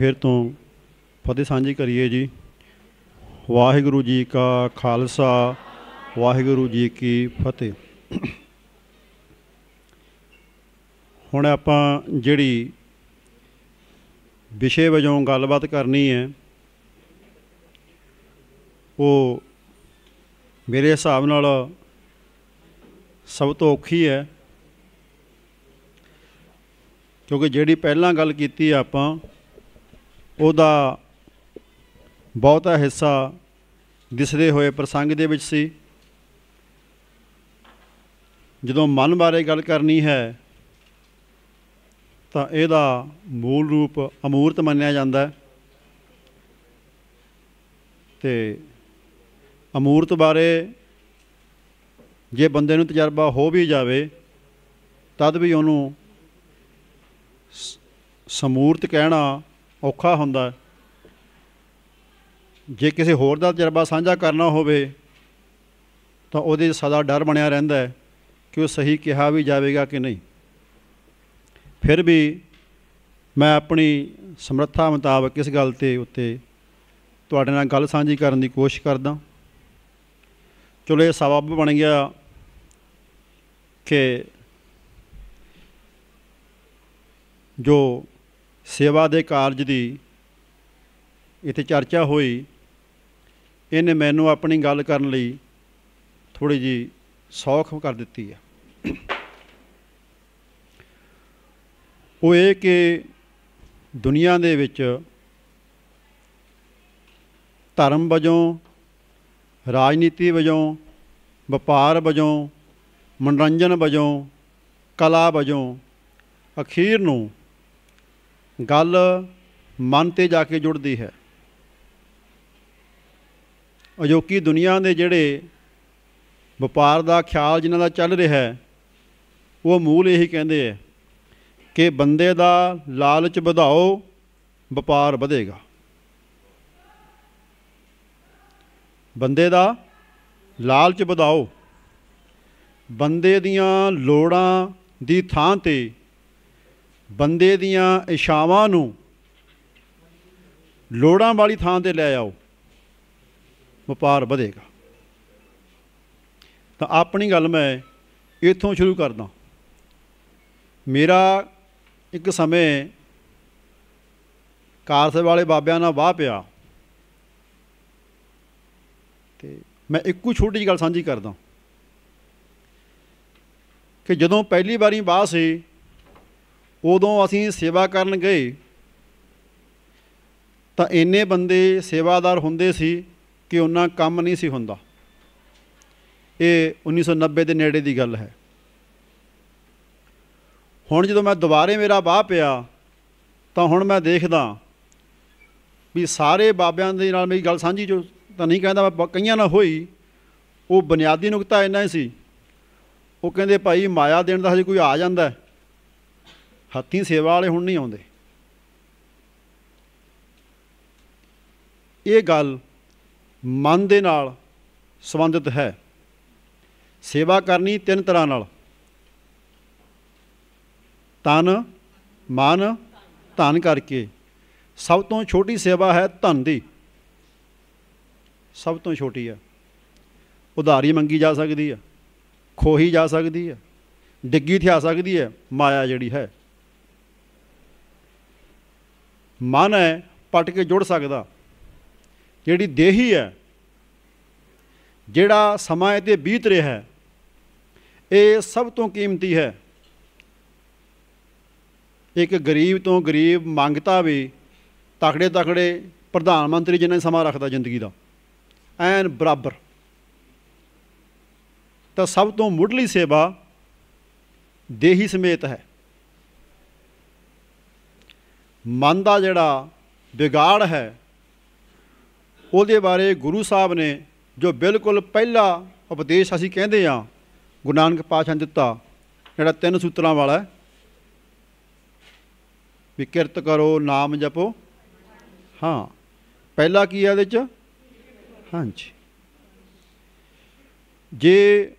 ਫਿਰ ਤੋਂ ਫਤਿਹ ਸਾਂਝੀ ਕਰੀਏ ਜੀ ਵਾਹਿਗੁਰੂ ਜੀ ਕਾ ਖਾਲਸਾ ਵਾਹਿਗੁਰੂ ਜੀ ਕੀ ਫਤਿਹ ਹੁਣ ਆਪਾਂ ਜਿਹੜੀ ਵਿਸ਼ੇ ਵਜੋਂ ਗੱਲਬਾਤ ਕਰਨੀ ਹੈ ਉਹ ਮੇਰੇ ਹਿਸਾਬ ਨਾਲ ਸਭ ਤੋਂ ਔਖੀ ਹੈ ਕਿਉਂਕਿ ਜਿਹੜੀ ਪਹਿਲਾਂ ਗੱਲ ਕੀਤੀ ਆਪਾਂ ਉਹਦਾ ਬਹੁਤਾ ਹਿੱਸਾ ਦਿਸਦੇ ਹੋਏ ਪ੍ਰਸੰਗ ਦੇ ਵਿੱਚ ਸੀ ਜਦੋਂ ਮਨ ਬਾਰੇ ਗੱਲ ਕਰਨੀ ਹੈ ਤਾਂ ਇਹਦਾ ਮੂਲ ਰੂਪ ਅਮੂਰਤ ਮੰਨਿਆ ਜਾਂਦਾ ਹੈ ਤੇ ਅਮੂਰਤ ਬਾਰੇ ਜੇ ਬੰਦੇ ਨੂੰ ਤਜਰਬਾ ਹੋ ਵੀ ਜਾਵੇ ਤਦ ਵੀ ਉਹਨੂੰ ਸਮੂਰਤ ਕਹਿਣਾ ਔਖਾ ਹੁੰਦਾ ਜੇ ਕਿਸੇ ਹੋਰ ਦਾ ਤਜਰਬਾ ਸਾਂਝਾ ਕਰਨਾ ਹੋਵੇ ਤਾਂ ਉਹਦੇ ਸਦਾ ਡਰ ਬਣਿਆ ਰਹਿੰਦਾ ਹੈ ਕਿ ਉਹ ਸਹੀ ਕਿਹਾ ਵੀ ਜਾਵੇਗਾ ਕਿ ਨਹੀਂ ਫਿਰ ਵੀ ਮੈਂ ਆਪਣੀ ਸਮਰੱਥਾ ਮੁਤਾਬਕ ਇਸ ਗੱਲ ਤੇ ਉੱਤੇ ਤੁਹਾਡੇ ਨਾਲ ਗੱਲ ਸਾਂਝੀ ਕਰਨ ਦੀ ਕੋਸ਼ਿਸ਼ ਕਰਦਾ ਚਲੋ ਇਹ ਸਬਬ ਬਣ ਗਿਆ ਕਿ ਜੋ ਸੇਵਾ ਦੇ ਕਾਰਜ ਦੀ ਇੱਥੇ ਚਰਚਾ ਹੋਈ ਇਹਨੇ ਮੈਨੂੰ ਆਪਣੀ ਗੱਲ ਕਰਨ ਲਈ ਥੋੜੀ ਜੀ ਸੌਖ ਕਰ ਦਿੱਤੀ ਆ ਉਹ ਇਹ ਕਿ ਦੁਨੀਆ ਦੇ ਵਿੱਚ ਧਰਮ ਵਜੋਂ ਰਾਜਨੀਤੀ ਵਜੋਂ ਵਪਾਰ ਵਜੋਂ ਮਨੋਰੰਜਨ ਵਜੋਂ ਕਲਾ ਵਜੋਂ ਅਖੀਰ ਨੂੰ ਗੱਲ ਮਨ ਤੇ ਜਾ ਕੇ ਜੁੜਦੀ ਹੈ ਅਜੋਕੀ ਦੁਨੀਆ ਦੇ ਜਿਹੜੇ ਵਪਾਰ ਦਾ ਖਿਆਲ ਜਿਨ੍ਹਾਂ ਦਾ ਚੱਲ ਰਿਹਾ ਹੈ ਉਹ ਮੂਲ ਇਹੀ ਕਹਿੰਦੇ ਆ ਕਿ ਬੰਦੇ ਦਾ ਲਾਲਚ ਵਧਾਓ ਵਪਾਰ ਵਧੇਗਾ ਬੰਦੇ ਦਾ ਲਾਲਚ ਵਧਾਓ ਬੰਦੇ ਦੀਆਂ ਲੋੜਾਂ ਦੀ ਥਾਂ ਤੇ ਬੰਦੇ ਦੀਆਂ ਇਸ਼ਾਵਾਂ ਨੂੰ ਲੋੜਾਂ ਵਾਲੀ ਥਾਂ ਤੇ ਲੈ ਆਓ ਵਪਾਰ ਵਧੇਗਾ ਤਾਂ ਆਪਣੀ ਗੱਲ ਮੈਂ ਇੱਥੋਂ ਸ਼ੁਰੂ ਕਰਦਾ ਮੇਰਾ ਇੱਕ ਸਮੇਂ ਕਾਰਸੇ ਵਾਲੇ ਬਾਬਿਆਂ ਨਾਲ ਵਾਹ ਪਿਆ ਤੇ ਮੈਂ ਇੱਕੋ ਛੋਟੀ ਜਿਹੀ ਗੱਲ ਸਾਂਝੀ ਕਰਦਾ ਕਿ ਜਦੋਂ ਪਹਿਲੀ ਵਾਰੀ ਬਾਹ ਸੀ ਉਦੋਂ ਅਸੀਂ ਸੇਵਾ ਕਰਨ ਗਏ ਤਾਂ ਇੰਨੇ ਬੰਦੇ ਸੇਵਾਦਾਰ ਹੁੰਦੇ ਸੀ ਕਿ ਉਹਨਾਂ ਕੰਮ ਨਹੀਂ ਸੀ ਹੁੰਦਾ ਇਹ 1990 ਦੇ ਨੇੜੇ ਦੀ ਗੱਲ ਹੈ ਹੁਣ ਜਦੋਂ ਮੈਂ ਦੁਬਾਰੇ ਮੇਰਾ ਬਾਹ ਪਿਆ ਤਾਂ ਹੁਣ ਮੈਂ ਦੇਖਦਾ ਵੀ ਸਾਰੇ ਬਾਬਿਆਂ ਦੇ ਨਾਲ ਮੇਰੀ ਗੱਲ ਸਾਂਝੀ ਜੋ ਤਾਂ ਨਹੀਂ ਕਹਿੰਦਾ ਮੈਂ ਕਈਆਂ ਨਾਲ ਹੋਈ ਉਹ ਬੁਨਿਆਦੀ ਨੁਕਤਾ ਇੰਨਾ ਹੀ ਸੀ ਉਹ ਕਹਿੰਦੇ ਭਾਈ ਮਾਇਆ ਦੇਣ ਦਾ ਹਜੇ ਕੋਈ ਆ ਜਾਂਦਾ ਹੱਥੀਂ ਸੇਵਾ ਵਾਲੇ ਹੁਣ ਨਹੀਂ ਆਉਂਦੇ ਇਹ ਗੱਲ ਮਨ ਦੇ ਨਾਲ ਸੰਬੰਧਿਤ ਹੈ ਸੇਵਾ ਕਰਨੀ ਤਿੰਨ ਤਰ੍ਹਾਂ ਨਾਲ ਤਨ ਮਨ ਧਨ ਕਰਕੇ ਸਭ ਤੋਂ ਛੋਟੀ ਸੇਵਾ ਹੈ ਧਨ ਦੀ ਸਭ ਤੋਂ ਛੋਟੀ ਹੈ ਉਧਾਰੀ ਮੰਗੀ ਜਾ ਸਕਦੀ ਹੈ ਖੋਹੀ ਜਾ ਸਕਦੀ ਹੈ ਡਿੱਗੀ ਥਿਆ ਸਕਦੀ ਹੈ ਮਾਇਆ ਜਿਹੜੀ ਹੈ ਮਨ ਹੈ ਪਟ ਕੇ ਜੁੜ ਸਕਦਾ ਜਿਹੜੀ ਦੇਹੀ ਹੈ ਜਿਹੜਾ ਸਮਾਂ ਤੇ ਬੀਤ ਰਿਹਾ ਹੈ ਇਹ ਸਭ ਤੋਂ ਕੀਮਤੀ ਹੈ ਇੱਕ ਗਰੀਬ ਤੋਂ ਗਰੀਬ ਮੰਗਤਾ ਵੀ ਤਕੜੇ ਤਕੜੇ ਪ੍ਰਧਾਨ ਮੰਤਰੀ ਜਿੰਨਾ ਸਮਾਂ ਰੱਖਦਾ ਜ਼ਿੰਦਗੀ ਦਾ ਐਨ ਬਰਾਬਰ ਤਾਂ ਸਭ ਤੋਂ ਮੁੱਢਲੀ ਸੇਵਾ ਦੇਹੀ ਸਮੇਤ ਹੈ ਮਨ ਦਾ ਜਿਹੜਾ ਵਿਗਾੜ ਹੈ ਉਹਦੇ ਬਾਰੇ ਗੁਰੂ ਸਾਹਿਬ ਨੇ ਜੋ ਬਿਲਕੁਲ ਪਹਿਲਾ ਉਪਦੇਸ਼ ਅਸੀਂ ਕਹਿੰਦੇ ਆ ਗੁਰੂ ਨਾਨਕ ਪਾਤਸ਼ਾਹ ਨੇ ਦਿੱਤਾ ਜਿਹੜਾ ਤਿੰਨ ਸੂਤਰਾਂ ਵਾਲਾ ਵਿਕਿਰਤ ਕਰੋ ਨਾਮ ਜਪੋ ਹਾਂ ਪਹਿਲਾ ਕੀ ਆ ਇਹਦੇ ਚ ਹਾਂਜੀ ਜੇ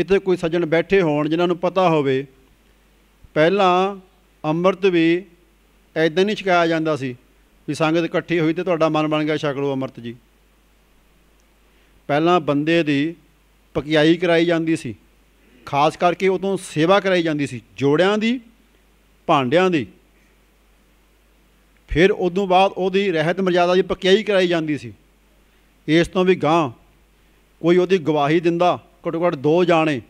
ਇੱਥੇ ਕੋਈ ਸੱਜਣ ਬੈਠੇ ਹੋਣ ਜਿਨ੍ਹਾਂ ਨੂੰ ਪਤਾ ਹੋਵੇ ਪਹਿਲਾਂ ਅੰਮ੍ਰਿਤ ਵੀ ਐਦਾਂ ਨਹੀਂ ਚਕਾਇਆ ਜਾਂਦਾ ਸੀ ਵੀ ਸੰਗਤ ਇਕੱਠੀ ਹੋਈ ਤੇ ਤੁਹਾਡਾ ਮਨ ਬਣ ਗਿਆ ਸ਼ਕਲੋ ਅਮਰਤ ਜੀ ਪਹਿਲਾਂ ਬੰਦੇ ਦੀ ਪਕਿਆਈ ਕਰਾਈ ਜਾਂਦੀ ਸੀ ਖਾਸ ਕਰਕੇ ਉਦੋਂ ਸੇਵਾ ਕਰਾਈ ਜਾਂਦੀ ਸੀ ਜੋੜਿਆਂ ਦੀ ਭਾਂਡਿਆਂ ਦੀ ਫਿਰ ਉਦੋਂ ਬਾਅਦ ਉਹਦੀ ਰਹਿਤ ਮਰਜ਼ਾਦਾ ਦੀ ਪਕਿਆਈ ਕਰਾਈ ਜਾਂਦੀ ਸੀ ਇਸ ਤੋਂ ਵੀ ਗਾਂ ਕੋਈ ਉਹਦੀ ਗਵਾਹੀ ਦਿੰਦਾ ਘਟੋ ਘਟ ਦੋ ਜਾਣੇ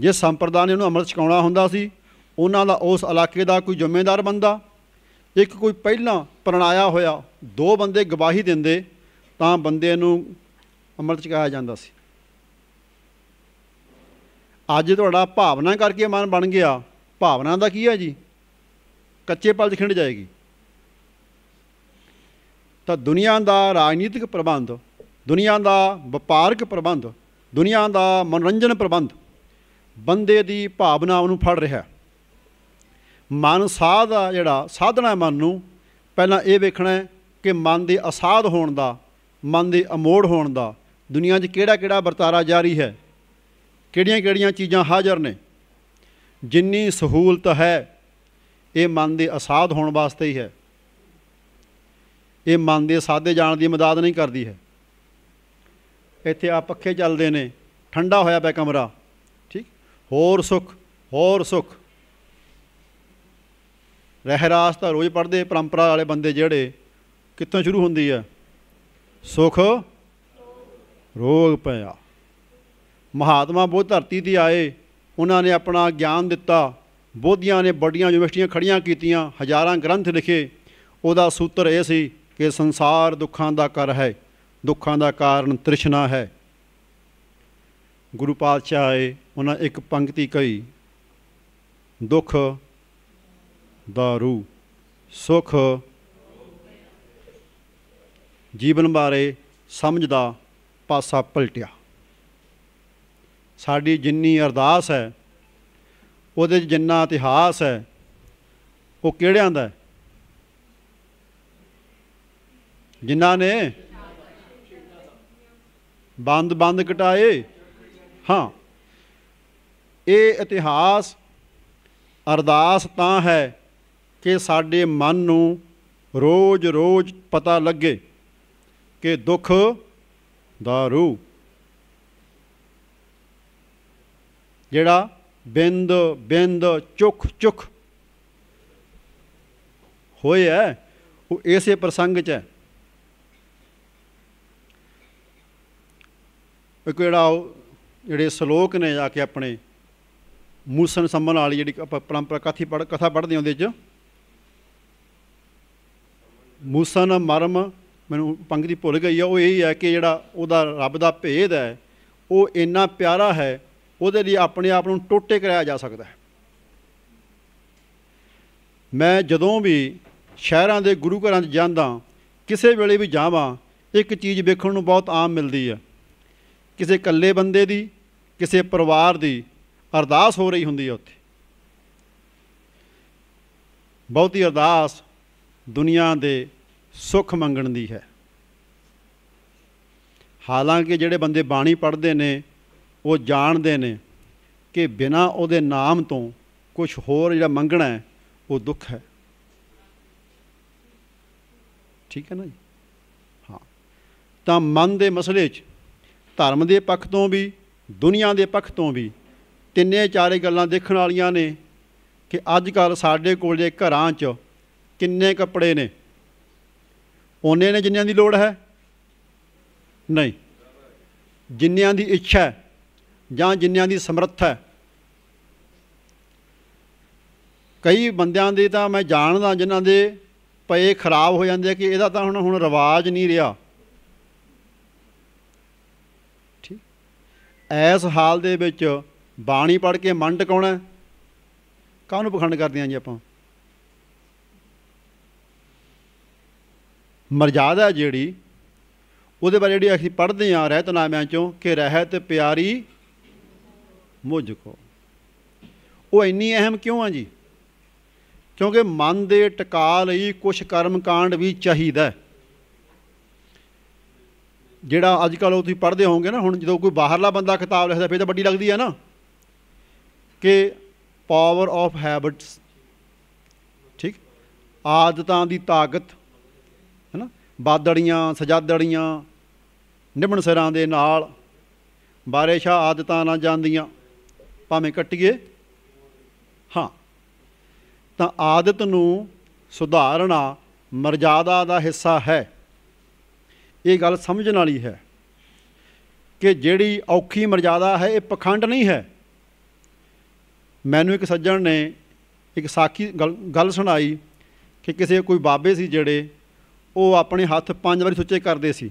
ਜੇ ਸੰਪਰਦਾਨ ਨੇ ਉਹਨੂੰ ਅੰਮ੍ਰਿਤ ਛਕਾਉਣਾ ਹੁੰਦਾ ਸੀ ਉਹਨਾਂ ਦਾ ਉਸ ਇਲਾਕੇ ਦਾ ਕੋਈ ਜ਼ਿੰਮੇਦਾਰ ਬੰਦਾ ਇੱਕ ਕੋਈ ਪਹਿਲਾਂ ਪਰਣਾਇਆ ਹੋਇਆ ਦੋ ਬੰਦੇ ਗਵਾਹੀ ਦਿੰਦੇ ਤਾਂ ਬੰਦੇ ਨੂੰ ਅੰਮ੍ਰਿਤ ਚਕਾਇਆ ਜਾਂਦਾ ਸੀ ਅੱਜ ਤੁਹਾਡਾ ਭਾਵਨਾ ਕਰਕੇ ਮਨ ਬਣ ਗਿਆ ਭਾਵਨਾ ਦਾ ਕੀ ਹੈ ਜੀ ਕੱਚੇ ਪਲ 'ਚ ਖਿੰਡ ਜਾਏਗੀ ਤਾਂ ਦੁਨੀਆ ਦਾ ਰਾਜਨੀਤਿਕ ਪ੍ਰਬੰਧ ਦੁਨੀਆ ਦਾ ਵਪਾਰਕ ਪ੍ਰਬੰਧ ਦੁਨੀਆ ਦਾ ਮਨੋਰੰਜਨ ਪ੍ਰਬੰਧ ਬੰਦੇ ਦੀ ਭਾਵਨਾ ਨੂੰ ਫੜ ਰਿਹਾ ਹੈ ਮਨ ਸਾਧ ਆ ਜਿਹੜਾ ਸਾਧਣਾ ਮਨ ਨੂੰ ਪਹਿਲਾਂ ਇਹ ਵੇਖਣਾ ਹੈ ਕਿ ਮਨ ਦੇ ਅਸਾਧ ਹੋਣ ਦਾ ਮਨ ਦੇ ਅਮੋੜ ਹੋਣ ਦਾ ਦੁਨੀਆ 'ਚ ਕਿਹੜਾ-ਕਿਹੜਾ ਵਰਤਾਰਾ ਜਾਰੀ ਹੈ ਕਿਹੜੀਆਂ-ਕਿਹੜੀਆਂ ਚੀਜ਼ਾਂ ਹਾਜ਼ਰ ਨੇ ਜਿੰਨੀ ਸਹੂਲਤ ਹੈ ਇਹ ਮਨ ਦੇ ਅਸਾਧ ਹੋਣ ਵਾਸਤੇ ਹੀ ਹੈ ਇਹ ਮਨ ਦੇ ਸਾਦੇ ਜਾਣ ਦੀ ਮਦਦ ਨਹੀਂ ਕਰਦੀ ਹੈ ਇੱਥੇ ਆ ਪੱਖੇ ਚੱਲਦੇ ਨੇ ਠੰਡਾ ਹੋਇਆ ਪਿਆ ਕਮਰਾ ਠੀਕ ਹੋਰ ਸੁੱਖ ਹੋਰ ਸੁੱਖ ਰਹਿਰਾਸ ਤਾਂ ਰੋਜ਼ ਪੜਦੇ ਪਰੰਪਰਾ ਵਾਲੇ ਬੰਦੇ ਜਿਹੜੇ ਕਿੱਥੋਂ ਸ਼ੁਰੂ ਹੁੰਦੀ ਆ ਸੁਖ ਰੋਗ ਪਿਆ ਮਹਾਤਮਾ ਬੋਧ ਧਰਤੀ ਤੇ ਆਏ ਉਹਨਾਂ ਨੇ ਆਪਣਾ ਗਿਆਨ ਦਿੱਤਾ ਬੋਧੀਆਂ ਨੇ ਵੱਡੀਆਂ ਯੂਨੀਵਰਸਿਟੀਆਂ ਖੜੀਆਂ ਕੀਤੀਆਂ ਹਜ਼ਾਰਾਂ ਗ੍ਰੰਥ ਲਿਖੇ ਉਹਦਾ ਸੂਤਰ ਇਹ ਸੀ ਕਿ ਸੰਸਾਰ ਦੁੱਖਾਂ ਦਾ ਕਰ ਹੈ ਦੁੱਖਾਂ ਦਾ ਕਾਰਨ ਤ੍ਰਿਸ਼ਨਾ ਹੈ ਗੁਰੂ ਪਾਤਸ਼ਾਹ ਆਏ ਉਹਨਾਂ ਇੱਕ ਪੰਕਤੀ ਕਹੀ ਦੁੱਖ ਦਾਰੂ ਸੁਖ ਜੀਵਨ ਬਾਰੇ ਸਮਝ ਦਾ ਪਾਸਾ ਪਲਟਿਆ ਸਾਡੀ ਜਿੰਨੀ ਅਰਦਾਸ ਹੈ ਉਹਦੇ ਜਿੰਨਾ ਇਤਿਹਾਸ ਹੈ ਉਹ ਕਿਹੜਿਆਂ ਦਾ ਜਿਨ੍ਹਾਂ ਨੇ ਬੰਦ ਬੰਦ ਘਟਾਏ ਹਾਂ ਇਹ ਇਤਿਹਾਸ ਅਰਦਾਸ ਤਾਂ ਹੈ ਕਿ ਸਾਡੇ ਮਨ ਨੂੰ ਰੋਜ਼-ਰੋਜ਼ ਪਤਾ ਲੱਗੇ ਕਿ ਦੁੱਖ ਦਾਰੂ ਜਿਹੜਾ ਬਿੰਦ ਬਿੰਦ ਚੁੱਕ ਚੁੱਕ ਹੋਇਆ ਉਹ ਇਸੇ ਪ੍ਰਸੰਗ 'ਚ ਹੈ ਇੱਕ ਜਿਹੜਾ ਜਿਹੜੇ ਸ਼ਲੋਕ ਨੇ ਜਾ ਕੇ ਆਪਣੇ ਮੂਸਨ ਸੰਭਲ ਵਾਲੀ ਜਿਹੜੀ ਆਪਾਂ ਪਰੰਪਰਾ ਕਥੀ ਪੜ ਕਥਾ ਪੜਦੇ ਹੁੰਦੇ ਚ ਮੂਸਾ ਨਾ ਮਰਮ ਮੈਨੂੰ ਪੰਕਤੀ ਭੁੱਲ ਗਈ ਆ ਉਹ ਇਹ ਹੈ ਕਿ ਜਿਹੜਾ ਉਹਦਾ ਰੱਬ ਦਾ ਭੇਦ ਹੈ ਉਹ ਇੰਨਾ ਪਿਆਰਾ ਹੈ ਉਹਦੇ ਲਈ ਆਪਣੇ ਆਪ ਨੂੰ ਟੋਟੇ ਕਰਾਇਆ ਜਾ ਸਕਦਾ ਮੈਂ ਜਦੋਂ ਵੀ ਸ਼ਹਿਰਾਂ ਦੇ ਗੁਰੂ ਘਰਾਂ 'ਚ ਜਾਂਦਾ ਕਿਸੇ ਵੇਲੇ ਵੀ ਜਾਵਾਂ ਇੱਕ ਚੀਜ਼ ਵੇਖਣ ਨੂੰ ਬਹੁਤ ਆਮ ਮਿਲਦੀ ਹੈ ਕਿਸੇ ਇਕੱਲੇ ਬੰਦੇ ਦੀ ਕਿਸੇ ਪਰਿਵਾਰ ਦੀ ਅਰਦਾਸ ਹੋ ਰਹੀ ਹੁੰਦੀ ਹੈ ਉੱਥੇ ਬਹੁਤੀ ਅਰਦਾਸ ਦੁਨੀਆ ਦੇ ਸੁੱਖ ਮੰਗਣ ਦੀ ਹੈ ਹਾਲਾਂਕਿ ਜਿਹੜੇ ਬੰਦੇ ਬਾਣੀ ਪੜ੍ਹਦੇ ਨੇ ਉਹ ਜਾਣਦੇ ਨੇ ਕਿ ਬਿਨਾ ਉਹਦੇ ਨਾਮ ਤੋਂ ਕੁਝ ਹੋਰ ਜਿਹੜਾ ਮੰਗਣਾ ਹੈ ਉਹ ਦੁੱਖ ਹੈ ਠੀਕ ਹੈ ਨਾ ਜੀ ਹਾਂ ਤਾਂ ਮਨ ਦੇ ਮਸਲੇ 'ਚ ਧਰਮ ਦੇ ਪੱਖ ਤੋਂ ਵੀ ਦੁਨੀਆ ਦੇ ਪੱਖ ਤੋਂ ਵੀ ਤਿੰਨੇ ਚਾਰੇ ਗੱਲਾਂ ਦੇਖਣ ਵਾਲੀਆਂ ਨੇ ਕਿ ਅੱਜ ਕੱਲ ਸਾਡੇ ਕੋਲ ਦੇ ਘਰਾਂ 'ਚ ਕਿੰਨੇ ਕੱਪੜੇ ਨੇ ਉਹਨੇ ਨੇ ਜਿੰਨਿਆਂ ਦੀ ਲੋੜ ਹੈ ਨਹੀਂ ਜਿੰਨਿਆਂ ਦੀ ਇੱਛਾ ਹੈ ਜਾਂ ਜਿੰਨਿਆਂ ਦੀ ਸਮਰੱਥਾ ਹੈ ਕਈ ਬੰਦਿਆਂ ਦੇ ਤਾਂ ਮੈਂ ਜਾਣਦਾ ਜਿਨ੍ਹਾਂ ਦੇ ਪਏ ਖਰਾਬ ਹੋ ਜਾਂਦੇ ਕਿ ਇਹਦਾ ਤਾਂ ਹੁਣ ਹੁਣ ਰਿਵਾਜ ਨਹੀਂ ਰਿਹਾ ਠੀਕ ਐਸ ਹਾਲ ਦੇ ਵਿੱਚ ਬਾਣੀ ਪੜ੍ਹ ਕੇ ਮੰਡ ਟਿਕਾਉਣਾ ਕਾਹਨੂੰ ਪਖੰਡ ਕਰਦੇ ਆਂ ਜੀ ਆਪਾਂ ਮਰਜ਼ਾਦਾ ਜਿਹੜੀ ਉਹਦੇ ਬਾਰੇ ਜਿਹੜੀ ਅਸੀਂ ਪੜ੍ਹਦੇ ਆ ਰਹਿਤ ਨਾਮਿਆਂ ਚੋਂ ਕਿ ਰਹਿਤ ਪਿਆਰੀ ਮੁਝ ਕੋ ਉਹ ਇੰਨੀ ਅਹਿਮ ਕਿਉਂ ਆ ਜੀ ਕਿਉਂਕਿ ਮਨ ਦੇ ਟਿਕਾ ਲਈ ਕੁਝ ਕਰਮ ਕਾਂਡ ਵੀ ਚਾਹੀਦਾ ਜਿਹੜਾ ਅੱਜ ਕੱਲ ਉਹ ਤੁਸੀਂ ਪੜ੍ਹਦੇ ਹੋਵੋਗੇ ਨਾ ਹੁਣ ਜਦੋਂ ਕੋਈ ਬਾਹਰਲਾ ਬੰਦਾ ਕਿਤਾਬ ਲਿਖਦਾ ਫਿਰ ਤਾਂ ਵੱਡੀ ਲੱਗਦੀ ਹੈ ਨਾ ਕਿ ਪਾਵਰ ਆਫ ਹੈਬਿਟਸ ਠੀਕ ਆਦਤਾਂ ਦੀ ਤਾਕਤ ਬਾਦੜੀਆਂ ਸਜਾਦੜੀਆਂ ਨਿਮਣ ਸਿਰਾਂ ਦੇ ਨਾਲ ਬਾਰਿਸ਼ਾਂ ਆਦਤਾਂ ਨਾ ਜਾਂਦੀਆਂ ਭਾਵੇਂ ਕੱਟੀਏ ਹਾਂ ਤਾਂ ਆਦਤ ਨੂੰ ਸੁਧਾਰਨਾ ਮਰਜ਼ਾਦਾ ਦਾ ਹਿੱਸਾ ਹੈ ਇਹ ਗੱਲ ਸਮਝਣ ਵਾਲੀ ਹੈ ਕਿ ਜਿਹੜੀ ਔਖੀ ਮਰਜ਼ਾਦਾ ਹੈ ਇਹ ਪਖੰਡ ਨਹੀਂ ਹੈ ਮੈਨੂੰ ਇੱਕ ਸੱਜਣ ਨੇ ਇੱਕ ਸਾਖੀ ਗੱਲ ਸੁਣਾਈ ਕਿ ਕਿਸੇ ਕੋਈ ਬਾਬੇ ਸੀ ਜਿਹੜੇ ਉਹ ਆਪਣੇ ਹੱਥ ਪੰਜ ਵਾਰੀ ਸੁੱਚੇ ਕਰਦੇ ਸੀ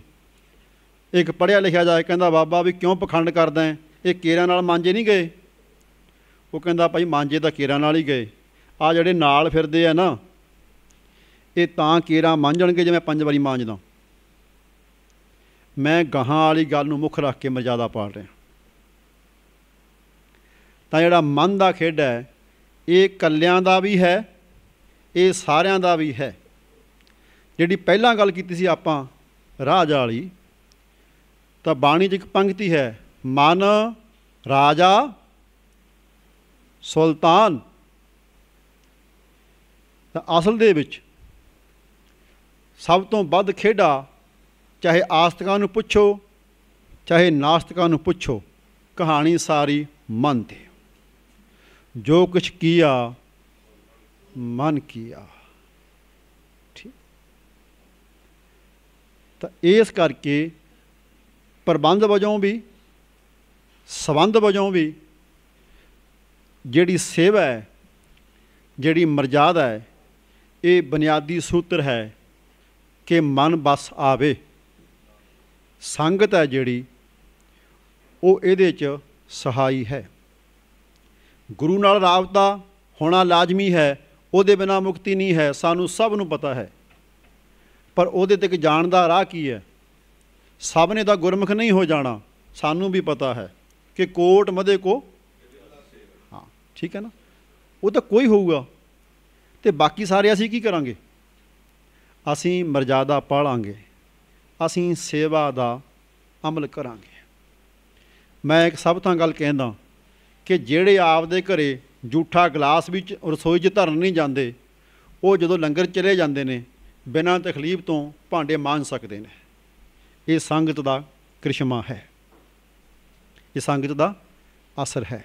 ਇੱਕ ਪੜਿਆ ਲਿਖਿਆ ਜਾਏ ਕਹਿੰਦਾ ਬਾਬਾ ਵੀ ਕਿਉਂ ਪਖੰਡ ਕਰਦਾ ਇਹ ਕੇਰਾਂ ਨਾਲ ਮਾਂਜੇ ਨਹੀਂ ਗਏ ਉਹ ਕਹਿੰਦਾ ਭਾਈ ਮਾਂਜੇ ਤਾਂ ਕੇਰਾਂ ਨਾਲ ਹੀ ਗਏ ਆ ਜਿਹੜੇ ਨਾਲ ਫਿਰਦੇ ਆ ਨਾ ਇਹ ਤਾਂ ਕੇਰਾ ਮਾਂਜਣਗੇ ਜਿਵੇਂ ਪੰਜ ਵਾਰੀ ਮਾਂਜਦਾ ਮੈਂ ਗਾਹਾਂ ਵਾਲੀ ਗੱਲ ਨੂੰ ਮੁੱਖ ਰੱਖ ਕੇ ਮਰਜ਼ਾਦਾ ਪਾੜ ਰਿਹਾ ਤਾਂ ਜਿਹੜਾ ਮਨ ਦਾ ਖੇਡ ਹੈ ਇਹ ਕੱਲਿਆਂ ਦਾ ਵੀ ਹੈ ਇਹ ਸਾਰਿਆਂ ਦਾ ਵੀ ਹੈ ਜਿਹੜੀ ਪਹਿਲਾਂ ਗੱਲ ਕੀਤੀ ਸੀ ਆਪਾਂ ਰਾਜ ਵਾਲੀ ਤਾਂ ਬਾਣੀ 'ਚ ਇੱਕ ਪੰਕਤੀ ਹੈ ਮਨ ਰਾਜਾ ਸੁਲਤਾਨ ਤਾਂ ਅਸਲ ਦੇ ਵਿੱਚ ਸਭ ਤੋਂ ਵੱਧ ਖੇਡਾ ਚਾਹੇ ਆਸਤਕਾਂ ਨੂੰ ਪੁੱਛੋ ਚਾਹੇ ਨਾਸਤਕਾਂ ਨੂੰ ਪੁੱਛੋ ਕਹਾਣੀ ਸਾਰੀ ਮਨ ਤੇ ਜੋ ਕੁਛ ਕੀਆ ਮਨ ਕੀਆ ਤਾਂ ਇਸ ਕਰਕੇ ਪ੍ਰਬੰਧ ਵਜੋਂ ਵੀ ਸਬੰਧ ਵਜੋਂ ਵੀ ਜਿਹੜੀ ਸੇਵਾ ਹੈ ਜਿਹੜੀ ਮਰਜ਼ਾਦਾ ਹੈ ਇਹ ਬੁਨਿਆਦੀ ਸੂਤਰ ਹੈ ਕਿ ਮਨ ਬਸ ਆਵੇ ਸੰਗਤ ਹੈ ਜਿਹੜੀ ਉਹ ਇਹਦੇ 'ਚ ਸਹਾਈ ਹੈ ਗੁਰੂ ਨਾਲ ਰਾਬਤਾ ਹੋਣਾ ਲਾਜ਼ਮੀ ਹੈ ਉਹਦੇ ਬਿਨਾ ਮੁਕਤੀ ਨਹੀਂ ਹੈ ਸਾਨੂੰ ਸਭ ਨੂੰ ਪਤਾ ਹੈ ਪਰ ਉਹਦੇ ਤੱਕ ਜਾਣ ਦਾ ਰਾਹ ਕੀ ਹੈ ਸਭ ਨੇ ਤਾਂ ਗੁਰਮੁਖ ਨਹੀਂ ਹੋ ਜਾਣਾ ਸਾਨੂੰ ਵੀ ਪਤਾ ਹੈ ਕਿ ਕੋਟ ਮਦੇ ਕੋ ਹਾਂ ਠੀਕ ਹੈ ਨਾ ਉਹ ਤਾਂ ਕੋਈ ਹੋਊਗਾ ਤੇ ਬਾਕੀ ਸਾਰੇ ਅਸੀਂ ਕੀ ਕਰਾਂਗੇ ਅਸੀਂ ਮਰਜ਼ਾਦਾ ਪਾਲਾਂਗੇ ਅਸੀਂ ਸੇਵਾ ਦਾ ਅਮਲ ਕਰਾਂਗੇ ਮੈਂ ਇੱਕ ਸਭ ਤੋਂ ਗੱਲ ਕਹਿੰਦਾ ਕਿ ਜਿਹੜੇ ਆਪਦੇ ਘਰੇ ਝੂਠਾ ਗਲਾਸ ਵਿੱਚ ਰਸੋਈ 'ਚ ਧਰਨ ਨਹੀਂ ਜਾਂਦੇ ਉਹ ਜਦੋਂ ਲੰਗਰ ਚਲੇ ਜਾਂਦੇ ਨੇ ਬਿਨਾਂ ਤਕਲੀਫ ਤੋਂ ਭਾਂਡੇ ਮਾਂਜ ਸਕਦੇ ਨੇ ਇਹ ਸੰਗਤ ਦਾ ਕ੍ਰਿਸ਼ਮਾ ਹੈ ਇਹ ਸੰਗਤ ਦਾ ਅਸਰ ਹੈ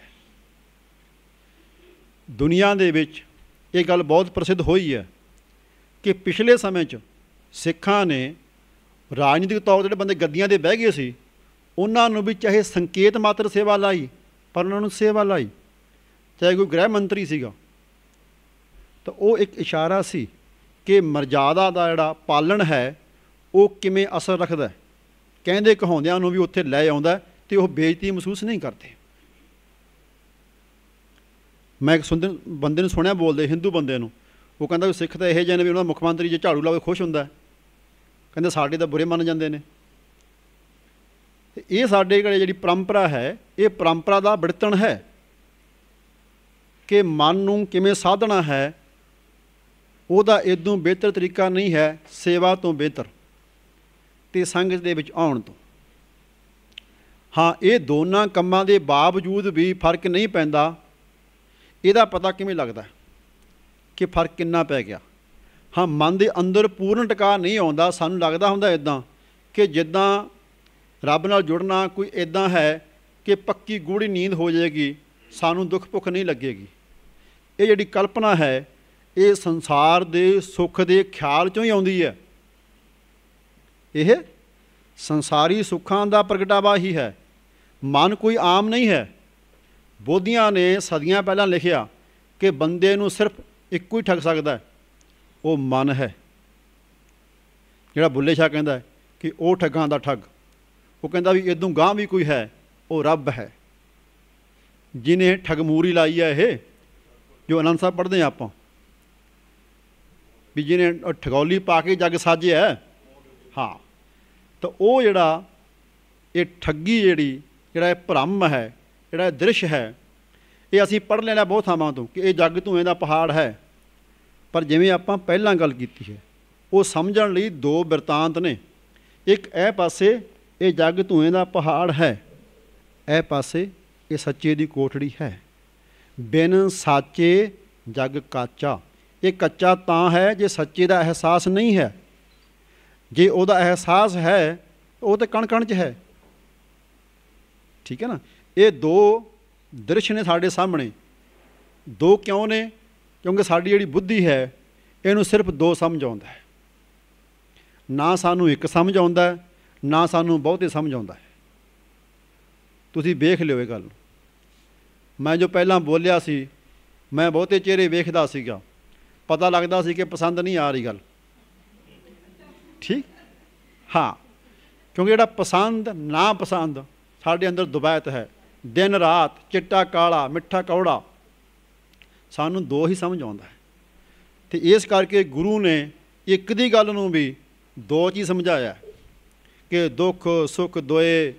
ਦੁਨੀਆ ਦੇ ਵਿੱਚ ਇਹ ਗੱਲ ਬਹੁਤ ਪ੍ਰਸਿੱਧ ਹੋਈ ਹੈ ਕਿ ਪਿਛਲੇ ਸਮੇਂ 'ਚ ਸਿੱਖਾਂ ਨੇ ਰਾਜਨੀਤਿਕ ਤੌਰ ਤੇ ਜਿਹੜੇ ਬੰਦੇ ਗੱਦੀਆਂ ਦੇ ਬਹਿ ਗਏ ਸੀ ਉਹਨਾਂ ਨੂੰ ਵੀ ਚਾਹੇ ਸੰਕੇਤ ਮਾਤਰ ਸੇਵਾ ਲਾਈ ਪਰ ਉਹਨਾਂ ਨੂੰ ਸੇਵਾ ਲਾਈ ਚਾਹੇ ਕੋਈ ਗ੍ਰਹਿ ਮੰਤਰੀ ਸੀਗਾ ਤਾਂ ਉਹ ਇੱਕ ਇਸ਼ਾਰਾ ਸੀ ਕਿ ਮਰਜ਼ਾਦਾ ਦਾ ਜਿਹੜਾ ਪਾਲਣ ਹੈ ਉਹ ਕਿਵੇਂ ਅਸਰ ਰੱਖਦਾ ਕਹਿੰਦੇ ਕਹਾਉਂਦਿਆਂ ਨੂੰ ਵੀ ਉੱਥੇ ਲੈ ਆਉਂਦਾ ਤੇ ਉਹ ਬੇਇੱਜ਼ਤੀ ਮਹਿਸੂਸ ਨਹੀਂ ਕਰਦੇ ਮੈਂ ਇੱਕ ਸੁਣਦੇ ਬੰਦੇ ਨੂੰ ਸੁਣਿਆ ਬੋਲਦੇ ਹਿੰਦੂ ਬੰਦੇ ਨੂੰ ਉਹ ਕਹਿੰਦਾ ਵੀ ਸਿੱਖ ਤਾਂ ਇਹੋ ਜਿਹੇ ਨੇ ਵੀ ਉਹਨਾਂ ਦਾ ਮੁੱਖ ਮੰਤਰੀ ਜੇ ਝਾੜੂ ਲਾਵੇ ਖੁਸ਼ ਹੁੰਦਾ ਕਹਿੰਦੇ ਸਾਡੇ ਤਾਂ ਬੁਰੇ ਮੰਨ ਜਾਂਦੇ ਨੇ ਤੇ ਇਹ ਸਾਡੇ ਕੋਲ ਜਿਹੜੀ ਪਰੰਪਰਾ ਹੈ ਇਹ ਪਰੰਪਰਾ ਦਾ ਬੜਤਣ ਹੈ ਕਿ ਮਨ ਨੂੰ ਕਿਵੇਂ ਸਾਧਣਾ ਹੈ ਉਹਦਾ ਇਦੋਂ ਬਿਹਤਰ ਤਰੀਕਾ ਨਹੀਂ ਹੈ ਸੇਵਾ ਤੋਂ ਬਿਹਤਰ ਤੇ ਸੰਗਤ ਦੇ ਵਿੱਚ ਆਉਣ ਤੋਂ ਹਾਂ ਇਹ ਦੋਨਾਂ ਕੰਮਾਂ ਦੇ ਬਾਵਜੂਦ ਵੀ ਫਰਕ ਨਹੀਂ ਪੈਂਦਾ ਇਹਦਾ ਪਤਾ ਕਿਵੇਂ ਲੱਗਦਾ ਕਿ ਫਰਕ ਕਿੰਨਾ ਪੈ ਗਿਆ ਹਾਂ ਮਨ ਦੇ ਅੰਦਰ ਪੂਰਨ ਟਿਕਾ ਨਹੀਂ ਆਉਂਦਾ ਸਾਨੂੰ ਲੱਗਦਾ ਹੁੰਦਾ ਇਦਾਂ ਕਿ ਜਿੱਦਾਂ ਰੱਬ ਨਾਲ ਜੁੜਨਾ ਕੋਈ ਇਦਾਂ ਹੈ ਕਿ ਪੱਕੀ ਗੂੜੀ ਨੀਂਦ ਹੋ ਜਾਏਗੀ ਸਾਨੂੰ ਦੁੱਖ ਭੁੱਖ ਨਹੀਂ ਲੱਗੇਗੀ ਇਹ ਜਿਹੜੀ ਕਲਪਨਾ ਹੈ ਇਹ ਸੰਸਾਰ ਦੇ ਸੁੱਖ ਦੇ ਖਿਆਲ ਚੋਂ ਹੀ ਆਉਂਦੀ ਹੈ ਇਹ ਸੰਸਾਰੀ ਸੁੱਖਾਂ ਦਾ ਪ੍ਰਗਟਾਵਾ ਹੀ ਹੈ ਮਨ ਕੋਈ ਆਮ ਨਹੀਂ ਹੈ ਬੋਧੀਆਂ ਨੇ ਸਦੀਆਂ ਪਹਿਲਾਂ ਲਿਖਿਆ ਕਿ ਬੰਦੇ ਨੂੰ ਸਿਰਫ ਇੱਕੋ ਹੀ ਠੱਗ ਸਕਦਾ ਉਹ ਮਨ ਹੈ ਜਿਹੜਾ ਬੁੱਲੇ ਸ਼ਾਹ ਕਹਿੰਦਾ ਕਿ ਉਹ ਠੱਗਾਂ ਦਾ ਠੱਗ ਉਹ ਕਹਿੰਦਾ ਵੀ ਇਦੋਂ ਗਾਂ ਵੀ ਕੋਈ ਹੈ ਉਹ ਰੱਬ ਹੈ ਜਿਨੇ ਠਗਮੂਰੀ ਲਾਈ ਹੈ ਇਹ ਜੋ ਅਨੰਦ ਸਾਹਿਬ ਪੜ੍ਹਦੇ ਆਪਾਂ ਵੀ ਜਿਹਨੇ ਠਗੌਲੀ ਪਾ ਕੇ ਜੱਗ ਸਾਜਿਆ ਹਾਂ ਤਾਂ ਉਹ ਜਿਹੜਾ ਇਹ ਠੱਗੀ ਜਿਹੜੀ ਜਿਹੜਾ ਇਹ ਭ੍ਰਮ ਹੈ ਜਿਹੜਾ ਇਹ ਦ੍ਰਿਸ਼ ਹੈ ਇਹ ਅਸੀਂ ਪੜ ਲੈਣਾ ਬਹੁਤ ਥਾਵਾਂ ਤੋਂ ਕਿ ਇਹ ਜੱਗ ਧੂਏ ਦਾ ਪਹਾੜ ਹੈ ਪਰ ਜਿਵੇਂ ਆਪਾਂ ਪਹਿਲਾਂ ਗੱਲ ਕੀਤੀ ਹੈ ਉਹ ਸਮਝਣ ਲਈ ਦੋ ਬਿਰਤਾਂਤ ਨੇ ਇੱਕ ਇਹ ਪਾਸੇ ਇਹ ਜੱਗ ਧੂਏ ਦਾ ਪਹਾੜ ਹੈ ਇਹ ਪਾਸੇ ਇਹ ਸੱਚੇ ਦੀ ਕੋਠੜੀ ਹੈ ਬਿਨ ਸਾਚੇ ਜੱਗ ਕਾਚਾ ਇਹ ਕੱਚਾ ਤਾਂ ਹੈ ਜੇ ਸੱਚੇ ਦਾ ਅਹਿਸਾਸ ਨਹੀਂ ਹੈ ਜੇ ਉਹਦਾ ਅਹਿਸਾਸ ਹੈ ਉਹ ਤੇ ਕਣ ਕਣ 'ਚ ਹੈ ਠੀਕ ਹੈ ਨਾ ਇਹ ਦੋ ਦ੍ਰਿਸ਼ ਨੇ ਸਾਡੇ ਸਾਹਮਣੇ ਦੋ ਕਿਉਂ ਨੇ ਕਿਉਂਕਿ ਸਾਡੀ ਜਿਹੜੀ ਬੁੱਧੀ ਹੈ ਇਹਨੂੰ ਸਿਰਫ ਦੋ ਸਮਝ ਆਉਂਦਾ ਨਾ ਸਾਨੂੰ ਇੱਕ ਸਮਝ ਆਉਂਦਾ ਨਾ ਸਾਨੂੰ ਬਹੁਤੇ ਸਮਝ ਆਉਂਦਾ ਤੁਸੀਂ ਵੇਖ ਲਿਓ ਇਹ ਗੱਲ ਮੈਂ ਜੋ ਪਹਿਲਾਂ ਬੋਲਿਆ ਸੀ ਮੈਂ ਬਹੁਤੇ ਚਿਹਰੇ ਵੇਖਦਾ ਸੀਗਾ ਪਤਾ ਲੱਗਦਾ ਸੀ ਕਿ ਪਸੰਦ ਨਹੀਂ ਆ ਰਹੀ ਗੱਲ ਠੀਕ ਹਾਂ ਕਿਉਂਕਿ ਜਿਹੜਾ ਪਸੰਦ ਨਾ ਪਸੰਦ ਸਾਡੇ ਅੰਦਰ ਦੁਬੈਤ ਹੈ ਦਿਨ ਰਾਤ ਚਿੱਟਾ ਕਾਲਾ ਮਿੱਠਾ ਕੌੜਾ ਸਾਨੂੰ ਦੋ ਹੀ ਸਮਝ ਆਉਂਦਾ ਹੈ ਤੇ ਇਸ ਕਰਕੇ ਗੁਰੂ ਨੇ ਇੱਕ ਦੀ ਗੱਲ ਨੂੰ ਵੀ ਦੋ ਚ ਹੀ ਸਮਝਾਇਆ ਕਿ ਦੁੱਖ ਸੁੱਖ ਦੋਏ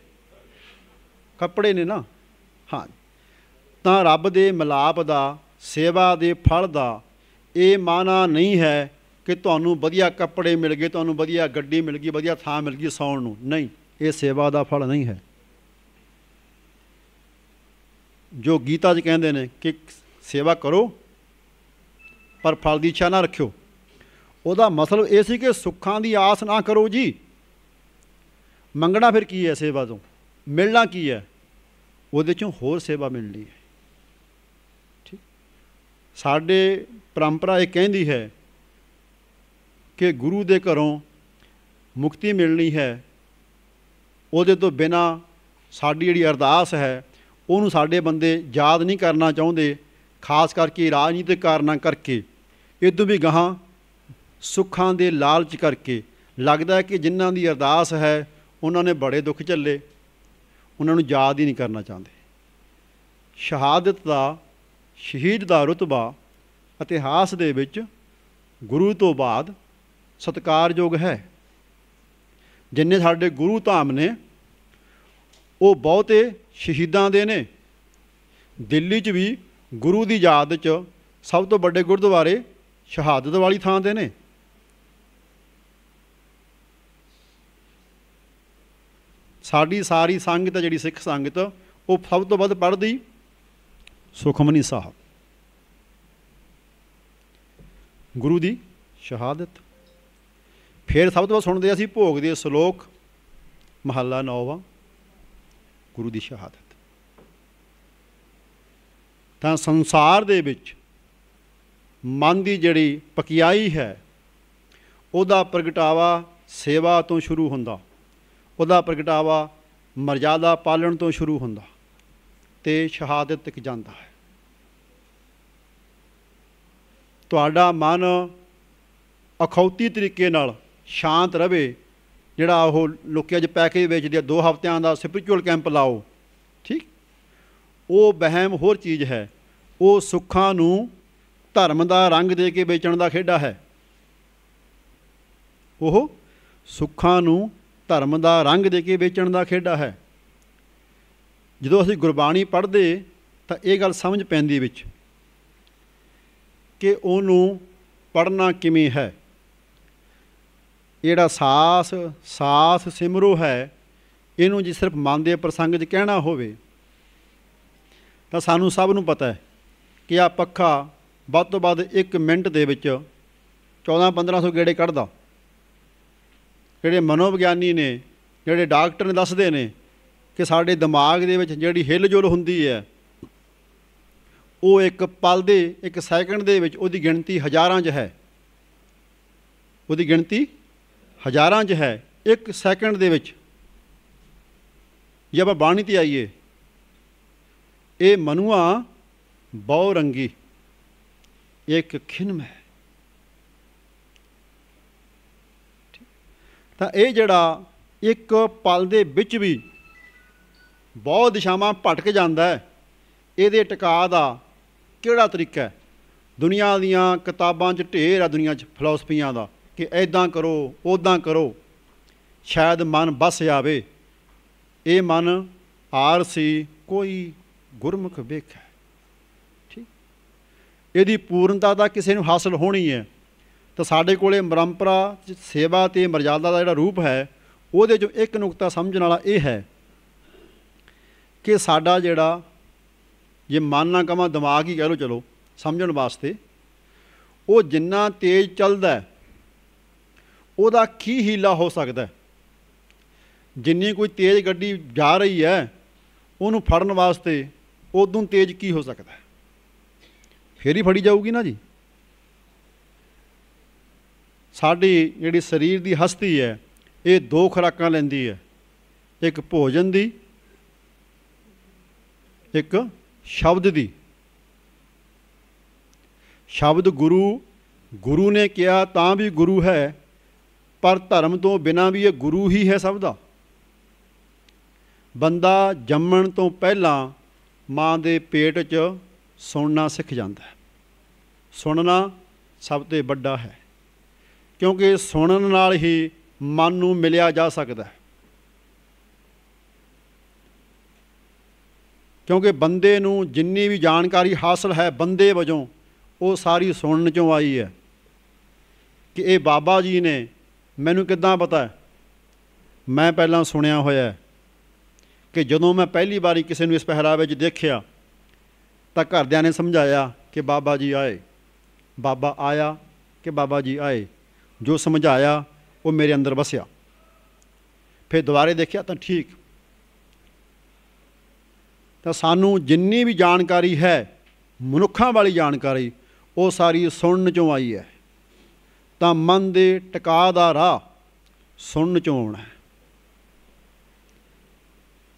ਕੱਪੜੇ ਨੇ ਨਾ ਹਾਂ ਤਾਂ ਰੱਬ ਦੇ ਮਿਲਾਪ ਦਾ ਸੇਵਾ ਦੇ ਫਲ ਦਾ ਇਹ ਮਾਨਾ ਨਹੀਂ ਹੈ ਕਿ ਤੁਹਾਨੂੰ ਵਧੀਆ ਕੱਪੜੇ ਮਿਲ ਗਏ ਤੁਹਾਨੂੰ ਵਧੀਆ ਗੱਡੀ ਮਿਲ ਗਈ ਵਧੀਆ ਥਾਂ ਮਿਲ ਗਈ ਸੌਣ ਨੂੰ ਨਹੀਂ ਇਹ ਸੇਵਾ ਦਾ ਫਲ ਨਹੀਂ ਹੈ ਜੋ ਗੀਤਾ 'ਚ ਕਹਿੰਦੇ ਨੇ ਕਿ ਸੇਵਾ ਕਰੋ ਪਰ ਫਲ ਦੀ ਇੱਛਾ ਨਾ ਰੱਖਿਓ ਉਹਦਾ ਮਤਲਬ ਇਹ ਸੀ ਕਿ ਸੁੱਖਾਂ ਦੀ ਆਸ ਨਾ ਕਰੋ ਜੀ ਮੰਗਣਾ ਫਿਰ ਕੀ ਹੈ ਸੇਵਾ ਤੋਂ ਮਿਲਣਾ ਕੀ ਹੈ ਉਹਦੇ ਚੋਂ ਹੋਰ ਸੇਵਾ ਮਿਲਣੀ ਹੈ ਸਾਡੇ ਪਰੰਪਰਾ ਇਹ ਕਹਿੰਦੀ ਹੈ ਕਿ ਗੁਰੂ ਦੇ ਘਰੋਂ ਮੁਕਤੀ ਮਿਲਣੀ ਹੈ ਉਹਦੇ ਤੋਂ ਬਿਨਾ ਸਾਡੀ ਜਿਹੜੀ ਅਰਦਾਸ ਹੈ ਉਹਨੂੰ ਸਾਡੇ ਬੰਦੇ ਯਾਦ ਨਹੀਂ ਕਰਨਾ ਚਾਹੁੰਦੇ ਖਾਸ ਕਰਕੇ ਰਾਜਨੀਤਿਕ ਕਾਰਨਾਂ ਕਰਕੇ ਇਦੋਂ ਵੀ ਗਾਹਾਂ ਸੁੱਖਾਂ ਦੇ ਲਾਲਚ ਕਰਕੇ ਲੱਗਦਾ ਹੈ ਕਿ ਜਿਨ੍ਹਾਂ ਦੀ ਅਰਦਾਸ ਹੈ ਉਹਨਾਂ ਨੇ ਬੜੇ ਦੁੱਖ ਝੱਲੇ ਉਹਨਾਂ ਨੂੰ ਯਾਦ ਹੀ ਨਹੀਂ ਕਰਨਾ ਚਾਹੁੰਦੇ ਸ਼ਹਾਦਤ ਦਾ ਸ਼ਹੀਦ ਦਾ ਰਤਬਾ ਇਤਿਹਾਸ ਦੇ ਵਿੱਚ ਗੁਰੂ ਤੋਂ ਬਾਅਦ ਸਤਕਾਰਯੋਗ ਹੈ ਜਿੰਨੇ ਸਾਡੇ ਗੁਰੂ ਧਾਮ ਨੇ ਉਹ ਬਹੁਤੇ ਸ਼ਹੀਦਾਂ ਦੇ ਨੇ ਦਿੱਲੀ 'ਚ ਵੀ ਗੁਰੂ ਦੀ ਯਾਦ 'ਚ ਸਭ ਤੋਂ ਵੱਡੇ ਗੁਰਦੁਆਰੇ ਸ਼ਹਾਦਤ ਵਾਲੀ ਥਾਂ ਦੇ ਨੇ ਸਾਡੀ ਸਾਰੀ ਸੰਗਤ ਜਿਹੜੀ ਸਿੱਖ ਸੰਗਤ ਉਹ ਸਭ ਤੋਂ ਵੱਧ ਪੜਦੀ ਸੁਖਮਨੀ ਸਾਹਿਬ ਗੁਰੂ ਦੀ ਸ਼ਹਾਦਤ ਫਿਰ ਸਭ ਤੋਂ ਸੁਣਦੇ ਅਸੀਂ ਭੋਗ ਦੇ ਸ਼ਲੋਕ ਮਹੱਲਾ 9ਵਾਂ ਗੁਰੂ ਦੀ ਸ਼ਹਾਦਤ ਤਾਂ ਸੰਸਾਰ ਦੇ ਵਿੱਚ ਮਨ ਦੀ ਜਿਹੜੀ ਪਕਿਆਈ ਹੈ ਉਹਦਾ ਪ੍ਰਗਟਾਵਾ ਸੇਵਾ ਤੋਂ ਸ਼ੁਰੂ ਹੁੰਦਾ ਉਹਦਾ ਪ੍ਰਗਟਾਵਾ ਦਾ ਪਾਲਣ ਤੋਂ ਸ਼ੁਰੂ ਹੁੰਦਾ ਤੇ ਸ਼ਹਾਦਤ ਤੱਕ ਜਾਂਦਾ ਹੈ ਤੁਹਾਡਾ ਮਨ ਅਖੌਤੀ ਤਰੀਕੇ ਨਾਲ ਸ਼ਾਂਤ ਰਵੇ ਜਿਹੜਾ ਉਹ ਲੋਕੀ ਅੱਜ ਪੈਕੇਜ ਵੇਚਦੇ ਆ 2 ਹਫ਼ਤਿਆਂ ਦਾ ਸਪਿਰਚੁਅਲ ਕੈਂਪ ਲਾਓ ਠੀਕ ਉਹ ਬਹਿਮ ਹੋਰ ਚੀਜ਼ ਹੈ ਉਹ ਸੁੱਖਾਂ ਨੂੰ ਧਰਮ ਦਾ ਰੰਗ ਦੇ ਕੇ ਵੇਚਣ ਦਾ ਖੇਡਾ ਹੈ ਉਹ ਸੁੱਖਾਂ ਨੂੰ ਧਰਮ ਦਾ ਰੰਗ ਦੇ ਕੇ ਵੇਚਣ ਦਾ ਖੇਡਾ ਹੈ ਜਦੋਂ ਅਸੀਂ ਗੁਰਬਾਣੀ ਪੜ੍ਹਦੇ ਤਾਂ ਇਹ ਗੱਲ ਸਮਝ ਪੈਂਦੀ ਵਿੱਚ ਕਿ ਉਹਨੂੰ ਪੜਨਾ ਕਿਵੇਂ ਹੈ ਜਿਹੜਾ ਸਾਸ ਸਾਸ ਸਿਮਰੋ ਹੈ ਇਹਨੂੰ ਜੇ ਸਿਰਫ ਮਨ ਦੇ ਪ੍ਰਸੰਗ 'ਚ ਕਹਿਣਾ ਹੋਵੇ ਤਾਂ ਸਾਨੂੰ ਸਭ ਨੂੰ ਪਤਾ ਹੈ ਕਿ ਆ ਪੱਖਾ ਵੱਧ ਤੋਂ ਵੱਧ 1 ਮਿੰਟ ਦੇ ਵਿੱਚ 14-1500 ਗੇੜੇ ਕੱਢਦਾ ਜਿਹੜੇ ਮਨੋਵਿਗਿਆਨੀ ਨੇ ਜਿਹੜੇ ਡਾਕਟਰ ਨੇ ਦੱਸਦੇ ਨੇ ਕਿ ਸਾਡੇ ਦਿਮਾਗ ਦੇ ਵਿੱਚ ਜਿਹੜੀ ਹਿਲਜੁਲ ਹੁੰਦੀ ਹੈ ਉਹ ਇੱਕ ਪਲ ਦੇ ਇੱਕ ਸੈਕਿੰਡ ਦੇ ਵਿੱਚ ਉਹਦੀ ਗਿਣਤੀ ਹਜ਼ਾਰਾਂ 'ਚ ਹੈ ਉਹਦੀ ਗਿਣਤੀ ਹਜ਼ਾਰਾਂ 'ਚ ਹੈ ਇੱਕ ਸੈਕਿੰਡ ਦੇ ਵਿੱਚ ਜੇ ਆਪਾਂ ਬਾਣੀ ਤੇ ਆਈਏ ਇਹ ਮਨੁਆ ਬਹੁ ਰੰਗੀ ਇੱਕ ਖਿੰਮ ਹੈ ਤਾਂ ਇਹ ਜਿਹੜਾ ਇੱਕ ਪਲ ਦੇ ਵਿੱਚ ਵੀ ਬਹੁਤ ਦਿਸ਼ਾਵਾਂ ਭਟਕ ਜਾਂਦਾ ਹੈ ਇਹਦੇ ਟਿਕਾ ਦਾ ਕਿਹੜਾ ਤਰੀਕਾ ਹੈ ਦੁਨੀਆ ਦੀਆਂ ਕਿਤਾਬਾਂ 'ਚ ਢੇਰ ਆ ਦੁਨੀਆ 'ਚ ਫਲਸਫੀਆਂ ਦਾ ਕਿ ਐਦਾਂ ਕਰੋ ਉਦਾਂ ਕਰੋ ਸ਼ਾਇਦ ਮਨ ਬਸ ਜਾਵੇ ਇਹ ਮਨ ਆਰਸੀ ਕੋਈ ਗੁਰਮੁਖ ਵੇਖੇ ਠੀਕ ਇਹਦੀ ਪੂਰਨਤਾ ਦਾ ਕਿਸੇ ਨੂੰ ਹਾਸਲ ਹੋਣੀ ਹੈ ਤਾਂ ਸਾਡੇ ਕੋਲੇ ਮਰੰਪਰਾ ਸੇਵਾ ਤੇ ਮਰਜ਼ਾਦਾ ਦਾ ਜਿਹੜਾ ਰੂਪ ਹੈ ਉਹਦੇ ਚੋਂ ਇੱਕ ਨੁਕਤਾ ਸਮਝਣ ਵਾਲਾ ਇਹ ਹੈ ਕਿ ਸਾਡਾ ਜਿਹੜਾ ਜੇ ਮਨ ਨਾ ਕਮਾ ਦਿਮਾਗ ਹੀ ਕਹਿ ਲੋ ਚਲੋ ਸਮਝਣ ਵਾਸਤੇ ਉਹ ਜਿੰਨਾ ਤੇਜ਼ ਚੱਲਦਾ ਉਹਦਾ ਕੀ ਹੀਲਾ ਹੋ ਸਕਦਾ ਜਿੰਨੀ ਕੋਈ ਤੇਜ਼ ਗੱਡੀ ਜਾ ਰਹੀ ਹੈ ਉਹਨੂੰ ਫੜਨ ਵਾਸਤੇ ਉਦੋਂ ਤੇਜ਼ ਕੀ ਹੋ ਸਕਦਾ ਫੇਰ ਹੀ ਫੜੀ ਜਾਊਗੀ ਨਾ ਜੀ ਸਾਡੀ ਜਿਹੜੀ ਸਰੀਰ ਦੀ ਹਸਤੀ ਹੈ ਇਹ ਦੋ ਖੁਰਾਕਾਂ ਲੈਂਦੀ ਹੈ ਇੱਕ ਭੋਜਨ ਦੀ ਇੱਕ ਸ਼ਬਦ ਦੀ ਸ਼ਬਦ ਗੁਰੂ ਗੁਰੂ ਨੇ ਕਿਹਾ ਤਾਂ ਵੀ ਗੁਰੂ ਹੈ ਪਰ ਧਰਮ ਤੋਂ ਬਿਨਾਂ ਵੀ ਇਹ ਗੁਰੂ ਹੀ ਹੈ ਸਭ ਦਾ ਬੰਦਾ ਜੰਮਣ ਤੋਂ ਪਹਿਲਾਂ ਮਾਂ ਦੇ ਪੇਟ 'ਚ ਸੁਣਨਾ ਸਿੱਖ ਜਾਂਦਾ ਹੈ ਸੁਣਨਾ ਸਭ ਤੋਂ ਵੱਡਾ ਹੈ ਕਿਉਂਕਿ ਸੁਣਨ ਨਾਲ ਹੀ ਮਨ ਨੂੰ ਮਿਲਿਆ ਜਾ ਸਕਦਾ ਹੈ ਕਿਉਂਕਿ ਬੰਦੇ ਨੂੰ ਜਿੰਨੀ ਵੀ ਜਾਣਕਾਰੀ ਹਾਸਲ ਹੈ ਬੰਦੇ ਵਜੋਂ ਉਹ ਸਾਰੀ ਸੁਣਨ ਚੋਂ ਆਈ ਹੈ ਕਿ ਇਹ ਬਾਬਾ ਜੀ ਨੇ ਮੈਨੂੰ ਕਿੱਦਾਂ ਪਤਾ ਮੈਂ ਪਹਿਲਾਂ ਸੁਣਿਆ ਹੋਇਆ ਕਿ ਜਦੋਂ ਮੈਂ ਪਹਿਲੀ ਵਾਰੀ ਕਿਸੇ ਨੂੰ ਇਸ ਪਹਿਰਾਵੇ 'ਚ ਦੇਖਿਆ ਤਾਂ ਘਰਦਿਆਂ ਨੇ ਸਮਝਾਇਆ ਕਿ ਬਾਬਾ ਜੀ ਆਏ ਬਾਬਾ ਆਇਆ ਕਿ ਬਾਬਾ ਜੀ ਆਏ ਜੋ ਸਮਝਾਇਆ ਉਹ ਮੇਰੇ ਅੰਦਰ ਵਸਿਆ ਫਿਰ ਦੁਬਾਰੇ ਦੇਖਿਆ ਤਾਂ ਠੀਕ ਤਾਂ ਸਾਨੂੰ ਜਿੰਨੀ ਵੀ ਜਾਣਕਾਰੀ ਹੈ ਮਨੁੱਖਾਂ ਵਾਲੀ ਜਾਣਕਾਰੀ ਉਹ ਸਾਰੀ ਸੁਣਨ ਚੋਂ ਆਈ ਹੈ ਤਾਂ ਮਨ ਦੇ ਟਿਕਾ ਦਾ ਰਾਹ ਸੁਣਨ ਚੋਂ ਆਉਣਾ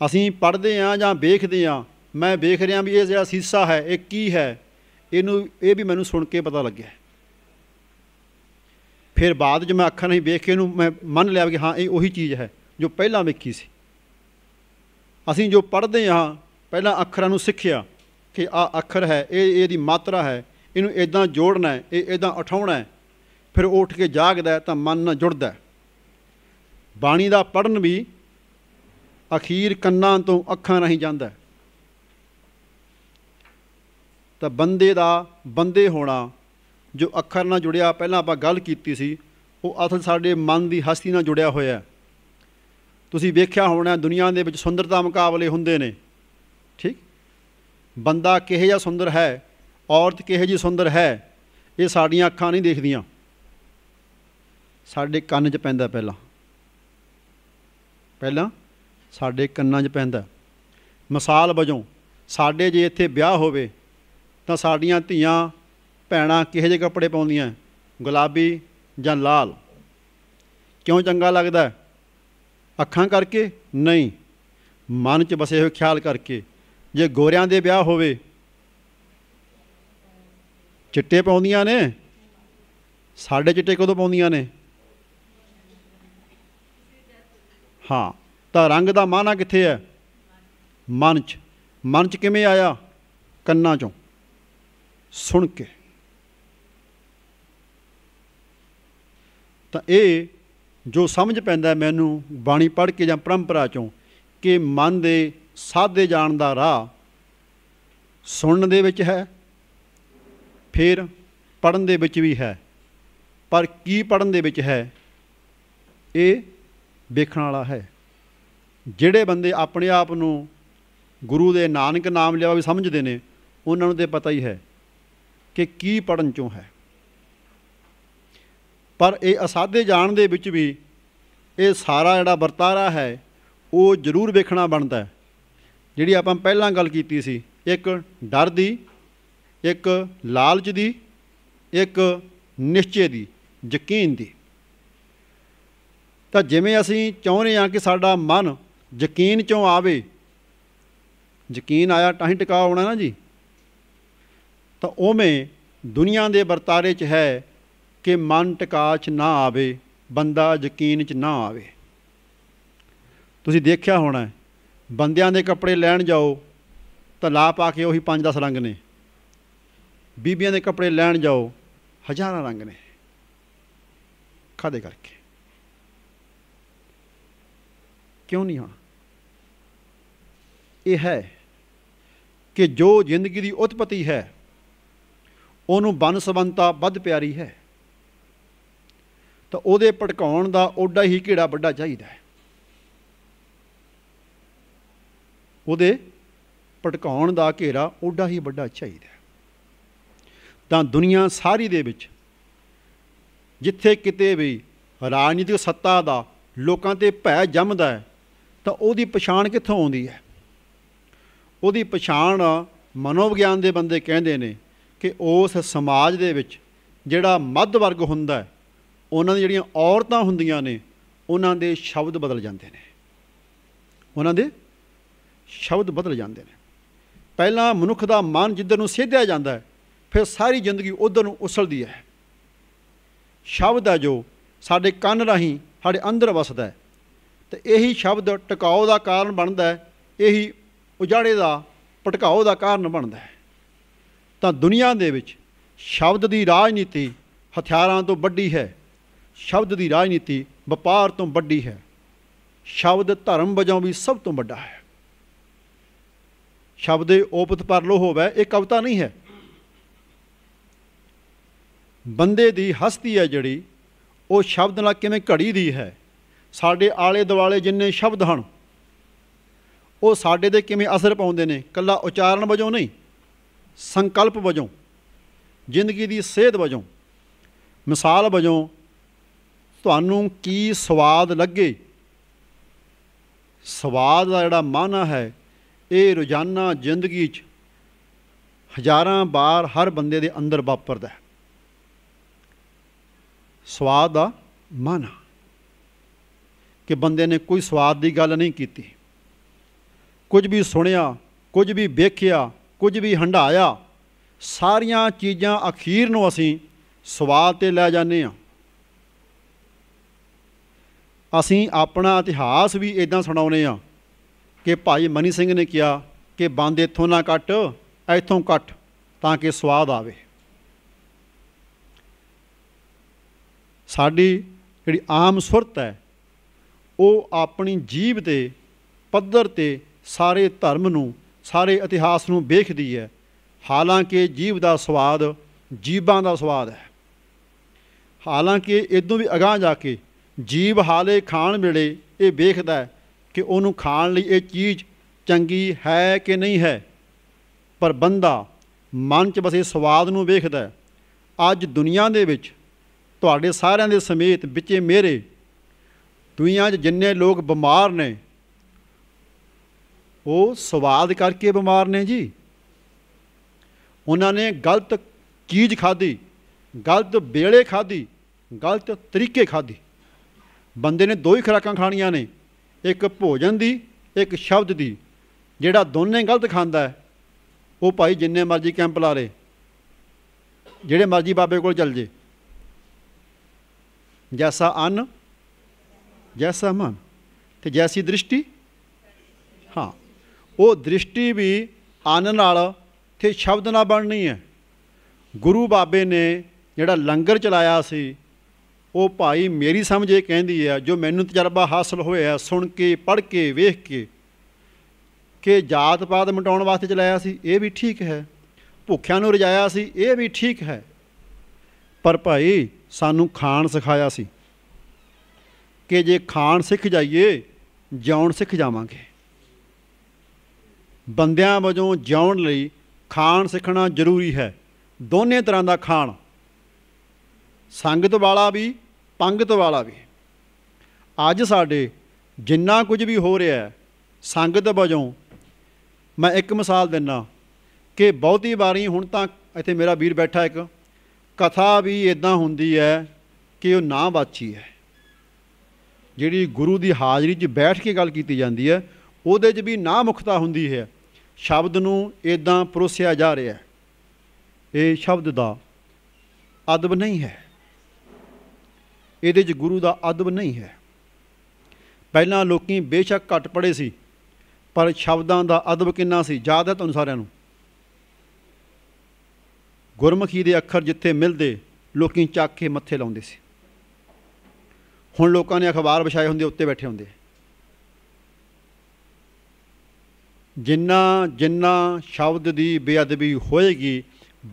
ਅਸੀਂ ਪੜ੍ਹਦੇ ਆਂ ਜਾਂ ਵੇਖਦੇ ਆਂ ਮੈਂ ਵੇਖ ਰਿਹਾ ਵੀ ਇਹ ਜਿਹੜਾ ਸੀਸਾ ਹੈ ਇਹ ਕੀ ਹੈ ਇਹਨੂੰ ਇਹ ਵੀ ਮੈਨੂੰ ਸੁਣ ਕੇ ਪਤਾ ਲੱਗਿਆ ਫਿਰ ਬਾਅਦ ਜਦ ਮੈਂ ਅੱਖਾਂ ਨਹੀਂ ਵੇਖ ਕੇ ਇਹਨੂੰ ਮੈਂ ਮੰਨ ਲਿਆ ਕਿ ਹਾਂ ਇਹ ਉਹੀ ਚੀਜ਼ ਹੈ ਜੋ ਪਹਿਲਾਂ ਵੇਖੀ ਸੀ ਅਸੀਂ ਜੋ ਪੜ੍ਹਦੇ ਆਂ ਪਹਿਲਾਂ ਅੱਖਰਾਂ ਨੂੰ ਸਿੱਖਿਆ ਕਿ ਆ ਅੱਖਰ ਹੈ ਇਹ ਇਹਦੀ ਮਾਤਰਾ ਹੈ ਇਹਨੂੰ ਇਦਾਂ ਜੋੜਨਾ ਹੈ ਇਹ ਇਦਾਂ ਉਠਾਉਣਾ ਹੈ ਫਿਰ ਉੱਠ ਕੇ ਜਾਗਦਾ ਤਾਂ ਮਨ ਨਾਲ ਜੁੜਦਾ ਬਾਣੀ ਦਾ ਪੜਨ ਵੀ ਅਖੀਰ ਕੰਨਾਂ ਤੋਂ ਅੱਖਾਂ ਰਹੀ ਜਾਂਦਾ ਤਾਂ ਬੰਦੇ ਦਾ ਬੰਦੇ ਹੋਣਾ ਜੋ ਅੱਖਰ ਨਾਲ ਜੁੜਿਆ ਪਹਿਲਾਂ ਆਪਾਂ ਗੱਲ ਕੀਤੀ ਸੀ ਉਹ ਅਸਲ ਸਾਡੇ ਮਨ ਦੀ ਹਸਤੀ ਨਾਲ ਜੁੜਿਆ ਹੋਇਆ ਤੁਸੀਂ ਵੇਖਿਆ ਹੋਣਾ ਦੁਨੀਆ ਦੇ ਵਿੱਚ ਸੁੰਦਰਤਾ ਮੁਕਾਬਲੇ ਹੁੰਦੇ ਨੇ ਠੀਕ ਬੰਦਾ ਕਿਹੋ ਜਿਹਾ ਸੁੰਦਰ ਹੈ ਔਰਤ ਕਿਹੋ ਜੀ ਸੁੰਦਰ ਹੈ ਇਹ ਸਾਡੀਆਂ ਅੱਖਾਂ ਨਹੀਂ ਦੇਖਦੀਆਂ ਸਾਡੇ ਕੰਨ 'ਚ ਪੈਂਦਾ ਪਹਿਲਾਂ ਪਹਿਲਾਂ ਸਾਡੇ ਕੰਨਾਂ 'ਚ ਪੈਂਦਾ ਮਿਸਾਲ ਵਜੋਂ ਸਾਡੇ ਜੇ ਇੱਥੇ ਵਿਆਹ ਹੋਵੇ ਤਾਂ ਸਾਡੀਆਂ ਧੀਆਂ ਭੈਣਾਂ ਕਿਹੋ ਜਿਹੇ ਕੱਪੜੇ ਪਾਉਂਦੀਆਂ ਗੁਲਾਬੀ ਜਾਂ ਲਾਲ ਕਿਉਂ ਚੰਗਾ ਲੱਗਦਾ ਅੱਖਾਂ ਕਰਕੇ ਨਹੀਂ ਮਨ 'ਚ ਬਸੇ ਹੋਏ ਖਿਆਲ ਕਰਕੇ ਜੇ ਗੋਰਿਆਂ ਦੇ ਵਿਆਹ ਹੋਵੇ ਚਿੱਟੇ ਪਾਉਂਦੀਆਂ ਨੇ ਸਾਡੇ ਚਿੱਟੇ ਕਦੋਂ ਪਾਉਂਦੀਆਂ ਨੇ ਹਾਂ ਤਾਂ ਰੰਗ ਦਾ ਮਾਨਾ ਕਿੱਥੇ ਹੈ ਮਨ 'ਚ ਮਨ 'ਚ ਕਿਵੇਂ ਆਇਆ ਕੰਨਾਂ 'ਚੋਂ ਸੁਣ ਕੇ ਤਾਂ ਇਹ ਜੋ ਸਮਝ ਪੈਂਦਾ ਮੈਨੂੰ ਬਾਣੀ ਪੜ੍ਹ ਕੇ ਜਾਂ ਪਰੰਪਰਾ 'ਚੋਂ ਕਿ ਮਨ ਦੇ ਸਾਧੇ ਜਾਣ ਦਾ ਰਾਹ ਸੁਣਨ ਦੇ ਵਿੱਚ ਹੈ ਫਿਰ ਪੜਨ ਦੇ ਵਿੱਚ ਵੀ ਹੈ ਪਰ ਕੀ ਪੜਨ ਦੇ ਵਿੱਚ ਹੈ ਇਹ ਵੇਖਣ ਵਾਲਾ ਹੈ ਜਿਹੜੇ ਬੰਦੇ ਆਪਣੇ ਆਪ ਨੂੰ ਗੁਰੂ ਦੇ ਨਾਨਕ ਨਾਮ ਲਿਆ ਵੀ ਸਮਝਦੇ ਨੇ ਉਹਨਾਂ ਨੂੰ ਤੇ ਪਤਾ ਹੀ ਹੈ ਕਿ ਕੀ ਪੜਨ ਚੋਂ ਹੈ ਪਰ ਇਹ ਅਸਾਧੇ ਜਾਣ ਦੇ ਵਿੱਚ ਵੀ ਇਹ ਸਾਰਾ ਜਿਹੜਾ ਵਰਤਾਰਾ ਹੈ ਉਹ ਜ਼ਰੂਰ ਵੇਖਣਾ ਬਣਦਾ ਹੈ ਜਿਹੜੀ ਆਪਾਂ ਪਹਿਲਾਂ ਗੱਲ ਕੀਤੀ ਸੀ ਇੱਕ ਡਰ ਦੀ ਇੱਕ ਲਾਲਚ ਦੀ ਇੱਕ ਨਿਸ਼ਚੇ ਦੀ ਯਕੀਨ ਦੀ ਤਾਂ ਜਿਵੇਂ ਅਸੀਂ ਚਾਹੁੰਦੇ ਹਾਂ ਕਿ ਸਾਡਾ ਮਨ ਯਕੀਨ ਚੋਂ ਆਵੇ ਯਕੀਨ ਆਇਆ ਤਾਂ ਹੀ ਟਿਕਾ ਹੋਣਾ ਨਾ ਜੀ ਤਾਂ ਉਵੇਂ ਦੁਨੀਆ ਦੇ ਵਰਤਾਰੇ 'ਚ ਹੈ ਕਿ ਮਨ ਟਿਕਾ 'ਚ ਨਾ ਆਵੇ ਬੰਦਾ ਯਕੀਨ 'ਚ ਨਾ ਆਵੇ ਤੁਸੀਂ ਦੇਖਿਆ ਹੋਣਾ ਬੰਦਿਆਂ ਦੇ ਕੱਪੜੇ ਲੈਣ ਜਾਓ ਤਾਂ ਲਾ ਪਾ ਕੇ ਉਹੀ 5-10 ਰੰਗ ਨੇ ਬੀਬੀਆਂ ਦੇ ਕੱਪੜੇ ਲੈਣ ਜਾਓ ਹਜ਼ਾਰਾਂ ਰੰਗ ਨੇ ਖਾਦੇ ਕਰਕੇ ਕਿਉਂ ਨਹੀਂ ਹੋਣਾ ਇਹ ਹੈ ਕਿ ਜੋ ਜ਼ਿੰਦਗੀ ਦੀ ਉਤਪਤੀ ਹੈ ਉਹਨੂੰ ਬਨ ਸਬੰਤਾ ਵੱਧ ਪਿਆਰੀ ਹੈ ਤਾਂ ਉਹਦੇ ਭਟਕਾਉਣ ਦਾ ਓਡਾ ਹੀ ਕਿਹੜਾ ਵੱਡਾ ਚਾਹੀਦਾ ਹੈ ਉਹਦੇ ਪਟਕਾਉਣ ਦਾ ਘੇਰਾ ਓਡਾ ਹੀ ਵੱਡਾ ਚਾਹੀਦਾ ਤਾਂ ਦੁਨੀਆ ਸਾਰੀ ਦੇ ਵਿੱਚ ਜਿੱਥੇ ਕਿਤੇ ਵੀ ਰਾਜਨੀਤਿਕ ਸੱਤਾ ਦਾ ਲੋਕਾਂ ਤੇ ਭੈ ਜੰਮਦਾ ਹੈ ਤਾਂ ਉਹਦੀ ਪਛਾਣ ਕਿੱਥੋਂ ਆਉਂਦੀ ਹੈ ਉਹਦੀ ਪਛਾਣ ਮਨੋਵਿਗਿਆਨ ਦੇ ਬੰਦੇ ਕਹਿੰਦੇ ਨੇ ਕਿ ਉਸ ਸਮਾਜ ਦੇ ਵਿੱਚ ਜਿਹੜਾ ਮੱਧ ਵਰਗ ਹੁੰਦਾ ਹੈ ਉਹਨਾਂ ਦੀ ਜਿਹੜੀਆਂ ਔਰਤਾਂ ਹੁੰਦੀਆਂ ਨੇ ਉਹਨਾਂ ਦੇ ਸ਼ਬਦ ਬਦਲ ਜਾਂਦੇ ਨੇ ਉਹਨਾਂ ਦੇ ਸ਼ਬਦ ਬਦਲ ਜਾਂਦੇ ਨੇ ਪਹਿਲਾਂ ਮਨੁੱਖ ਦਾ ਮਨ ਜਿੱਧਰ ਨੂੰ ਸਿੱਧਿਆ ਜਾਂਦਾ ਫਿਰ ਸਾਰੀ ਜ਼ਿੰਦਗੀ ਉਧਰ ਨੂੰ ਉਸਲਦੀ ਹੈ ਸ਼ਬਦ ਹੈ ਜੋ ਸਾਡੇ ਕੰਨ ਰਾਹੀਂ ਸਾਡੇ ਅੰਦਰ ਵਸਦਾ ਤੇ ਇਹੀ ਸ਼ਬਦ ਟਿਕਾਉ ਦਾ ਕਾਰਨ ਬਣਦਾ ਹੈ ਇਹੀ ਉਜਾੜੇ ਦਾ ਪਟਕਾਉ ਦਾ ਕਾਰਨ ਬਣਦਾ ਹੈ ਤਾਂ ਦੁਨੀਆ ਦੇ ਵਿੱਚ ਸ਼ਬਦ ਦੀ ਰਾਜਨੀਤੀ ਹਥਿਆਰਾਂ ਤੋਂ ਵੱਡੀ ਹੈ ਸ਼ਬਦ ਦੀ ਰਾਜਨੀਤੀ ਵਪਾਰ ਤੋਂ ਵੱਡੀ ਹੈ ਸ਼ਬਦ ਧਰਮ ਵਜੋਂ ਵੀ ਸਭ ਤੋਂ ਵੱਡਾ ਹੈ ਸ਼ਬਦੇ ਉਪਤ ਪਰਲੋ ਹੋਵੇ ਇਹ ਕਵਿਤਾ ਨਹੀਂ ਹੈ ਬੰਦੇ ਦੀ ਹਸਤੀ ਹੈ ਜਿਹੜੀ ਉਹ ਸ਼ਬਦ ਨਾਲ ਕਿਵੇਂ ਘੜੀ ਦੀ ਹੈ ਸਾਡੇ ਆਲੇ ਦੁਆਲੇ ਜਿੰਨੇ ਸ਼ਬਦ ਹਨ ਉਹ ਸਾਡੇ ਦੇ ਕਿਵੇਂ ਅਸਰ ਪਾਉਂਦੇ ਨੇ ਕੱਲਾ ਉਚਾਰਨ ਵਜੋਂ ਨਹੀਂ ਸੰਕਲਪ ਵਜੋਂ ਜ਼ਿੰਦਗੀ ਦੀ ਸੇਧ ਵਜੋਂ ਮਿਸਾਲ ਵਜੋਂ ਤੁਹਾਨੂੰ ਕੀ ਸਵਾਦ ਲੱਗੇ ਸਵਾਦ ਦਾ ਜਿਹੜਾ ਮਾਨਾ ਹੈ ਇਹ ਰੋਜ਼ਾਨਾ ਜ਼ਿੰਦਗੀ 'ਚ ਹਜ਼ਾਰਾਂ ਬਾਰ ਹਰ ਬੰਦੇ ਦੇ ਅੰਦਰ ਵਾਪਰਦਾ ਹੈ ਸਵਾਦ ਦਾ ਮਨ ਕਿ ਬੰਦੇ ਨੇ ਕੋਈ ਸਵਾਦ ਦੀ ਗੱਲ ਨਹੀਂ ਕੀਤੀ ਕੁਝ ਵੀ ਸੁਣਿਆ ਕੁਝ ਵੀ ਵੇਖਿਆ ਕੁਝ ਵੀ ਹੰਡਾਇਆ ਸਾਰੀਆਂ ਚੀਜ਼ਾਂ ਅਖੀਰ ਨੂੰ ਅਸੀਂ ਸਵਾਦ ਤੇ ਲੈ ਜਾਂਦੇ ਹਾਂ ਅਸੀਂ ਆਪਣਾ ਇਤਿਹਾਸ ਵੀ ਇਦਾਂ ਸੁਣਾਉਨੇ ਆ ਕਿ ਭਾਈ ਮਨੀ ਸਿੰਘ ਨੇ ਕਿਹਾ ਕਿ ਬੰਦ ਇਥੋਂ ਨਾ ਕੱਟ ਇਥੋਂ ਕੱਟ ਤਾਂ ਕਿ ਸਵਾਦ ਆਵੇ ਸਾਡੀ ਜਿਹੜੀ ਆਮ ਸੁਰਤ ਹੈ ਉਹ ਆਪਣੀ ਜੀਬ ਦੇ ਪੱਧਰ ਤੇ ਸਾਰੇ ਧਰਮ ਨੂੰ ਸਾਰੇ ਇਤਿਹਾਸ ਨੂੰ ਵੇਖਦੀ ਹੈ ਹਾਲਾਂਕਿ ਜੀਬ ਦਾ ਸਵਾਦ ਜੀਬਾਂ ਦਾ ਸਵਾਦ ਹੈ ਹਾਲਾਂਕਿ ਇਦੋਂ ਵੀ ਅਗਾਹ ਜਾ ਕੇ ਜੀਬ ਹਾਲੇ ਖਾਣ ਵੇਲੇ ਇਹ ਵੇਖਦਾ ਹੈ ਕਿ ਉਹਨੂੰ ਖਾਣ ਲਈ ਇਹ ਚੀਜ਼ ਚੰਗੀ ਹੈ ਕਿ ਨਹੀਂ ਹੈ ਪਰ ਬੰਦਾ ਮਨ 'ਚ ਬਸੇ ਸਵਾਦ ਨੂੰ ਵੇਖਦਾ ਅੱਜ ਦੁਨੀਆ ਦੇ ਵਿੱਚ ਤੁਹਾਡੇ ਸਾਰਿਆਂ ਦੇ ਸਮੇਤ ਵਿੱਚੇ ਮੇਰੇ ਦੁਨੀਆ 'ਚ ਜਿੰਨੇ ਲੋਕ ਬਿਮਾਰ ਨੇ ਉਹ ਸਵਾਦ ਕਰਕੇ ਬਿਮਾਰ ਨੇ ਜੀ ਉਹਨਾਂ ਨੇ ਗਲਤ ਚੀਜ਼ ਖਾਧੀ ਗਲਤ ਵੇਲੇ ਖਾਧੀ ਗਲਤ ਤਰੀਕੇ ਖਾਧੀ ਬੰਦੇ ਨੇ ਦੋ ਹੀ ਖਰਾਕਾਂ ਖਾਣੀਆਂ ਨੇ ਇੱਕ ਭੋਜਨ ਦੀ ਇੱਕ ਸ਼ਬਦ ਦੀ ਜਿਹੜਾ ਦੋਨੇ ਗਲਤ ਖਾਂਦਾ ਹੈ ਉਹ ਭਾਈ ਜਿੰਨੇ ਮਰਜ਼ੀ ਕੈਂਪ ਲਾ ਲੇ ਜਿਹੜੇ ਮਰਜ਼ੀ ਬਾਬੇ ਕੋਲ ਚੱਲ ਜੇ ਜੈਸਾ ਅੰਨ ਜੈਸਾ ਮਨ ਤੇ ਜੈਸੀ ਦ੍ਰਿਸ਼ਟੀ ਹਾਂ ਉਹ ਦ੍ਰਿਸ਼ਟੀ ਵੀ ਅੰਨ ਨਾਲ ਤੇ ਸ਼ਬਦ ਨਾਲ ਬਣਨੀ ਹੈ ਗੁਰੂ ਬਾਬੇ ਨੇ ਜਿਹੜਾ ਲੰਗਰ ਚਲਾਇਆ ਸੀ ਉਹ ਭਾਈ ਮੇਰੀ ਸਮਝ ਇਹ ਕਹਿੰਦੀ ਆ ਜੋ ਮੈਨੂੰ ਤਜਰਬਾ ਹਾਸਲ ਹੋਇਆ ਸੁਣ ਕੇ ਪੜ੍ਹ ਕੇ ਵੇਖ ਕੇ ਕਿ ਜਾਤ ਪਾਤ ਮਟਾਉਣ ਵਾਸਤੇ ਚਲਾਇਆ ਸੀ ਇਹ ਵੀ ਠੀਕ ਹੈ ਭੁੱਖਿਆਂ ਨੂੰ ਰਜਾਇਆ ਸੀ ਇਹ ਵੀ ਠੀਕ ਹੈ ਪਰ ਭਾਈ ਸਾਨੂੰ ਖਾਣ ਸਿਖਾਇਆ ਸੀ ਕਿ ਜੇ ਖਾਣ ਸਿੱਖ ਜਾਈਏ ਜਾਉਣ ਸਿੱਖ ਜਾਵਾਂਗੇ ਬੰਦਿਆਂ ਵਜੋਂ ਜਾਉਣ ਲਈ ਖਾਣ ਸਿੱਖਣਾ ਜ਼ਰੂਰੀ ਹੈ ਦੋਨੇ ਤਰ੍ਹਾਂ ਦਾ ਖਾਣ ਸੰਗਤ ਵਾਲਾ ਵੀ ਪੰਗਤ ਵਾਲਾ ਵੀ ਅੱਜ ਸਾਡੇ ਜਿੰਨਾ ਕੁਝ ਵੀ ਹੋ ਰਿਹਾ ਸੰਗਤ ਵਜੋਂ ਮੈਂ ਇੱਕ ਮਿਸਾਲ ਦਿੰਨਾ ਕਿ ਬਹੁਤੀ ਵਾਰੀ ਹੁਣ ਤਾਂ ਇੱਥੇ ਮੇਰਾ ਵੀਰ ਬੈਠਾ ਇੱਕ ਕਥਾ ਵੀ ਇਦਾਂ ਹੁੰਦੀ ਹੈ ਕਿ ਉਹ ਨਾ ਬਾਚੀ ਹੈ ਜਿਹੜੀ ਗੁਰੂ ਦੀ ਹਾਜ਼ਰੀ 'ਚ ਬੈਠ ਕੇ ਗੱਲ ਕੀਤੀ ਜਾਂਦੀ ਹੈ ਉਹਦੇ 'ਚ ਵੀ ਨਾ ਮੁਖਤਾ ਹੁੰਦੀ ਹੈ ਸ਼ਬਦ ਨੂੰ ਇਦਾਂ ਪਰੋਸਿਆ ਜਾ ਰਿਹਾ ਇਹ ਸ਼ਬਦ ਦਾ ਅਦਬ ਨਹੀਂ ਹੈ ਇਹਦੇ 'ਚ ਗੁਰੂ ਦਾ ਅਦਬ ਨਹੀਂ ਹੈ ਪਹਿਲਾਂ ਲੋਕੀ ਬੇਸ਼ੱਕ ਘੱਟ ਪੜੇ ਸੀ ਪਰ ਸ਼ਬਦਾਂ ਦਾ ਅਦਬ ਕਿੰਨਾ ਸੀ ਯਾਦ ਹੈ ਤੁਹਾਨੂੰ ਸਾਰਿਆਂ ਨੂੰ ਗੁਰਮੁਖੀ ਦੇ ਅੱਖਰ ਜਿੱਥੇ ਮਿਲਦੇ ਲੋਕੀ ਚੱਕ ਕੇ ਮੱਥੇ ਲਾਉਂਦੇ ਸੀ ਹੁਣ ਲੋਕਾਂ ਨੇ ਅਖਬਾਰ ਵਿਛਾਏ ਹੁੰਦੇ ਉੱਤੇ ਬੈਠੇ ਹੁੰਦੇ ਜਿੰਨਾ ਜਿੰਨਾ ਸ਼ਬਦ ਦੀ ਬੇਅਦਬੀ ਹੋਏਗੀ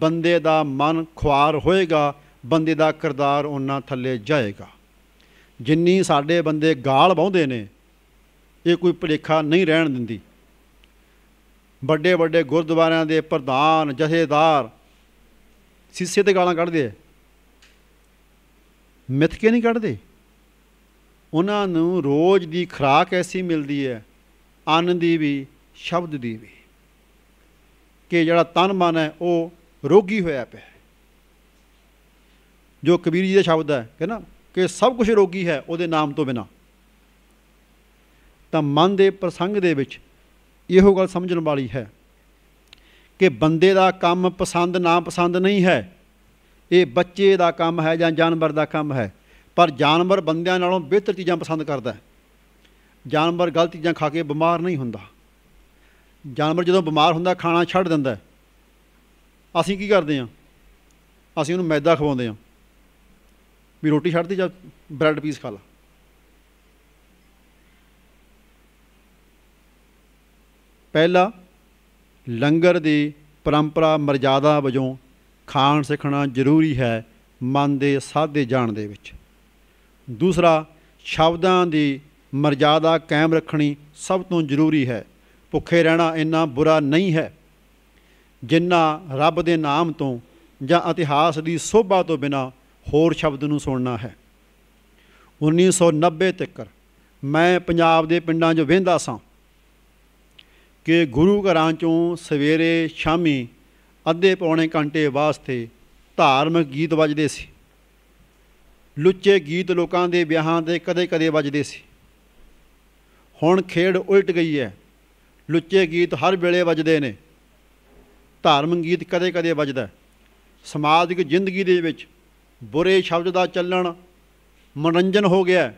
ਬੰਦੇ ਦਾ ਮਨ ਖੁਆਰ ਹੋਏਗਾ ਬੰਦੇ ਦਾ ਕਿਰਦਾਰ ਉਹਨਾਂ ਥੱਲੇ ਜਾਏਗਾ ਜਿੰਨੀ ਸਾਡੇ ਬੰਦੇ ਗਾਲ ਵਾਉਂਦੇ ਨੇ ਇਹ ਕੋਈ ਭਲੇਖਾ ਨਹੀਂ ਰਹਿਣ ਦਿੰਦੀ ਵੱਡੇ ਵੱਡੇ ਗੁਰਦੁਆਰਿਆਂ ਦੇ ਪ੍ਰਧਾਨ ਜਥੇਦਾਰ ਸਿੱਸੇ ਤੇ ਗਾਲਾਂ ਕੱਢਦੇ ਐ ਮਿੱਥ ਕੇ ਨਹੀਂ ਕੱਢਦੇ ਉਹਨਾਂ ਨੂੰ ਰੋਜ਼ ਦੀ ਖਰਾਕ ਐਸੀ ਮਿਲਦੀ ਹੈ ਅੰਨ ਦੀ ਵੀ ਸ਼ਬਦ ਦੀ ਵੀ ਕਿ ਜਿਹੜਾ ਤਨ ਮਨ ਹੈ ਉਹ ਰੋਗੀ ਹੋਇਆ ਪਿਆ ਜੋ ਕਬੀਰ ਜੀ ਦਾ ਸ਼ਬਦ ਹੈ ਕਹਿੰਦਾ ਕਿ ਸਭ ਕੁਝ ਰੋਗੀ ਹੈ ਉਹਦੇ ਨਾਮ ਤੋਂ ਬਿਨਾ ਤਾਂ ਮਨ ਦੇ ਪ੍ਰਸੰਗ ਦੇ ਵਿੱਚ ਇਹੋ ਗੱਲ ਸਮਝਣ ਵਾਲੀ ਹੈ ਕਿ ਬੰਦੇ ਦਾ ਕੰਮ ਪਸੰਦ ਨਾ ਪਸੰਦ ਨਹੀਂ ਹੈ ਇਹ ਬੱਚੇ ਦਾ ਕੰਮ ਹੈ ਜਾਂ ਜਾਨਵਰ ਦਾ ਕੰਮ ਹੈ ਪਰ ਜਾਨਵਰ ਬੰਦਿਆਂ ਨਾਲੋਂ ਬਿਹਤਰ ਚੀਜ਼ਾਂ ਪਸੰਦ ਕਰਦਾ ਹੈ ਜਾਨਵਰ ਗਲਤ ਚੀਜ਼ਾਂ ਖਾ ਕੇ ਬਿਮਾਰ ਨਹੀਂ ਹੁੰਦਾ ਜਾਨਵਰ ਜਦੋਂ ਬਿਮਾਰ ਹੁੰਦਾ ਖਾਣਾ ਛੱਡ ਦਿੰਦਾ ਅਸੀਂ ਕੀ ਕਰਦੇ ਹਾਂ ਅਸੀਂ ਉਹਨੂੰ ਮੈਦਾ ਖਵਾਉਂਦੇ ਹਾਂ ਵੀ ਰੋਟੀ ਛੱਡ ਦੇ ਜਾਂ ਬ੍ਰੈਡ ਪੀਸ ਖਾ ਲਾ ਪਹਿਲਾ ਲੰਗਰ ਦੀ ਪਰੰਪਰਾ ਮਰਜ਼ਾਦਾ ਵਜੋਂ ਖਾਣ ਸਿੱਖਣਾ ਜ਼ਰੂਰੀ ਹੈ ਮਨ ਦੇ ਸਾਦੇ ਜਾਣ ਦੇ ਵਿੱਚ ਦੂਸਰਾ ਸ਼ਬਦਾਂ ਦੀ ਮਰਜ਼ਾਦਾ ਕਾਇਮ ਰੱਖਣੀ ਸਭ ਤੋਂ ਜ਼ਰੂਰੀ ਹੈ ਭੁੱਖੇ ਰਹਿਣਾ ਇੰਨਾ ਬੁਰਾ ਨਹੀਂ ਹੈ ਜਿੰਨਾ ਰੱਬ ਦੇ ਨਾਮ ਤੋਂ ਜਾਂ ਇਤਿਹਾਸ ਦੀ ਸੋਭਾ ਤੋਂ ਬਿਨਾ ਹੋਰ ਸ਼ਬਦ ਨੂੰ ਸੁਣਨਾ ਹੈ 1990 ਤੱਕ ਮੈਂ ਪੰਜਾਬ ਦੇ ਪਿੰਡਾਂ 'ਚ ਵਹਿੰਦਾ ਸਾਂ ਕਿ ਗੁਰੂ ਘਰਾਂ 'ਚੋਂ ਸਵੇਰੇ ਸ਼ਾਮੀ ਅੱਧੇ ਪੌਣੇ ਘੰਟੇ ਵਾਸਤੇ ਧਾਰਮਿਕ ਗੀਤ ਵੱਜਦੇ ਸੀ ਲੁੱਚੇ ਗੀਤ ਲੋਕਾਂ ਦੇ ਵਿਆਹਾਂ ਦੇ ਕਦੇ-ਕਦੇ ਵੱਜਦੇ ਸੀ ਹੁਣ ਖੇਡ ਉਲਟ ਗਈ ਹੈ ਲੁੱਚੇ ਗੀਤ ਹਰ ਵੇਲੇ ਵੱਜਦੇ ਨੇ ਧਾਰਮਿਕ ਗੀਤ ਕਦੇ-ਕਦੇ ਵੱਜਦਾ ਸਮਾਜਿਕ ਜ਼ਿੰਦਗੀ ਦੇ ਵਿੱਚ ਬੁਰੇ ਸ਼ਬਦ ਦਾ ਚੱਲਣ ਮਨੋਰੰਜਨ ਹੋ ਗਿਆ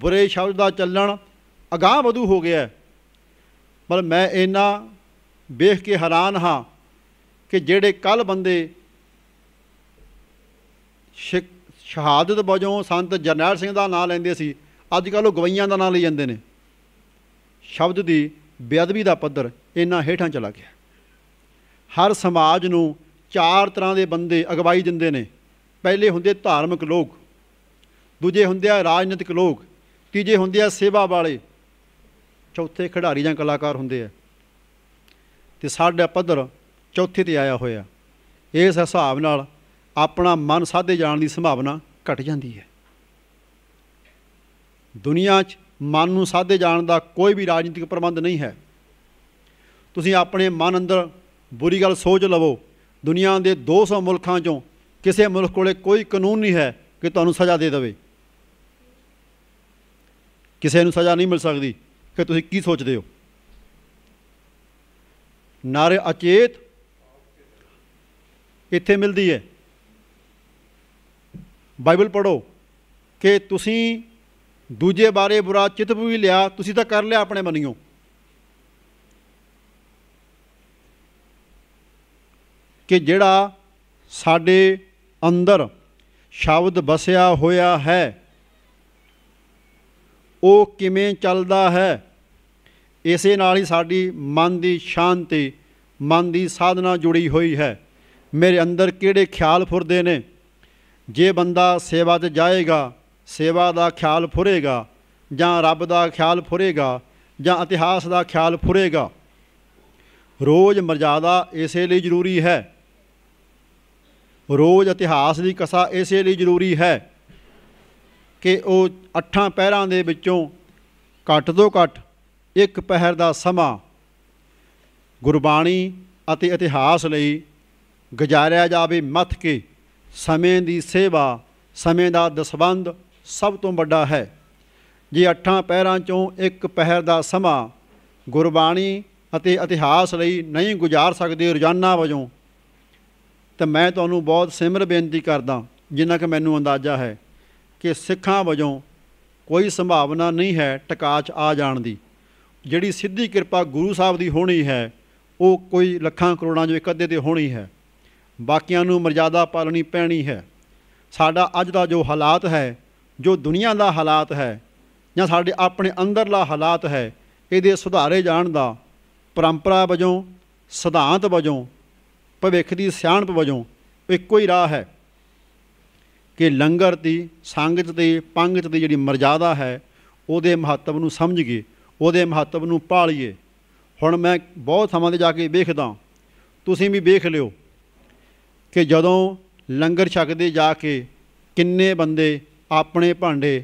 ਬੁਰੇ ਸ਼ਬਦ ਦਾ ਚੱਲਣ ਅਗਾਹ ਵਧੂ ਹੋ ਗਿਆ ਪਰ ਮੈਂ ਇਹਨਾਂ ਵੇਖ ਕੇ ਹੈਰਾਨ ਹਾਂ ਕਿ ਜਿਹੜੇ ਕੱਲ ਬੰਦੇ ਸ਼ਹਾਦਤ ਵਜੋਂ ਸੰਤ ਜਰਨੈਲ ਸਿੰਘ ਦਾ ਨਾਮ ਲੈਂਦੇ ਸੀ ਅੱਜ ਕੱਲ ਉਹ ਗਵਈਆਂ ਦਾ ਨਾਮ ਲਈ ਜਾਂਦੇ ਨੇ ਸ਼ਬਦ ਦੀ ਬੇਅਦਬੀ ਦਾ ਪੱਧਰ ਇੰਨਾ ਹੇਠਾਂ ਚਲਾ ਗਿਆ ਹਰ ਸਮਾਜ ਨੂੰ ਚਾਰ ਤਰ੍ਹਾਂ ਦੇ ਬੰਦੇ ਅਗਵਾਈ ਦਿੰਦੇ ਨੇ ਪਹਿਲੇ ਹੁੰਦੇ ਧਾਰਮਿਕ ਲੋਕ ਦੂਜੇ ਹੁੰਦੇ ਆ ਰਾਜਨੀਤਿਕ ਲੋਕ ਤੀਜੇ ਹੁੰਦੇ ਆ ਸੇਵਾ ਵਾਲੇ ਚੌਥੇ ਖਿਡਾਰੀ ਜਾਂ ਕਲਾਕਾਰ ਹੁੰਦੇ ਆ ਤੇ ਸਾਡਾ ਪੱਧਰ ਚੌਥੇ ਤੇ ਆਇਆ ਹੋਇਆ ਇਸ ਹਿਸਾਬ ਨਾਲ ਆਪਣਾ ਮਨ ਸਾਧੇ ਜਾਣ ਦੀ ਸੰਭਾਵਨਾ ਘਟ ਜਾਂਦੀ ਹੈ ਦੁਨੀਆ 'ਚ ਮਨ ਨੂੰ ਸਾਧੇ ਜਾਣ ਦਾ ਕੋਈ ਵੀ ਰਾਜਨੀਤਿਕ ਪ੍ਰਬੰਧ ਨਹੀਂ ਹੈ ਤੁਸੀਂ ਆਪਣੇ ਮਨ ਅੰਦਰ ਬੁਰੀ ਗੱਲ ਸੋਚ ਲਵੋ ਦੁਨੀਆ ਦੇ 200 ਮੁਲਕਾਂ 'ਚੋਂ ਕਿਸੇ ਮੁਲਕ ਕੋਲੇ ਕੋਈ ਕਾਨੂੰਨ ਨਹੀਂ ਹੈ ਕਿ ਤੁਹਾਨੂੰ ਸਜ਼ਾ ਦੇ ਦੇਵੇ ਕਿਸੇ ਨੂੰ ਸਜ਼ਾ ਨਹੀਂ ਮਿਲ ਸਕਦੀ ਕਿ ਤੁਸੀਂ ਕੀ ਸੋਚਦੇ ਹੋ ਨਾਰ ਅਚੇਤ ਇੱਥੇ ਮਿਲਦੀ ਹੈ ਬਾਈਬਲ ਪੜੋ ਕਿ ਤੁਸੀਂ ਦੂਜੇ ਬਾਰੇ ਬੁਰਾ ਚਿਤ ਵੀ ਲਿਆ ਤੁਸੀਂ ਤਾਂ ਕਰ ਲਿਆ ਆਪਣੇ ਮਨੀਓ ਕਿ ਜਿਹੜਾ ਸਾਡੇ ਅੰਦਰ ਸ਼ਬਦ ਬਸਿਆ ਹੋਇਆ ਹੈ ਉਹ ਕਿਵੇਂ ਚੱਲਦਾ ਹੈ ਇਸੇ ਨਾਲ ਹੀ ਸਾਡੀ ਮਨ ਦੀ ਸ਼ਾਂਤੀ ਮਨ ਦੀ ਸਾਧਨਾ ਜੁੜੀ ਹੋਈ ਹੈ ਮੇਰੇ ਅੰਦਰ ਕਿਹੜੇ ਖਿਆਲ ਫੁਰਦੇ ਨੇ ਜੇ ਬੰਦਾ ਸੇਵਾ 'ਚ ਜਾਏਗਾ ਸੇਵਾ ਦਾ ਖਿਆਲ ਫੁਰੇਗਾ ਜਾਂ ਰੱਬ ਦਾ ਖਿਆਲ ਫੁਰੇਗਾ ਜਾਂ ਇਤਿਹਾਸ ਦਾ ਖਿਆਲ ਫੁਰੇਗਾ ਰੋਜ਼ ਮਰਜ਼ਾਦਾ ਇਸੇ ਲਈ ਜ਼ਰੂਰੀ ਹੈ ਰੋਜ਼ ਇਤਿਹਾਸ ਦੀ ਕਸਾ ਇਸੇ ਲਈ ਜ਼ਰੂਰੀ ਹੈ ਕਿ ਉਹ ਅੱਠਾਂ ਪਹਿਰਾਂ ਦੇ ਵਿੱਚੋਂ ਘੱਟ ਤੋਂ ਘੱਟ ਇੱਕ ਪਹਿਰ ਦਾ ਸਮਾਂ ਗੁਰਬਾਣੀ ਅਤੇ ਇਤਿਹਾਸ ਲਈ ਗੁਜ਼ਾਰਿਆ ਜਾਵੇ ਮੱਥ ਕੇ ਸਮੇਂ ਦੀ ਸੇਵਾ ਸਮੇਂ ਦਾ ਦਸਵੰਦ ਸਭ ਤੋਂ ਵੱਡਾ ਹੈ ਜੇ ਅੱਠਾਂ ਪਹਿਰਾਂ ਚੋਂ ਇੱਕ ਪਹਿਰ ਦਾ ਸਮਾਂ ਗੁਰਬਾਣੀ ਅਤੇ ਇਤਿਹਾਸ ਲਈ ਨਹੀਂ ਗੁਜ਼ਾਰ ਸਕਦੇ ਰੋਜ਼ਾਨਾ ਵਜੋਂ ਤਾਂ ਮੈਂ ਤੁਹਾਨੂੰ ਬਹੁਤ ਸਿਮਰ ਬੇਨਤੀ ਕਰਦਾ ਜਿੰਨਾ ਕਿ ਮੈਨੂੰ ਅੰਦਾਜ਼ਾ ਹੈ ਕਿ ਸਿੱਖਾਂ ਵਜੋਂ ਕੋਈ ਸੰਭਾਵਨਾ ਨਹੀਂ ਹੈ ਟਕਾਚ ਆ ਜਾਣ ਦੀ ਜਿਹੜੀ ਸਿੱਧੀ ਕਿਰਪਾ ਗੁਰੂ ਸਾਹਿਬ ਦੀ ਹੋਣੀ ਹੈ ਉਹ ਕੋਈ ਲੱਖਾਂ ਕਰੋੜਾਂ ਜੋ ਇੱਕ ਅੱਧੇ ਤੇ ਹੋਣੀ ਹੈ ਬਾਕੀਆਂ ਨੂੰ ਮਰਜ਼ਾਦਾ ਪਾਲਣੀ ਪੈਣੀ ਹੈ ਸਾਡਾ ਅੱਜ ਦਾ ਜੋ ਹਾਲਾਤ ਹੈ ਜੋ ਦੁਨੀਆ ਦਾ ਹਾਲਾਤ ਹੈ ਜਾਂ ਸਾਡੇ ਆਪਣੇ ਅੰਦਰਲਾ ਹਾਲਾਤ ਹੈ ਇਹਦੇ ਸੁਧਾਰੇ ਜਾਣ ਦਾ ਪਰੰਪਰਾ ਵਜੋਂ ਸਿਧਾਂਤ ਵਜੋਂ ਭਵਿੱਖ ਦੀ ਸਿਆਣਪ ਵਜੋਂ ਇੱਕੋ ਹੀ ਰਾਹ ਹੈ ਕਿ ਲੰਗਰ ਦੀ ਸੰਗਤ ਦੀ ਪੰਗਤ ਦੀ ਜਿਹੜੀ ਮਰਜ਼ਾਦਾ ਹੈ ਉਹਦੇ ਮਹੱਤਵ ਨੂੰ ਸਮਝ ਗਏ ਉਹਦੇ ਮਹੱਤਵ ਨੂੰ ਪਾਲੀਏ ਹੁਣ ਮੈਂ ਬਹੁਤ ਸਮਾਂ ਦੇ ਜਾ ਕੇ ਵੇਖਦਾ ਤੁਸੀਂ ਵੀ ਵੇਖ ਲਿਓ ਕਿ ਜਦੋਂ ਲੰਗਰ ਛਕਦੇ ਜਾ ਕੇ ਕਿੰਨੇ ਬੰਦੇ ਆਪਣੇ ਭਾਂਡੇ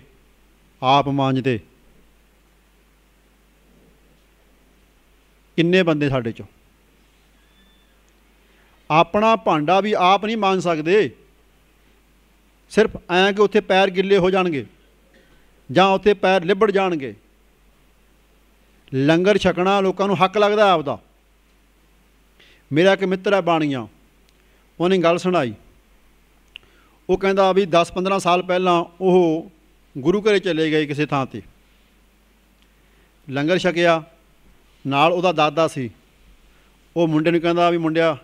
ਆਪ ਮਾਂਜਦੇ ਕਿੰਨੇ ਬੰਦੇ ਸਾਡੇ ਚੋਂ ਆਪਣਾ ਭਾਂਡਾ ਵੀ ਆਪ ਨਹੀਂ ਮੰਨ ਸਕਦੇ ਸਿਰਫ ਐਂ ਕਿ ਉੱਥੇ ਪੈਰ ਗਿੱਲੇ ਹੋ ਜਾਣਗੇ ਜਾਂ ਉੱਥੇ ਪੈਰ ਲਿਬੜ ਜਾਣਗੇ ਲੰਗਰ ਛਕਣਾ ਲੋਕਾਂ ਨੂੰ ਹੱਕ ਲੱਗਦਾ ਆਪ ਦਾ ਮੇਰਾ ਇੱਕ ਮਿੱਤਰ ਹੈ ਬਾਣੀਆਂ ਉਹਨੇ ਗੱਲ ਸੁਣਾਈ ਉਹ ਕਹਿੰਦਾ ਵੀ 10-15 ਸਾਲ ਪਹਿਲਾਂ ਉਹ ਗੁਰੂ ਘਰੇ ਚਲੇ ਗਏ ਕਿਸੇ ਥਾਂ ਤੇ ਲੰਗਰ ਛਕਿਆ ਨਾਲ ਉਹਦਾ ਦਾਦਾ ਸੀ ਉਹ ਮੁੰਡੇ ਨੂੰ ਕਹਿੰਦਾ ਵੀ ਮੁੰਡਿਆ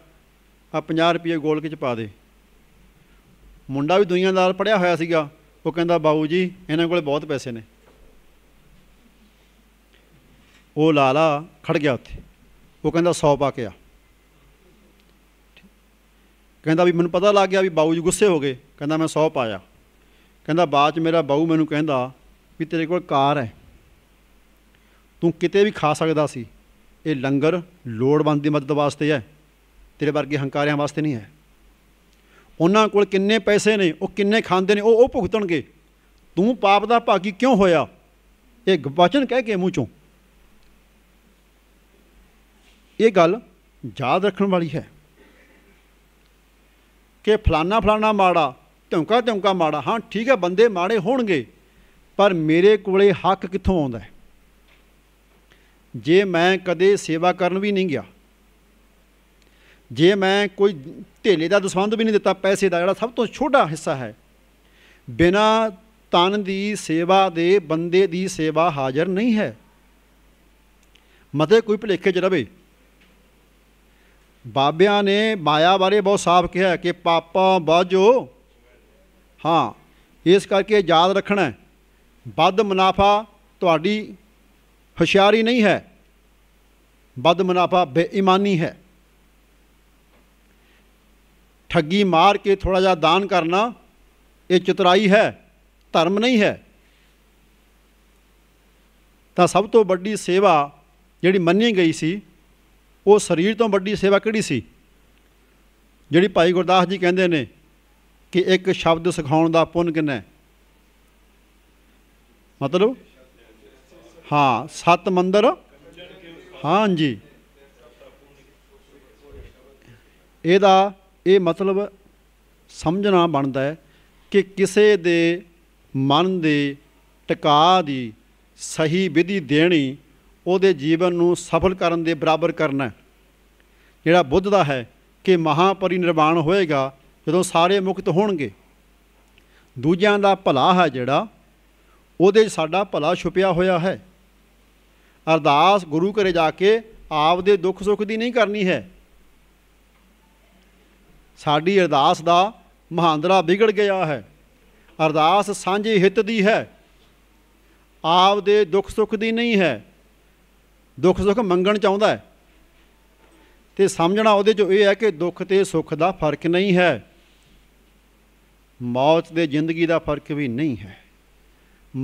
ਆ 50 ਰੁਪਏ ਗੋਲਕ ਚ ਪਾ ਦੇ ਮੁੰਡਾ ਵੀ ਦੁਨੀਆਦਾਰ ਪੜਿਆ ਹੋਇਆ ਸੀਗਾ ਉਹ ਕਹਿੰਦਾ ਬਾਊ ਜੀ ਇਹਨਾਂ ਕੋਲ ਬਹੁਤ ਪੈਸੇ ਨੇ ਉਹ ਲਾਲਾ ਖੜ ਗਿਆ ਉੱਥੇ ਉਹ ਕਹਿੰਦਾ 100 ਪਾ ਕੇ ਆ ਕਹਿੰਦਾ ਵੀ ਮੈਨੂੰ ਪਤਾ ਲੱਗ ਗਿਆ ਵੀ ਬਾਊ ਜੀ ਗੁੱਸੇ ਹੋ ਗਏ ਕਹਿੰਦਾ ਮੈਂ 100 ਪਾਇਆ ਕਹਿੰਦਾ ਬਾਅਦ ਚ ਮੇਰਾ ਬਾਊ ਮੈਨੂੰ ਕਹਿੰਦਾ ਵੀ ਤੇਰੇ ਕੋਲ ਕਾਰ ਹੈ ਤੂੰ ਕਿਤੇ ਵੀ ਖਾ ਸਕਦਾ ਸੀ ਇਹ ਲੰਗਰ ਲੋੜਵੰਦ ਦੀ ਮਦਦ ਵਾਸਤੇ ਹੈ ਤੇਰੇ ਵਰਗੇ ਹੰਕਾਰਿਆਂ ਵਾਸਤੇ ਨਹੀਂ ਹੈ ਉਹਨਾਂ ਕੋਲ ਕਿੰਨੇ ਪੈਸੇ ਨੇ ਉਹ ਕਿੰਨੇ ਖਾਂਦੇ ਨੇ ਉਹ ਉਹ ਭੁਗਤਣਗੇ ਤੂੰ ਪਾਪ ਦਾ ਭਾਗੀ ਕਿਉਂ ਹੋਇਆ ਇਹ ਵਚਨ ਕਹਿ ਕੇ ਮੂੰਹ ਚੋਂ ਇਹ ਗੱਲ ਯਾਦ ਰੱਖਣ ਵਾਲੀ ਹੈ ਕਿ ਫਲਾਣਾ ਫਲਾਣਾ ਮਾੜਾ ਧੁੰਕਾ ਧੁੰਕਾ ਮਾੜਾ ਹਾਂ ਠੀਕ ਹੈ ਬੰਦੇ ਮਾੜੇ ਹੋਣਗੇ ਪਰ ਮੇਰੇ ਕੋਲੇ ਹੱਕ ਕਿੱਥੋਂ ਆਉਂਦਾ ਜੇ ਮੈਂ ਕਦੇ ਸੇਵਾ ਕਰਨ ਵੀ ਨਹੀਂ ਗਿਆ ਜੇ ਮੈਂ ਕੋਈ ਢੇਲੇ ਦਾ ਦਸਵੰਦ ਵੀ ਨਹੀਂ ਦਿੱਤਾ ਪੈਸੇ ਦਾ ਜਿਹੜਾ ਸਭ ਤੋਂ ਛੋਟਾ ਹਿੱਸਾ ਹੈ ਬਿਨਾ ਤਨ ਦੀ ਸੇਵਾ ਦੇ ਬੰਦੇ ਦੀ ਸੇਵਾ ਹਾਜ਼ਰ ਨਹੀਂ ਹੈ ਮਤੇ ਕੋਈ ਭਲੇਖੇ ਚ ਰਵੇ ਬਾਬਿਆਂ ਨੇ ਮਾਇਆ ਬਾਰੇ ਬਹੁਤ ਸਾਫ਼ ਕਿਹਾ ਕਿ ਪਾਪਾਂ ਬਾਝੋ ਹਾਂ ਇਸ ਕਰਕੇ ਯਾਦ ਰੱਖਣਾ ਵੱਧ ਮੁਨਾਫਾ ਤੁਹਾਡੀ ਹੁਸ਼ਿਆਰੀ ਨਹੀਂ ਹੈ ਵੱਧ ਮੁਨਾਫਾ ਬੇਈਮਾਨੀ ਹੈ ਠੱਗੀ ਮਾਰ ਕੇ ਥੋੜਾ ਜਿਹਾ ਦਾਨ ਕਰਨਾ ਇਹ ਚਤਰਾਈ ਹੈ ਧਰਮ ਨਹੀਂ ਹੈ ਤਾਂ ਸਭ ਤੋਂ ਵੱਡੀ ਸੇਵਾ ਜਿਹੜੀ ਮੰਨੀ ਗਈ ਸੀ ਉਹ ਸਰੀਰ ਤੋਂ ਵੱਡੀ ਸੇਵਾ ਕਿਹੜੀ ਸੀ ਜਿਹੜੀ ਭਾਈ ਗੁਰਦਾਸ ਜੀ ਕਹਿੰਦੇ ਨੇ ਕਿ ਇੱਕ ਸ਼ਬਦ ਸਿਖਾਉਣ ਦਾ ਪੁੰਨ ਕਿੰਨਾ ਹੈ ਮਤਲਬ ਹਾਂ ਸਤ ਮੰਦਰ ਹਾਂ ਜੀ ਇਹਦਾ ਇਹ ਮਤਲਬ ਸਮਝਣਾ ਬਣਦਾ ਹੈ ਕਿ ਕਿਸੇ ਦੇ ਮਨ ਦੇ ਟਿਕਾ ਦੀ ਸਹੀ ਵਿਧੀ ਦੇਣੀ ਉਹਦੇ ਜੀਵਨ ਨੂੰ ਸਫਲ ਕਰਨ ਦੇ ਬਰਾਬਰ ਕਰਨਾ ਜਿਹੜਾ ਬੁੱਧ ਦਾ ਹੈ ਕਿ ਮਹਾਪਰਿਨਿਰਵਾਣ ਹੋਏਗਾ ਜਦੋਂ ਸਾਰੇ ਮੁਕਤ ਹੋਣਗੇ ਦੂਜਿਆਂ ਦਾ ਭਲਾ ਹੈ ਜਿਹੜਾ ਉਹਦੇ ਸਾਡਾ ਭਲਾ ਛੁਪਿਆ ਹੋਇਆ ਹੈ ਅਰਦਾਸ ਗੁਰੂ ਘਰੇ ਜਾ ਕੇ ਆਪਦੇ ਦੁੱਖ ਸੁੱਖ ਦੀ ਨਹੀਂ ਕਰਨੀ ਹੈ ਸਾਡੀ ਅਰਦਾਸ ਦਾ ਮਹਾਂਦਰਾ ਵਿਗੜ ਗਿਆ ਹੈ ਅਰਦਾਸ ਸਾਂਝੀ ਹਿੱਤ ਦੀ ਹੈ ਆਪ ਦੇ ਦੁੱਖ ਸੁੱਖ ਦੀ ਨਹੀਂ ਹੈ ਦੁੱਖ ਸੁੱਖ ਮੰਗਣ ਚਾਹੁੰਦਾ ਤੇ ਸਮਝਣਾ ਉਹਦੇ ਚੋਂ ਇਹ ਹੈ ਕਿ ਦੁੱਖ ਤੇ ਸੁੱਖ ਦਾ ਫਰਕ ਨਹੀਂ ਹੈ ਮੌਤ ਦੇ ਜ਼ਿੰਦਗੀ ਦਾ ਫਰਕ ਵੀ ਨਹੀਂ ਹੈ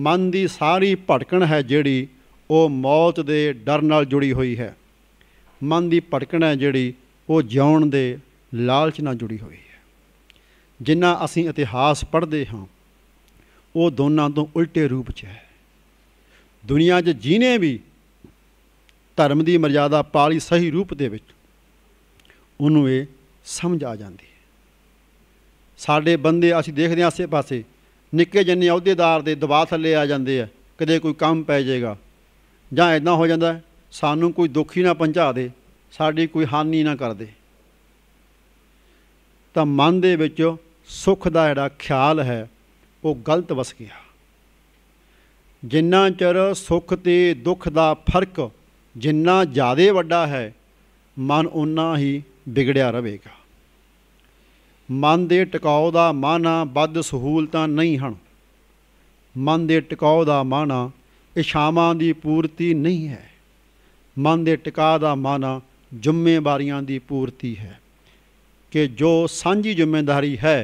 ਮਨ ਦੀ ਸਾਰੀ ਭਟਕਣ ਹੈ ਜਿਹੜੀ ਉਹ ਮੌਤ ਦੇ ਡਰ ਨਾਲ ਜੁੜੀ ਹੋਈ ਹੈ ਮਨ ਦੀ ਭਟਕਣ ਹੈ ਜਿਹੜੀ ਉਹ ਜਿਉਣ ਦੇ ਲਾਲਚ ਨਾਲ ਜੁੜੀ ਹੋਈ ਹੈ ਜਿੰਨਾ ਅਸੀਂ ਇਤਿਹਾਸ ਪੜ੍ਹਦੇ ਹਾਂ ਉਹ ਦੋਨਾਂ ਤੋਂ ਉਲਟੇ ਰੂਪ 'ਚ ਹੈ ਦੁਨੀਆ 'ਚ ਜੀਨੇ ਵੀ ਧਰਮ ਦੀ ਮਰਜ਼ਾਦਾ ਪਾਲੀ ਸਹੀ ਰੂਪ ਦੇ ਵਿੱਚ ਉਹਨੂੰ ਇਹ ਸਮਝ ਆ ਜਾਂਦੀ ਹੈ ਸਾਡੇ ਬੰਦੇ ਅਸੀਂ ਦੇਖਦੇ ਹਾਂ ਆਸੇ-ਪਾਸੇ ਨਿੱਕੇ ਜੰਨੇ ਅਹੁਦੇਦਾਰ ਦੇ ਦਬਾਅ ਥੱਲੇ ਆ ਜਾਂਦੇ ਆ ਕਦੇ ਕੋਈ ਕੰਮ ਪੈ ਜਾਏਗਾ ਜਾਂ ਇਦਾਂ ਹੋ ਜਾਂਦਾ ਸਾਨੂੰ ਕੋਈ ਦੁੱਖ ਹੀ ਨਾ ਪਹੁੰਚਾ ਦੇ ਸਾਡੀ ਕੋਈ ਹਾਨੀ ਨਾ ਕਰ ਦੇ ਤਾਂ ਮਨ ਦੇ ਵਿੱਚ ਸੁੱਖ ਦਾ ਜਿਹੜਾ ਖਿਆਲ ਹੈ ਉਹ ਗਲਤ ਵਸ ਗਿਆ ਜਿੰਨਾ ਚਿਰ ਸੁੱਖ ਤੇ ਦੁੱਖ ਦਾ ਫਰਕ ਜਿੰਨਾ ਜ਼ਿਆਦਾ ਵੱਡਾ ਹੈ ਮਨ ਉਨਾ ਹੀ ਵਿਗੜਿਆ ਰਹੇਗਾ ਮਨ ਦੇ ਟਿਕਾਉ ਦਾ ਮਾਨਾ ਵੱਧ ਸਹੂਲਤਾਂ ਨਹੀਂ ਹਨ ਮਨ ਦੇ ਟਿਕਾਉ ਦਾ ਮਾਨਾ ਇਸ਼ਾਵਾਂ ਦੀ ਪੂਰਤੀ ਨਹੀਂ ਹੈ ਮਨ ਦੇ ਟਿਕਾ ਦਾ ਮਾਨਾ ਜ਼ਿੰਮੇਵਾਰੀਆਂ ਦੀ ਪੂਰਤੀ ਹੈ ਕਿ ਜੋ ਸਾਂਝੀ ਜ਼ਿੰਮੇਵਾਰੀ ਹੈ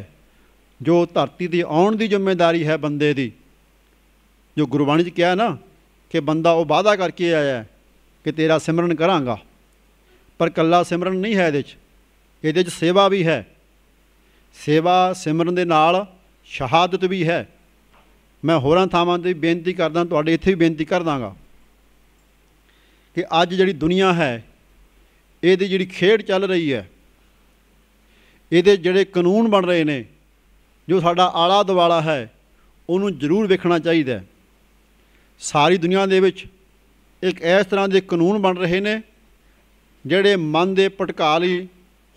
ਜੋ ਧਰਤੀ ਦੀ ਆਉਣ ਦੀ ਜ਼ਿੰਮੇਵਾਰੀ ਹੈ ਬੰਦੇ ਦੀ ਜੋ ਗੁਰਬਾਣੀ 'ਚ ਕਿਹਾ ਨਾ ਕਿ ਬੰਦਾ ਉਹ ਵਾਅਦਾ ਕਰਕੇ ਆਇਆ ਕਿ ਤੇਰਾ ਸਿਮਰਨ ਕਰਾਂਗਾ ਪਰ ਕੱਲਾ ਸਿਮਰਨ ਨਹੀਂ ਹੈ ਇਹਦੇ 'ਚ ਇਹਦੇ 'ਚ ਸੇਵਾ ਵੀ ਹੈ ਸੇਵਾ ਸਿਮਰਨ ਦੇ ਨਾਲ ਸ਼ਹਾਦਤ ਵੀ ਹੈ ਮੈਂ ਹੋਰਾਂ ਥਾਵਾਂ ਤੇ ਬੇਨਤੀ ਕਰਦਾ ਤੁਹਾਡੇ ਇੱਥੇ ਵੀ ਬੇਨਤੀ ਕਰਦਾਗਾ ਕਿ ਅੱਜ ਜਿਹੜੀ ਦੁਨੀਆ ਹੈ ਇਹਦੀ ਜਿਹੜੀ ਖੇਡ ਚੱਲ ਰਹੀ ਹੈ ਇਹਦੇ ਜਿਹੜੇ ਕਾਨੂੰਨ ਬਣ ਰਹੇ ਨੇ ਜੋ ਸਾਡਾ ਆਲਾ ਦਵਾਲਾ ਹੈ ਉਹਨੂੰ ਜ਼ਰੂਰ ਵੇਖਣਾ ਚਾਹੀਦਾ ਸਾਰੀ ਦੁਨੀਆ ਦੇ ਵਿੱਚ ਇੱਕ ਇਸ ਤਰ੍ਹਾਂ ਦੇ ਕਾਨੂੰਨ ਬਣ ਰਹੇ ਨੇ ਜਿਹੜੇ ਮਨ ਦੇ ਪਟਕਾ ਲਈ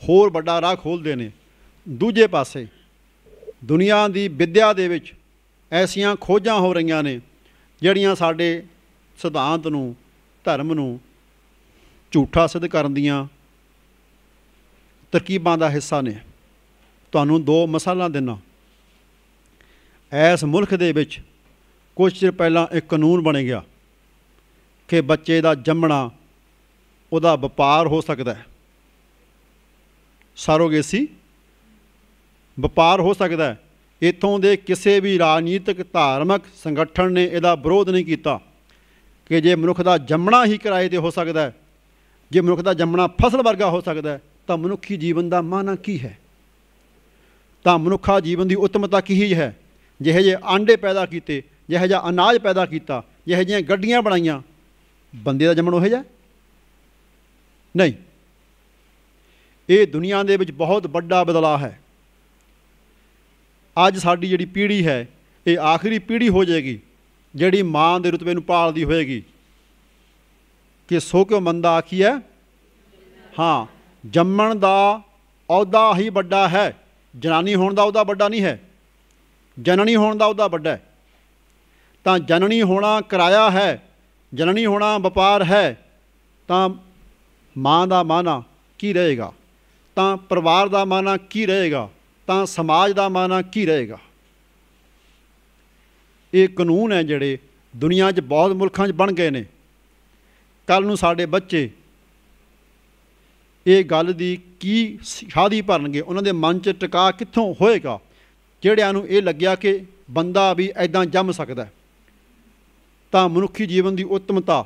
ਹੋਰ ਵੱਡਾ ਰਾਹ ਖੋਲਦੇ ਨੇ ਦੂਜੇ ਪਾਸੇ ਦੁਨੀਆ ਦੀ ਵਿਦਿਆ ਦੇ ਵਿੱਚ ਐਸੀਆਂ ਖੋਜਾਂ ਹੋ ਰਹੀਆਂ ਨੇ ਜਿਹੜੀਆਂ ਸਾਡੇ ਸਿਧਾਂਤ ਨੂੰ ਧਰਮ ਨੂੰ ਝੂਠਾ ਸਿੱਧ ਕਰਨ ਦੀਆਂ ਤਰਕੀਬਾਂ ਦਾ ਹਿੱਸਾ ਨੇ ਤੁਹਾਨੂੰ ਦੋ ਮਸਾਲਾ ਦਿੰਨਾ ਐਸ ਮੁਲਕ ਦੇ ਵਿੱਚ ਕੁਝ ਚਿਰ ਪਹਿਲਾਂ ਇੱਕ ਕਾਨੂੰਨ ਬਣ ਗਿਆ ਕਿ ਬੱਚੇ ਦਾ ਜੰਮਣਾ ਉਹਦਾ ਵਪਾਰ ਹੋ ਸਕਦਾ ਹੈ ਸਰੋਗੇਸੀ ਵਪਾਰ ਹੋ ਸਕਦਾ ਹੈ ਇਥੋਂ ਦੇ ਕਿਸੇ ਵੀ ਰਾਜਨੀਤਿਕ ਧਾਰਮਿਕ ਸੰਗਠਨ ਨੇ ਇਹਦਾ ਵਿਰੋਧ ਨਹੀਂ ਕੀਤਾ ਕਿ ਜੇ ਮਨੁੱਖ ਦਾ ਜੰਮਣਾ ਹੀ ਕਿਰਾਏ ਤੇ ਹੋ ਸਕਦਾ ਹੈ ਜੇ ਮਨੁੱਖ ਦਾ ਜੰਮਣਾ ਫਸਲ ਵਰਗਾ ਹੋ ਸਕਦਾ ਹੈ ਤਾਂ ਮਨੁੱਖੀ ਜੀਵਨ ਦਾ ਮਾਨਾ ਕੀ ਹੈ ਤਾਂ ਮਨੁੱਖਾ ਜੀਵਨ ਦੀ ਕੀ ਹੀ ਹੈ ਜਿਹੇ ਜੇ ਆਂਡੇ ਪੈਦਾ ਕੀਤੇ ਜਿਹੇ ਜਿਹਾ ਅਨਾਜ ਪੈਦਾ ਕੀਤਾ ਜਿਹੇ ਜਿਹੇ ਗੱਡੀਆਂ ਬਣਾਈਆਂ ਬੰਦੇ ਦਾ ਜੰਮਣ ਉਹ ਜਿਹਾ ਨਹੀਂ ਇਹ ਦੁਨੀਆ ਦੇ ਵਿੱਚ ਬਹੁਤ ਵੱਡਾ ਬਦਲਾਅ ਹੈ ਅੱਜ ਸਾਡੀ ਜਿਹੜੀ ਪੀੜ੍ਹੀ ਹੈ ਇਹ ਆਖਰੀ ਪੀੜ੍ਹੀ ਹੋ ਜਾਏਗੀ ਜਿਹੜੀ ਮਾਂ ਦੇ ਰਤਬੇ ਨੂੰ ਪਾਲਦੀ ਹੋਏਗੀ ਕਿ ਸੋ ਕਿਉਂ ਮੰਦਾ ਆਖੀ ਹੈ ਹਾਂ ਜੰਮਣ ਦਾ ਅਹੁਦਾ ਹੀ ਵੱਡਾ ਹੈ ਜਨਾਨੀ ਹੋਣ ਦਾ ਉਹਦਾ ਵੱਡਾ ਨਹੀਂ ਹੈ ਜਨਨੀ ਹੋਣ ਦਾ ਉਹਦਾ ਵੱਡਾ ਹੈ ਤਾਂ ਜਨਨੀ ਹੋਣਾ ਕਿਰਾਇਆ ਹੈ ਜਨਨੀ ਹੋਣਾ ਵਪਾਰ ਹੈ ਤਾਂ ਮਾਂ ਦਾ ਮਾਨਾ ਕੀ ਰਹੇਗਾ ਤਾਂ ਪਰਿਵਾਰ ਦਾ ਮਾਨਾ ਕੀ ਰਹੇਗਾ ਤਾਂ ਸਮਾਜ ਦਾ ਮਾਨਾ ਕੀ ਰਹੇਗਾ ਇਹ ਕਾਨੂੰਨ ਹੈ ਜਿਹੜੇ ਦੁਨੀਆ 'ਚ ਬਹੁਤ ਮੁਲਕਾਂ 'ਚ ਬਣ ਗਏ ਨੇ ਕੱਲ ਨੂੰ ਸਾਡੇ ਬੱਚੇ ਇਹ ਗੱਲ ਦੀ ਕੀ ਸ਼ਾਦੀ ਭਰਨਗੇ ਉਹਨਾਂ ਦੇ ਮਨ 'ਚ ਟਿਕਾ ਕਿੱਥੋਂ ਹੋਏਗਾ ਜਿਹੜਿਆਂ ਨੂੰ ਇਹ ਲੱਗਿਆ ਕਿ ਬੰਦਾ ਵੀ ਐਦਾਂ ਜੰਮ ਸਕਦਾ ਤਾਂ ਮਨੁੱਖੀ ਜੀਵਨ ਦੀ ਉਤਮਤਾ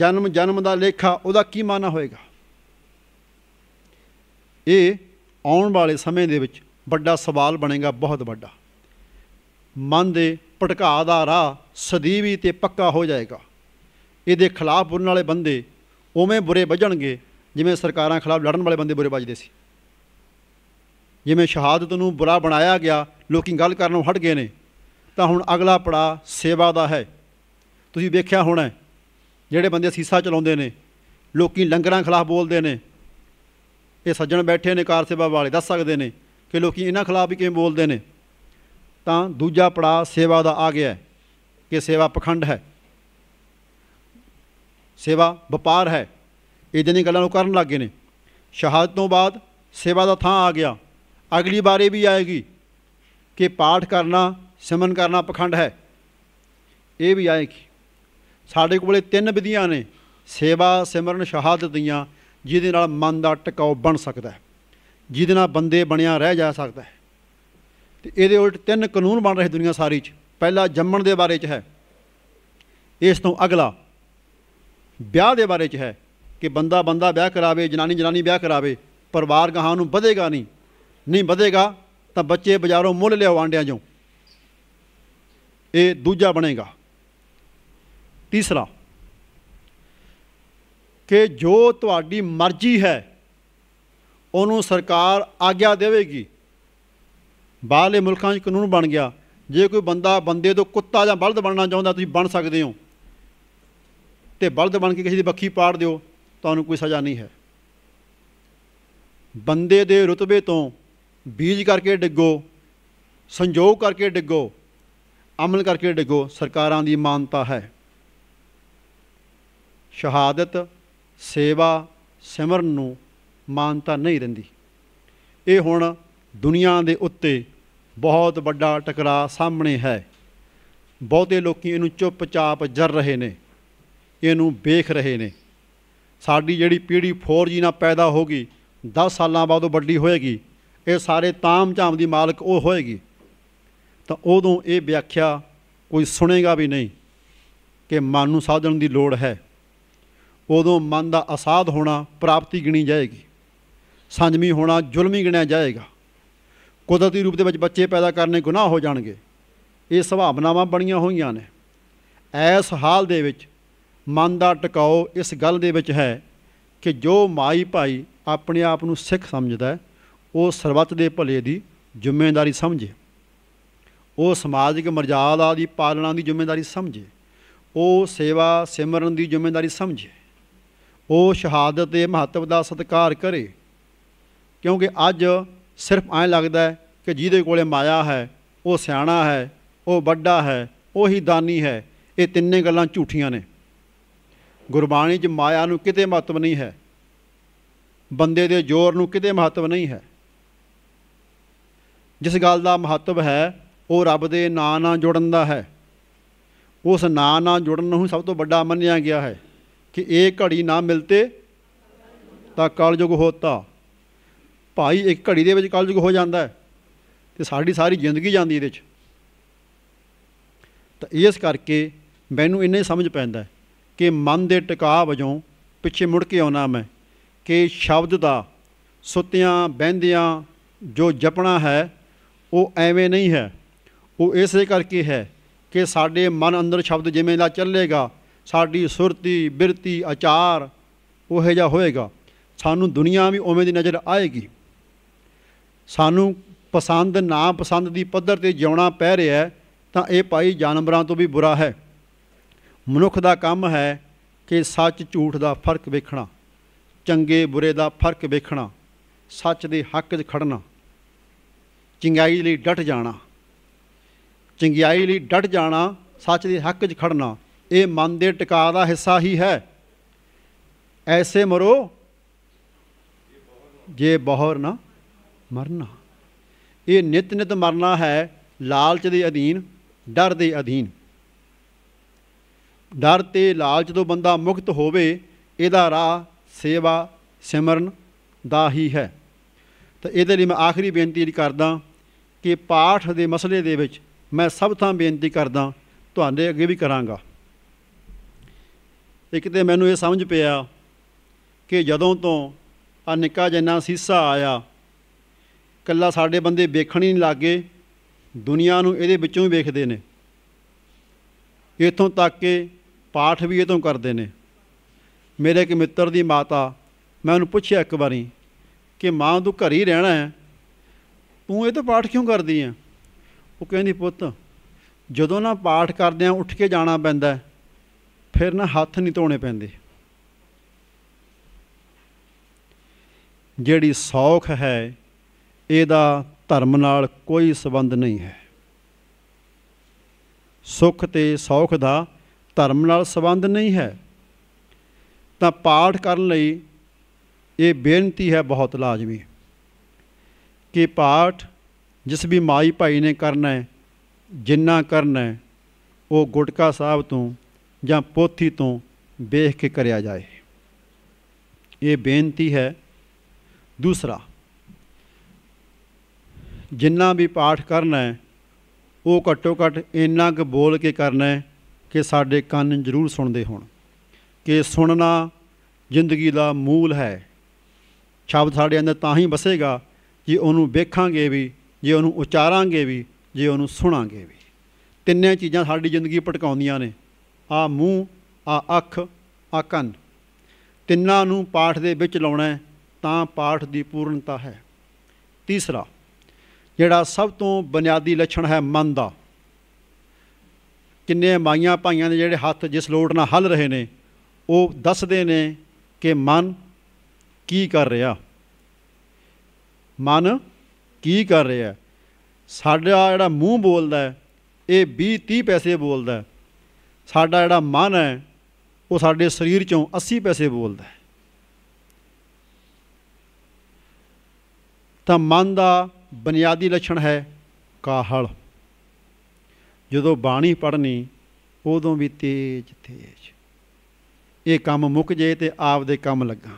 ਜਨਮ ਜਨਮ ਦਾ ਲੇਖਾ ਉਹਦਾ ਕੀ ਮਾਨਾ ਹੋਏਗਾ ਇਹ ਆਉਣ ਵਾਲੇ ਸਮੇਂ ਦੇ ਵਿੱਚ ਵੱਡਾ ਸਵਾਲ ਬਣੇਗਾ ਬਹੁਤ ਵੱਡਾ ਮਨ ਦੇ ਭਟਕਾ ਦਾ ਰਾਹ ਸਦੀਵੀ ਤੇ ਪੱਕਾ ਹੋ ਜਾਏਗਾ ਇਹਦੇ ਖਿਲਾਫ ਬੁਰਨ ਵਾਲੇ ਬੰਦੇ ਉਵੇਂ ਬੁਰੇ ਵੱਜਣਗੇ ਜਿਵੇਂ ਸਰਕਾਰਾਂ ਖਿਲਾਫ ਲੜਨ ਵਾਲੇ ਬੰਦੇ ਬੁਰੇ ਵੱਜਦੇ ਸੀ ਜਿਵੇਂ ਸ਼ਹਾਦਤ ਨੂੰ ਬੁਰਾ ਬਣਾਇਆ ਗਿਆ ਲੋਕੀ ਗੱਲ ਕਰਨੋਂ ਹਟ ਗਏ ਨੇ ਤਾਂ ਹੁਣ ਅਗਲਾ ਪੜਾ ਸੇਵਾ ਦਾ ਹੈ ਤੁਸੀਂ ਵੇਖਿਆ ਹੋਣਾ ਜਿਹੜੇ ਬੰਦੇ ਸੀਸਾ ਚਲਾਉਂਦੇ ਨੇ ਲੋਕੀ ਲੰਗਰਾਂ ਖਿਲਾਫ ਬੋਲਦੇ ਨੇ ਇਹ ਸੱਜਣ ਬੈਠੇ ਨੇ ਕਾਰ ਸੇਵਾ ਵਾਲੇ ਦੱਸ ਸਕਦੇ ਨੇ ਕਿ ਲੋਕੀ ਇਹਨਾਂ ਖਿਲਾਫ ਕਿਵੇਂ ਬੋਲਦੇ ਨੇ ਤਾਂ ਦੂਜਾ ਪੜਾ ਸੇਵਾ ਦਾ ਆ ਗਿਆ ਕਿ ਸੇਵਾ ਪਖੰਡ ਹੈ ਸੇਵਾ ਵਪਾਰ ਹੈ ਇਦਾਂ ਦੀਆਂ ਗੱਲਾਂ ਨੂੰ ਕਰਨ ਲੱਗੇ ਨੇ ਸ਼ਹਾਦਤ ਤੋਂ ਬਾਅਦ ਸੇਵਾ ਦਾ ਥਾਂ ਆ ਗਿਆ ਅਗਲੀ ਬਾਰੇ ਵੀ ਆਏਗੀ ਕਿ ਪਾਠ ਕਰਨਾ ਸਿਮਨ ਕਰਨਾ ਪਖੰਡ ਹੈ ਇਹ ਵੀ ਆਏਗੀ ਸਾਡੇ ਕੋਲੇ ਤਿੰਨ ਵਿਧੀਆਂ ਨੇ ਸੇਵਾ ਸਿਮਰਨ ਸ਼ਹਾਦਤ ਦੀਆਂ ਜਿਹਦੇ ਨਾਲ ਮਨ ਦਾ ਟਿਕਾਉ ਬਣ ਸਕਦਾ ਹੈ ਜਿਹਦੇ ਨਾਲ ਬੰਦੇ ਬਣਿਆ ਰਹਿ ਜਾ ਸਕਦਾ ਹੈ ਤੇ ਇਹਦੇ ਉਲਟ ਤਿੰਨ ਕਾਨੂੰਨ ਬਣ ਰਹੇ ਦੁਨੀਆ ਸਾਰੀ 'ਚ ਪਹਿਲਾ ਜੰਮਣ ਦੇ ਬਾਰੇ 'ਚ ਹੈ ਇਸ ਤੋਂ ਅਗਲਾ ਵਿਆਹ ਦੇ ਬਾਰੇ 'ਚ ਹੈ ਕਿ ਬੰਦਾ ਬੰਦਾ ਵਿਆਹ ਕਰਾਵੇ ਜਨਾਨੀ ਜਨਾਨੀ ਵਿਆਹ ਕਰਾਵੇ ਪਰਿਵਾਰ ਗਾਹਾਂ ਨੂੰ ਵਧੇਗਾ ਨਹੀਂ ਨਹੀਂ ਵਧੇਗਾ ਤਾਂ ਬੱਚੇ ਬਾਜ਼ਾਰੋਂ ਮੁੱਲ ਲਿਆਓ ਆਂਡਿਆਂ ਚੋਂ ਇਹ ਦੂਜਾ ਬਣੇਗਾ ਤੀਸਰਾ ਕਿ ਜੋ ਤੁਹਾਡੀ ਮਰਜ਼ੀ ਹੈ ਉਹਨੂੰ ਸਰਕਾਰ ਆਗਿਆ ਦੇਵੇਗੀ ਬਾਹਰਲੇ ਮੁਲਕਾਂ 'ਚ ਕਾਨੂੰਨ ਬਣ ਗਿਆ ਜੇ ਕੋਈ ਬੰਦਾ ਬੰਦੇ ਤੋਂ ਕੁੱਤਾ ਜਾਂ ਬਲਦ ਬਣਨਾ ਚਾਹੁੰਦਾ ਤੁਸੀਂ ਬਣ ਸਕਦੇ ਹੋ ਤੇ ਬਲਦ ਬਣ ਕੇ ਕਿਸੇ ਦੀ ਬੱਖੀ ਪਾੜ ਦਿਓ ਤੁਹਾਨੂੰ ਕੋਈ ਸਜ਼ਾ ਨਹੀਂ ਹੈ ਬੰਦੇ ਦੇ ਰਤਬੇ ਤੋਂ ਬੀਜ ਕਰਕੇ ਡਿੱਗੋ ਸੰਜੋਗ ਕਰਕੇ ਡਿੱਗੋ ਅਮਲ ਕਰਕੇ ਡਿੱਗੋ ਸਰਕਾਰਾਂ ਦੀ ਮਾਨਤਾ ਹੈ ਸ਼ਹਾਦਤ ਸੇਵਾ ਸਿਮਰਨ ਨੂੰ ਮਾਨਤਾ ਨਹੀਂ ਦਿੰਦੀ ਇਹ ਹੁਣ ਦੁਨੀਆ ਦੇ ਉੱਤੇ ਬਹੁਤ ਵੱਡਾ ਟਕਰਾ ਸਾਹਮਣੇ ਹੈ ਬਹੁਤੇ ਲੋਕੀ ਇਹਨੂੰ ਚੁੱਪਚਾਪ ਜਰ ਰਹੇ ਨੇ ਇਹਨੂੰ ਵੇਖ ਰਹੇ ਨੇ ਸਾਡੀ ਜਿਹੜੀ ਪੀੜ੍ਹੀ 4G ਨਾਲ ਪੈਦਾ ਹੋਗੀ 10 ਸਾਲਾਂ ਬਾਅਦ ਉਹ ਵੱਡੀ ਹੋਏਗੀ ਇਹ ਸਾਰੇ ਤਾਮ ਝਾਮ ਦੀ ਮਾਲਕ ਉਹ ਹੋਏਗੀ ਤਾਂ ਉਦੋਂ ਇਹ ਵਿਆਖਿਆ ਕੋਈ ਸੁਣੇਗਾ ਵੀ ਨਹੀਂ ਕਿ ਮਨ ਨੂੰ ਸਾਧਣ ਦੀ ਲੋੜ ਹੈ ਉਦੋਂ ਮਨ ਦਾ ਅਸਾਧ ਹੋਣਾ ਪ੍ਰਾਪਤੀ ਗਿਣੀ ਜਾਏਗੀ ਸੰਜਮੀ ਹੋਣਾ ਜ਼ੁਲਮੀ ਗਿਣਿਆ ਜਾਏਗਾ ਕੁਦਰਤੀ ਰੂਪ ਦੇ ਵਿੱਚ ਬੱਚੇ ਪੈਦਾ ਕਰਨੇ ਗੁਨਾਹ ਹੋ ਜਾਣਗੇ ਇਹ ਸੁਭਾਵਨਾਵਾਂ ਬਣੀਆਂ ਹੋਈਆਂ ਨੇ ਐਸ ਹਾਲ ਦੇ ਵਿੱਚ ਮਨ ਦਾ ਟਿਕਾਉ ਇਸ ਗੱਲ ਦੇ ਵਿੱਚ ਹੈ ਕਿ ਜੋ ਮਾਈ ਭਾਈ ਆਪਣੇ ਆਪ ਨੂੰ ਸਿੱਖ ਸਮਝਦਾ ਉਹ ਸਰਬੱਤ ਦੇ ਭਲੇ ਦੀ ਜ਼ਿੰਮੇਵਾਰੀ ਸਮਝੇ ਉਹ ਸਮਾਜਿਕ ਮਰਜ਼ਾਦਾ ਦੀ ਪਾਲਣਾ ਦੀ ਜ਼ਿੰਮੇਵਾਰੀ ਸਮਝੇ ਉਹ ਸੇਵਾ ਸਿਮਰਨ ਦੀ ਜ਼ਿੰਮੇਵਾਰੀ ਸਮਝੇ ਉਹ ਸ਼ਹਾਦਤ ਦੇ ਮਹੱਤਵ ਦਾ ਸਤਿਕਾਰ ਕਰੇ ਕਿਉਂਕਿ ਅੱਜ ਸਿਰਫ ਐਂ ਲੱਗਦਾ ਹੈ ਕਿ ਜਿਹਦੇ ਕੋਲੇ ਮਾਇਆ ਹੈ ਉਹ ਸਿਆਣਾ ਹੈ ਉਹ ਵੱਡਾ ਹੈ ਉਹੀ ਦਾਨੀ ਹੈ ਇਹ ਤਿੰਨੇ ਗੱਲਾਂ ਝੂਠੀਆਂ ਨੇ ਗੁਰਬਾਣੀ 'ਚ ਮਾਇਆ ਨੂੰ ਕਿਤੇ ਮਹੱਤਵ ਨਹੀਂ ਹੈ ਬੰਦੇ ਦੇ ਜ਼ੋਰ ਨੂੰ ਕਿਤੇ ਮਹੱਤਵ ਨਹੀਂ ਹੈ ਜਿਸ ਗੱਲ ਦਾ ਮਹੱਤਵ ਹੈ ਉਹ ਰੱਬ ਦੇ ਨਾਂ ਨਾਲ ਜੁੜਨ ਦਾ ਹੈ ਉਸ ਨਾਂ ਨਾਲ ਜੁੜਨ ਨੂੰ ਸਭ ਤੋਂ ਵੱਡਾ ਮੰਨਿਆ ਗਿਆ ਹੈ ਕਿ ਇਹ ਘੜੀ ਨਾ ਮਿਲਤੇ ਤਾਂ ਕਲਯੁਗ ਹੋਤਾ ਭਾਈ ਇੱਕ ਘੜੀ ਦੇ ਵਿੱਚ ਕਲਯੁਗ ਹੋ ਜਾਂਦਾ ਹੈ ਤੇ ਸਾਡੀ ਸਾਰੀ ਜ਼ਿੰਦਗੀ ਜਾਂਦੀ ਇਹਦੇ ਵਿੱਚ ਤਾਂ ਇਸ ਕਰਕੇ ਮੈਨੂੰ ਇੰਨੇ ਸਮਝ ਪੈਂਦਾ ਹੈ ਕਿ ਮਨ ਦੇ ਟਿਕਾਅ ਵਜੋਂ ਪਿੱਛੇ ਮੁੜ ਕੇ ਆਉਣਾ ਮੈਂ ਕਿ ਸ਼ਬਦ ਦਾ ਸੁੱਤਿਆਂ ਬੈੰਦਿਆਂ ਜੋ ਜਪਣਾ ਹੈ ਉਹ ਐਵੇਂ ਨਹੀਂ ਹੈ ਉਹ ਇਸੇ ਕਰਕੇ ਹੈ ਕਿ ਸਾਡੇ ਮਨ ਅੰਦਰ ਸ਼ਬਦ ਜਿਵੇਂ ਦਾ ਚੱਲੇਗਾ ਸਾਡੀ ਸੁਰਤੀ ਬਿਰਤੀ ਆਚਾਰ ਉਹੇ ਜਿਹਾ ਹੋਏਗਾ ਸਾਨੂੰ ਦੁਨੀਆ ਵੀ ਉਵੇਂ ਦੀ ਨਜ਼ਰ ਆਏਗੀ ਸਾਨੂੰ ਪਸੰਦ ਨਾ ਪਸੰਦ ਦੀ ਪੱਧਰ ਤੇ ਜਿਉਣਾ ਪੈ ਰਿਹਾ ਤਾਂ ਇਹ ਭਾਈ ਜਾਨਵਰਾਂ ਤੋਂ ਵੀ ਬੁਰਾ ਹੈ ਮਨੁੱਖ ਦਾ ਕੰਮ ਹੈ ਕਿ ਸੱਚ ਝੂਠ ਦਾ ਫਰਕ ਵੇਖਣਾ ਚੰਗੇ ਬੁਰੇ ਦਾ ਫਰਕ ਵੇਖਣਾ ਸੱਚ ਦੇ ਹੱਕ 'ਚ ਖੜਨਾ ਚੰਗਿਆਈ ਲਈ ਡਟ ਜਾਣਾ ਚੰਗਿਆਈ ਲਈ ਡਟ ਜਾਣਾ ਸੱਚ ਦੇ ਹੱਕ 'ਚ ਖੜਨਾ ਇਹ ਮਨ ਦੇ ਟਿਕਾ ਦਾ ਹਿੱਸਾ ਹੀ ਹੈ ਐਸੇ ਮਰੋ ਜੇ ਬਹਰ ਨਾ ਮਰਨਾ ਇਹ ਨਿਤ ਨਿਤ ਮਰਨਾ ਹੈ ਲਾਲਚ ਦੇ ਅਧੀਨ ਡਰ ਦੇ ਅਧੀਨ ਡਰ ਤੇ ਲਾਲਚ ਤੋਂ ਬੰਦਾ ਮੁਕਤ ਹੋਵੇ ਇਹਦਾ ਰਾਹ ਸੇਵਾ ਸਿਮਰਨ ਦਾ ਹੀ ਹੈ ਤਾਂ ਇਹਦੇ ਲਈ ਮੈਂ ਆਖਰੀ ਬੇਨਤੀ ਕਰਦਾ ਕਿ ਪਾਠ ਦੇ ਮਸਲੇ ਦੇ ਵਿੱਚ ਮੈਂ ਸਭ ਤੋਂ ਬੇਨਤੀ ਕਰਦਾ ਤੁਹਾਡੇ ਅੱਗੇ ਵੀ ਕਰਾਂਗਾ ਇੱਕ ਤੇ ਮੈਨੂੰ ਇਹ ਸਮਝ ਪਿਆ ਕਿ ਜਦੋਂ ਤੋਂ ਆ ਨਿੱਕਾ ਜੰਨਾ ਸੀਸਾ ਆਇਆ ਕੱਲਾ ਸਾਡੇ ਬੰਦੇ ਵੇਖਣ ਹੀ ਨਹੀਂ ਲੱਗੇ ਦੁਨੀਆ ਨੂੰ ਇਹਦੇ ਵਿੱਚੋਂ ਹੀ ਵੇਖਦੇ ਨੇ ਇਥੋਂ ਤੱਕ ਕਿ ਪਾਠ ਵੀ ਇਹ ਤੋਂ ਕਰਦੇ ਨੇ ਮੇਰੇ ਇੱਕ ਮਿੱਤਰ ਦੀ ਮਾਤਾ ਮੈਂ ਉਹਨੂੰ ਪੁੱਛਿਆ ਇੱਕ ਵਾਰੀ ਕਿ ਮਾਂ ਤੂੰ ਘਰ ਹੀ ਰਹਿਣਾ ਹੈ ਤੂੰ ਇਹ ਤਾਂ ਪਾਠ ਕਿਉਂ ਕਰਦੀ ਹੈ ਉਹ ਕਹਿੰਦੀ ਪੁੱਤ ਜਦੋਂ ਨਾ ਪਾਠ ਕਰਦੇ ਆ ਉੱਠ ਕੇ ਜਾਣਾ ਪੈਂਦਾ ਫਿਰ ਨਾ ਹੱਥ ਨਹੀਂ ਧੋਣੇ ਪੈਂਦੇ ਜਿਹੜੀ ਸੌਖ ਹੈ ਇਹਦਾ ਧਰਮ ਨਾਲ ਕੋਈ ਸਬੰਧ ਨਹੀਂ ਹੈ ਸੁਖ ਤੇ ਸੌਖ ਦਾ ਧਰਮ ਨਾਲ ਸੰਬੰਧ ਨਹੀਂ ਹੈ ਤਾਂ ਪਾਠ ਕਰਨ ਲਈ ਇਹ ਬੇਨਤੀ ਹੈ ਬਹੁਤ ਲਾਜ਼ਮੀ ਕਿ ਪਾਠ ਜਿਸ ਵੀ ਮਾਈ ਭਾਈ ਨੇ ਕਰਨਾ ਹੈ ਜਿੰਨਾ ਕਰਨਾ ਹੈ ਉਹ ਗੁਟਕਾ ਸਾਹਿਬ ਤੋਂ ਜਾਂ ਪੋਥੀ ਤੋਂ ਵੇਖ ਕੇ ਕਰਿਆ ਜਾਏ ਇਹ ਬੇਨਤੀ ਹੈ ਦੂਸਰਾ ਜਿੰਨਾ ਵੀ ਪਾਠ ਕਰਨਾ ਹੈ ਉਹ ਘੱਟੋ ਘੱਟ ਇੰਨਾ ਕੁ ਬੋਲ ਕੇ ਕਰਨਾ ਹੈ ਕਿ ਸਾਡੇ ਕੰਨ ਜ਼ਰੂਰ ਸੁਣਦੇ ਹੋਣ ਕਿ ਸੁਣਨਾ ਜ਼ਿੰਦਗੀ ਦਾ ਮੂਲ ਹੈ ਸ਼ਬਦ ਸਾਡੇ ਅੰਦਰ ਤਾਂ ਹੀ ਵਸੇਗਾ ਜੇ ਉਹਨੂੰ ਵੇਖਾਂਗੇ ਵੀ ਜੇ ਉਹਨੂੰ ਉਚਾਰਾਂਗੇ ਵੀ ਜੇ ਉਹਨੂੰ ਸੁਣਾਂਗੇ ਵੀ ਤਿੰਨੇ ਚੀਜ਼ਾਂ ਸਾਡੀ ਜ਼ਿੰਦਗੀ ਪਟਕਾਉਂਦੀਆਂ ਨੇ ਆ ਮੂੰਹ ਆ ਅੱਖ ਆ ਕੰਨ ਤਿੰਨਾਂ ਨੂੰ ਪਾਠ ਦੇ ਵਿੱਚ ਲਾਉਣਾ ਤਾਂ ਪਾਠ ਦੀ ਪੂਰਨਤਾ ਹੈ ਤੀਸਰਾ ਜਿਹੜਾ ਸਭ ਤੋਂ ਬੁਨਿਆਦੀ ਲੱਛਣ ਹੈ ਮਨ ਦਾ ਕਿੰਨੇ ਮਾਈਆਂ ਭਾਈਆਂ ਦੇ ਜਿਹੜੇ ਹੱਥ ਜਿਸ ਲੋਟ ਨਾਲ ਹੱਲ ਰਹੇ ਨੇ ਉਹ ਦੱਸਦੇ ਨੇ ਕਿ ਮਨ ਕੀ ਕਰ ਰਿਹਾ ਮਨ ਕੀ ਕਰ ਰਿਹਾ ਸਾਡਾ ਜਿਹੜਾ ਮੂੰਹ ਬੋਲਦਾ ਇਹ 20 30 ਪੈਸੇ ਬੋਲਦਾ ਸਾਡਾ ਜਿਹੜਾ ਮਨ ਹੈ ਉਹ ਸਾਡੇ ਸਰੀਰ ਚੋਂ 80 ਪੈਸੇ ਬੋਲਦਾ ਤਾਂ ਮਨ ਦਾ ਬੁਨਿਆਦੀ ਲੱਛਣ ਹੈ ਕਾਹਲ ਜਦੋਂ ਬਾਣੀ ਪੜਨੀ ਉਦੋਂ ਵੀ ਤੇਜ ਤੇਜ ਇਹ ਕੰਮ ਮੁੱਕ ਜੇ ਤੇ ਆਪ ਦੇ ਕੰਮ ਲੱਗਾ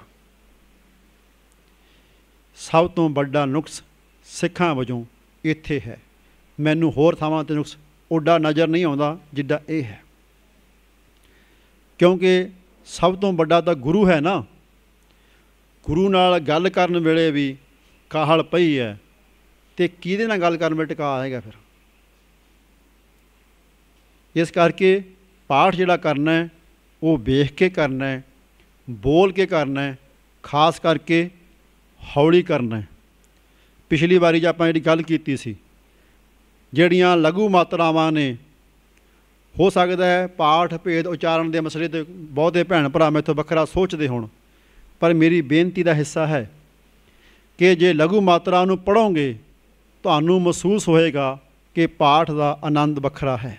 ਸਭ ਤੋਂ ਵੱਡਾ ਨੁਕਸ ਸਿੱਖਾਂ ਵਜੋਂ ਇੱਥੇ ਹੈ ਮੈਨੂੰ ਹੋਰ ਥਾਵਾਂ ਤੇ ਨੁਕਸ ਓਡਾ ਨਜ਼ਰ ਨਹੀਂ ਆਉਂਦਾ ਜਿੱਡਾ ਇਹ ਹੈ ਕਿਉਂਕਿ ਸਭ ਤੋਂ ਵੱਡਾ ਤਾਂ ਗੁਰੂ ਹੈ ਨਾ ਗੁਰੂ ਨਾਲ ਗੱਲ ਕਰਨ ਵੇਲੇ ਵੀ ਕਾਹਲ ਪਈ ਹੈ ਤੇ ਕਿਹਦੇ ਨਾਲ ਗੱਲ ਕਰਨ ਵੇਲੇ ਟਿਕਾ ਆਏਗਾ ਫਿਰ ਇਸ ਕਰਕੇ ਪਾਠ ਜਿਹੜਾ ਕਰਨਾ ਹੈ ਉਹ ਵੇਖ ਕੇ ਕਰਨਾ ਹੈ ਬੋਲ ਕੇ ਕਰਨਾ ਹੈ ਖਾਸ ਕਰਕੇ ਹੌਲੀ ਕਰਨਾ ਹੈ ਪਿਛਲੀ ਵਾਰੀ ਜ ਆਪਾਂ ਜਿਹੜੀ ਗੱਲ ਕੀਤੀ ਸੀ ਜਿਹੜੀਆਂ ਲਘੂ ਮਾਤਰਾਵਾਂ ਨੇ ਹੋ ਸਕਦਾ ਹੈ ਪਾਠ ਭੇਦ ਉਚਾਰਨ ਦੇ ਮਸਲੇ ਤੇ ਬਹੁਤੇ ਭੈਣ ਭਰਾ ਮੈਥੋਂ ਵੱਖਰਾ ਸੋਚਦੇ ਹੋਣ ਪਰ ਮੇਰੀ ਬੇਨਤੀ ਦਾ ਹਿੱਸਾ ਹੈ ਕਿ ਜੇ ਲਘੂ ਮਾਤਰਾ ਨੂੰ ਪੜੋਗੇ ਤੁਹਾਨੂੰ ਮਹਿਸੂਸ ਹੋਏਗਾ ਕਿ ਪਾਠ ਦਾ ਆਨੰਦ ਵੱਖਰਾ ਹੈ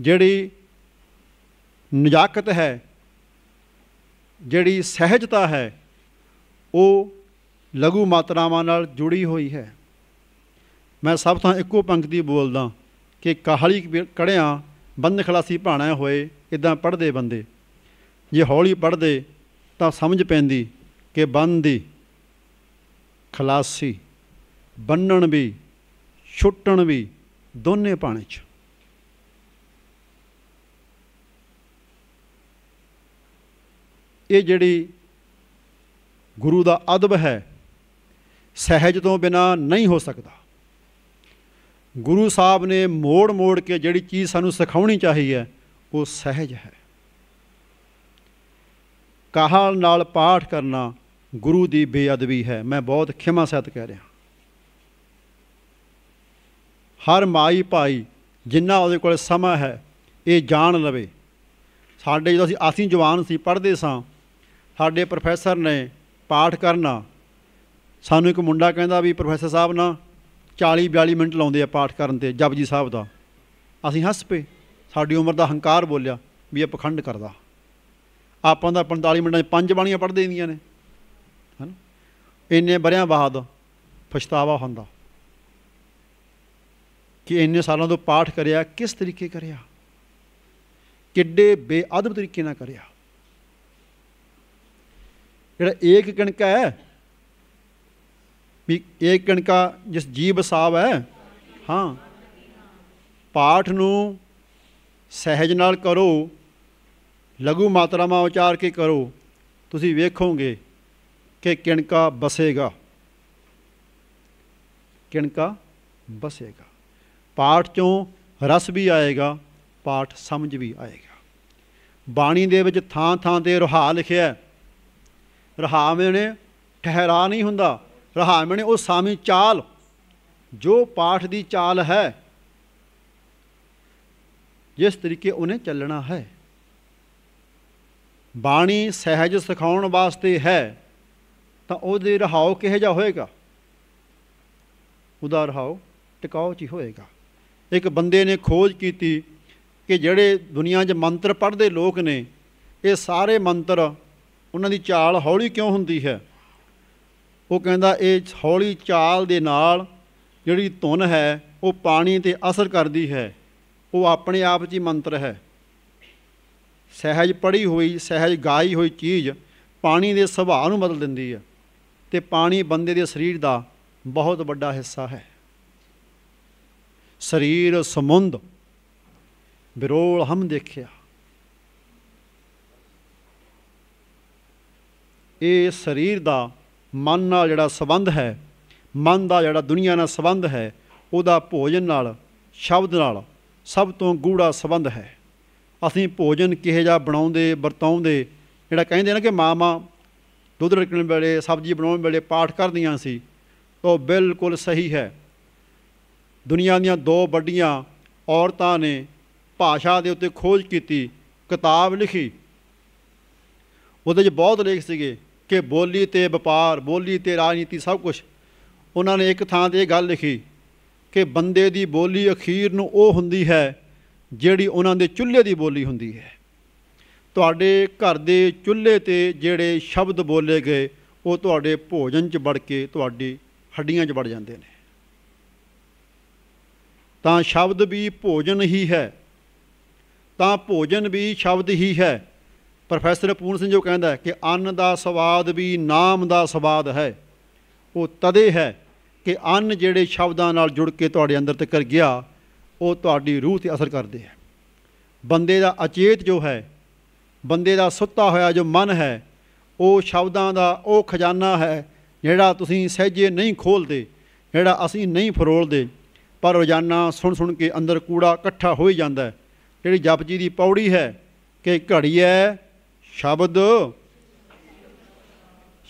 ਜਿਹੜੀ ਨਜਾਕਤ ਹੈ ਜਿਹੜੀ ਸਹਿਜਤਾ ਹੈ ਉਹ ਲਘੂ ਮਾਤਰਾਵਾਂ ਨਾਲ ਜੁੜੀ ਹੋਈ ਹੈ ਮੈਂ ਸਭ ਤੋਂ ਇੱਕੋ ਪੰਕਤੀ ਬੋਲਦਾ ਕਿ ਕਾਹਲੀ ਕੜਿਆਂ ਬੰਦ ਖਲਾਸੀ ਭਾਣਾ ਹੋਏ ਇਦਾਂ ਪੜਦੇ ਬੰਦੇ ਜੇ ਹੌਲੀ ਪੜਦੇ ਤਾਂ ਸਮਝ ਪੈਂਦੀ ਕਿ ਦੀ ਖਲਾਸੀ ਬੰਨਣ ਵੀ ਛੁੱਟਣ ਵੀ ਦੋਨੇ ਪਾਣੇ 'ਚ ਇਹ ਜਿਹੜੀ ਗੁਰੂ ਦਾ ਅਦਬ ਹੈ ਸਹਿਜ ਤੋਂ ਬਿਨਾ ਨਹੀਂ ਹੋ ਸਕਦਾ ਗੁਰੂ ਸਾਹਿਬ ਨੇ ਮੋੜ-ਮੋੜ ਕੇ ਜਿਹੜੀ ਚੀਜ਼ ਸਾਨੂੰ ਸਿਖਾਉਣੀ ਚਾਹੀ ਹੈ ਉਹ ਸਹਿਜ ਹੈ ਕਾਹਲ ਨਾਲ ਪਾਠ ਕਰਨਾ ਗੁਰੂ ਦੀ ਬੇਅਦਬੀ ਹੈ ਮੈਂ ਬਹੁਤ ਖਿਮਾ ਸਹਿਤ ਕਹਿ ਰਿਹਾ ਹਰ ਮਾਈ ਭਾਈ ਜਿੰਨਾ ਉਹਦੇ ਕੋਲ ਸਮਾਂ ਹੈ ਇਹ ਜਾਣ ਲਵੇ ਸਾਡੇ ਜਦੋਂ ਅਸੀਂ ਆਸੀਂ ਜਵਾਨ ਸੀ ਪੜ੍ਹਦੇ ਸਾਂ ਸਾਡੇ ਪ੍ਰੋਫੈਸਰ ਨੇ ਪਾਠ ਕਰਨਾ ਸਾਨੂੰ ਇੱਕ ਮੁੰਡਾ ਕਹਿੰਦਾ ਵੀ ਪ੍ਰੋਫੈਸਰ ਸਾਹਿਬ ਨਾ 40 42 ਮਿੰਟ ਲਾਉਂਦੇ ਆ ਪਾਠ ਕਰਨ ਤੇ ਜਪਜੀ ਸਾਹਿਬ ਦਾ ਅਸੀਂ ਹੱਸ ਪਏ ਸਾਡੀ ਉਮਰ ਦਾ ਹੰਕਾਰ ਬੋਲਿਆ ਵੀ ਇਹ ਪਖੰਡ ਕਰਦਾ ਆਪਾਂ ਦਾ 45 ਮਿੰਟਾਂ 'ਚ ਪੰਜ ਬਾਣੀਆਂ ਪੜ੍ਹ ਦੇਂਦੀਆਂ ਨੇ ਹਨ ਇੰਨੇ ਬਰਿਆਂ ਬਾਅਦ ਪਛਤਾਵਾ ਹੁੰਦਾ ਕਿ ਇੰਨੇ ਸਾਲਾਂ ਤੋਂ ਪਾਠ ਕਰਿਆ ਕਿਸ ਤਰੀਕੇ ਕਰਿਆ ਕਿੱਡੇ ਬੇਅਦਬ ਤਰੀਕੇ ਨਾਲ ਕਰਿਆ ਜਿਹੜਾ ਏਕ ਕਣਕਾ ਹੈ ਵੀ ਏਕ ਕਣਕਾ ਜਿਸ ਜੀਵ ਸਾਵ ਹੈ ਹਾਂ ਪਾਠ ਨੂੰ ਸਹਿਜ ਨਾਲ ਕਰੋ ਲਘੂ ਮਾਤਰਾਵਾਂ ਉਚਾਰ ਕੇ ਕਰੋ ਤੁਸੀਂ ਵੇਖੋਗੇ ਕਿ ਕਿਣਕਾ ਬਸੇਗਾ ਕਿਣਕਾ ਬਸੇਗਾ ਪਾਠ ਚੋਂ ਰਸ ਵੀ ਆਏਗਾ ਪਾਠ ਸਮਝ ਵੀ ਆਏਗਾ ਬਾਣੀ ਦੇ ਵਿੱਚ ਥਾਂ ਥਾਂ ਤੇ ਰੁਹਾ ਲਿਖਿਆ ਨੇ ਠਹਿਰਾ ਨਹੀਂ ਹੁੰਦਾ ਨੇ ਉਹ ਸਾਮੀ ਚਾਲ ਜੋ ਪਾਠ ਦੀ ਚਾਲ ਹੈ ਜਿਸ ਤਰੀਕੇ ਉਹਨੇ ਚੱਲਣਾ ਹੈ ਬਾਣੀ ਸਹਿਜ ਸਿਖਾਉਣ ਵਾਸਤੇ ਹੈ ਤਾਂ ਉਹਦੇ ਰਹਾਉ ਕਿਹੋ ਜਿਹਾ ਹੋਏਗਾ ਉਹਦਾ ਰਹਾਉ ਟਿਕਾਉ ਚ ਹੋਏਗਾ ਇੱਕ ਬੰਦੇ ਨੇ ਖੋਜ ਕੀਤੀ ਕਿ ਜਿਹੜੇ ਦੁਨੀਆ 'ਚ ਮੰਤਰ ਪੜ੍ਹਦੇ ਲੋਕ ਨੇ ਇਹ ਸਾਰੇ ਮੰਤਰ ਉਹਨਾਂ ਦੀ ਚਾਲ ਹੌਲੀ ਕਿਉਂ ਹੁੰਦੀ ਹੈ ਉਹ ਕਹਿੰਦਾ ਇਹ ਹੌਲੀ ਚਾਲ ਦੇ ਨਾਲ ਜਿਹੜੀ ਧੁਨ ਹੈ ਉਹ ਪਾਣੀ ਤੇ ਅਸਰ ਕਰਦੀ ਹੈ ਉਹ ਆਪਣੇ ਆਪ 'ਚ ਹੀ ਮੰਤਰ ਹੈ ਸਹਿਜ ਪੜੀ ਹੋਈ ਸਹਿਜ ਗਾਈ ਹੋਈ ਚੀਜ਼ ਪਾਣੀ ਦੇ ਸੁਭਾਅ ਨੂੰ ਬਦਲ ਦਿੰਦੀ ਹੈ ਤੇ ਪਾਣੀ ਬੰਦੇ ਦੇ ਸਰੀਰ ਦਾ ਬਹੁਤ ਵੱਡਾ ਹਿੱਸਾ ਹੈ ਸਰੀਰ ਸਮੁੰਦ ਬਿਰੋਲ ਹਮ ਦੇਖਿਆ ਇਹ ਸਰੀਰ ਦਾ ਮਨ ਨਾਲ ਜਿਹੜਾ ਸਬੰਧ ਹੈ ਮਨ ਦਾ ਜਿਹੜਾ ਦੁਨੀਆ ਨਾਲ ਸਬੰਧ ਹੈ ਉਹਦਾ ਭੋਜਨ ਨਾਲ ਸ਼ਬਦ ਨਾਲ ਸਭ ਤੋਂ ਗੂੜਾ ਸਬੰਧ ਹੈ ਅਸੀਂ ਭੋਜਨ ਕਿਹੇ ਜਾ ਬਣਾਉਂਦੇ ਵਰਤਾਉਂਦੇ ਜਿਹੜਾ ਕਹਿੰਦੇ ਨੇ ਕਿ ਮਾਮਾ ਦੁੱਧ ਰਕਣ ਵੇਲੇ ਸਬਜ਼ੀ ਬਣਾਉਣ ਵੇਲੇ ਪਾਠ ਕਰਦੀਆਂ ਸੀ ਉਹ ਬਿਲਕੁਲ ਸਹੀ ਹੈ ਦੁਨੀਆ ਦੀਆਂ ਦੋ ਵੱਡੀਆਂ ਔਰਤਾਂ ਨੇ ਭਾਸ਼ਾ ਦੇ ਉੱਤੇ ਖੋਜ ਕੀਤੀ ਕਿਤਾਬ ਲਿਖੀ ਉਹਦੇ 'ਚ ਬਹੁਤ ਲੇਖ ਸੀਗੇ ਕਿ ਬੋਲੀ ਤੇ ਵਪਾਰ ਬੋਲੀ ਤੇ ਰਾਜਨੀਤੀ ਸਭ ਕੁਝ ਉਹਨਾਂ ਨੇ ਇੱਕ ਥਾਂ ਤੇ ਇਹ ਗੱਲ ਲਿਖੀ ਕਿ ਬੰਦੇ ਦੀ ਬੋਲੀ ਅਖੀਰ ਨੂੰ ਉਹ ਹੁੰਦੀ ਹੈ ਜਿਹੜੀ ਉਹਨਾਂ ਦੇ ਚੁੱਲ੍ਹੇ ਦੀ ਬੋਲੀ ਹੁੰਦੀ ਹੈ ਤੁਹਾਡੇ ਘਰ ਦੇ ਚੁੱਲ੍ਹੇ ਤੇ ਜਿਹੜੇ ਸ਼ਬਦ ਬੋਲੇ ਗਏ ਉਹ ਤੁਹਾਡੇ ਭੋਜਨ 'ਚ ਵੜ ਕੇ ਤੁਹਾਡੀ ਹੱਡੀਆਂ 'ਚ ਵੜ ਜਾਂਦੇ ਨੇ ਤਾਂ ਸ਼ਬਦ ਵੀ ਭੋਜਨ ਹੀ ਹੈ ਤਾਂ ਭੋਜਨ ਵੀ ਸ਼ਬਦ ਹੀ ਹੈ ਪ੍ਰੋਫੈਸਰ ਪੂਰਨ ਸਿੰਘ ਜੋ ਕਹਿੰਦਾ ਕਿ ਅੰਨ ਦਾ ਸਵਾਦ ਵੀ ਨਾਮ ਦਾ ਸਵਾਦ ਹੈ ਉਹ ਤਦੇ ਹੈ ਕਿ ਅੰਨ ਜਿਹੜੇ ਸ਼ਬਦਾਂ ਨਾਲ ਜੁੜ ਕੇ ਤੁਹਾਡੇ ਅੰਦਰ ਤੱਕ ਗਿਆ ਉਹ ਤੁਹਾਡੀ ਰੂਹ ਤੇ ਅਸਰ ਕਰਦੇ ਹੈ ਬੰਦੇ ਦਾ ਅਚੇਤ ਜੋ ਹੈ ਬੰਦੇ ਦਾ ਸੁੱਤਾ ਹੋਇਆ ਜੋ ਮਨ ਹੈ ਉਹ ਸ਼ਬਦਾਂ ਦਾ ਉਹ ਖਜ਼ਾਨਾ ਹੈ ਜਿਹੜਾ ਤੁਸੀਂ ਸਹਿਜੇ ਨਹੀਂ ਖੋਲਦੇ ਜਿਹੜਾ ਅਸੀਂ ਨਹੀਂ ਫਰੋਲਦੇ ਪਰ ਰੋਜ਼ਾਨਾ ਸੁਣ ਸੁਣ ਕੇ ਅੰਦਰ ਕੂੜਾ ਇਕੱਠਾ ਹੋ ਜਾਂਦਾ ਜਾਂਦਾ ਜਿਹੜੀ ਜਪਜੀ ਦੀ ਪੌੜੀ ਹੈ ਕਿ ਹੈ ਸ਼ਬਦ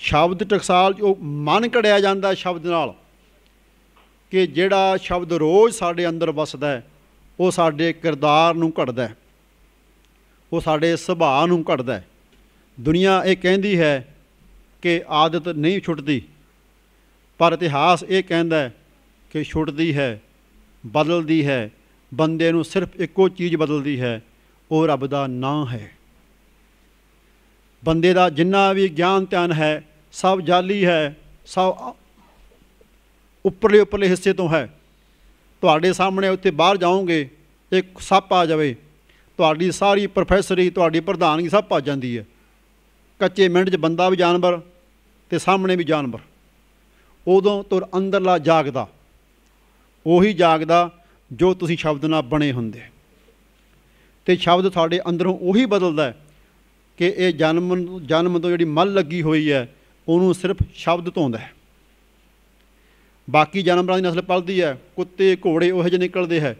ਸ਼ਬਦ ਟਕਸਾਲ ਉਹ ਮਨ ਕੜਿਆ ਜਾਂਦਾ ਸ਼ਬਦ ਨਾਲ ਕਿ ਜਿਹੜਾ ਸ਼ਬਦ ਰੋਜ਼ ਸਾਡੇ ਅੰਦਰ ਵਸਦਾ ਹੈ ਉਹ ਸਾਡੇ ਕਿਰਦਾਰ ਨੂੰ ਘੜਦਾ ਹੈ ਉਹ ਸਾਡੇ ਸੁਭਾਅ ਨੂੰ ਘੜਦਾ ਹੈ ਦੁਨੀਆ ਇਹ ਕਹਿੰਦੀ ਹੈ ਕਿ ਆਦਤ ਨਹੀਂ ਛੁੱਟਦੀ ਪਰ ਇਤਿਹਾਸ ਇਹ ਕਹਿੰਦਾ ਹੈ ਕਿ ਛੁੱਟਦੀ ਹੈ ਬਦਲਦੀ ਹੈ ਬੰਦੇ ਨੂੰ ਸਿਰਫ ਇੱਕੋ ਚੀਜ਼ ਬਦਲਦੀ ਹੈ ਉਹ ਰੱਬ ਦਾ ਨਾਂ ਹੈ ਬੰਦੇ ਦਾ ਜਿੰਨਾ ਵੀ ਗਿਆਨ ਧਿਆਨ ਹੈ ਸਭ ਜਾਲੀ ਹੈ ਸਭ ਉੱਪਰਲੇ ਉੱਪਰਲੇ ਹਿੱਸੇ ਤੋਂ ਹੈ ਤੁਹਾਡੇ ਸਾਹਮਣੇ ਉੱਥੇ ਬਾਹਰ ਜਾਓਗੇ ਇੱਕ ਸੱਪ ਆ ਜਾਵੇ ਤੁਹਾਡੀ ਸਾਰੀ ਪ੍ਰੋਫੈਸਰੀ ਤੁਹਾਡੀ ਪ੍ਰਧਾਨਗੀ ਸਭ ਭੱਜ ਜਾਂਦੀ ਹੈ ਕੱਚੇ ਮਿੰਟ 'ਚ ਬੰਦਾ ਵੀ ਜਾਨਵਰ ਤੇ ਸਾਹਮਣੇ ਵੀ ਜਾਨਵਰ ਉਦੋਂ ਤੁਰ ਅੰਦਰਲਾ ਜਾਗਦਾ ਉਹੀ ਜਾਗਦਾ ਜੋ ਤੁਸੀਂ ਸ਼ਬਦ ਨਾਲ ਬਣੇ ਹੁੰਦੇ ਤੇ ਸ਼ਬਦ ਤੁਹਾਡੇ ਅੰਦਰੋਂ ਉਹੀ ਬਦਲਦਾ ਹੈ ਕਿ ਇਹ ਜਨਮ ਜਨਮ ਤੋਂ ਜਿਹੜੀ ਮਲ ਲੱਗੀ ਹੋਈ ਹੈ ਉਹਨੂੰ ਸਿਰਫ ਸ਼ਬਦ ਧੋਂਦਾ ਹੈ ਬਾਕੀ ਜਨਮਾਂ ਦੀ ਨਸਲ ਪਲਦੀ ਹੈ ਕੁੱਤੇ ਘੋੜੇ ਉਹੋ ਜਿਹੇ ਨਿਕਲਦੇ ਹੈ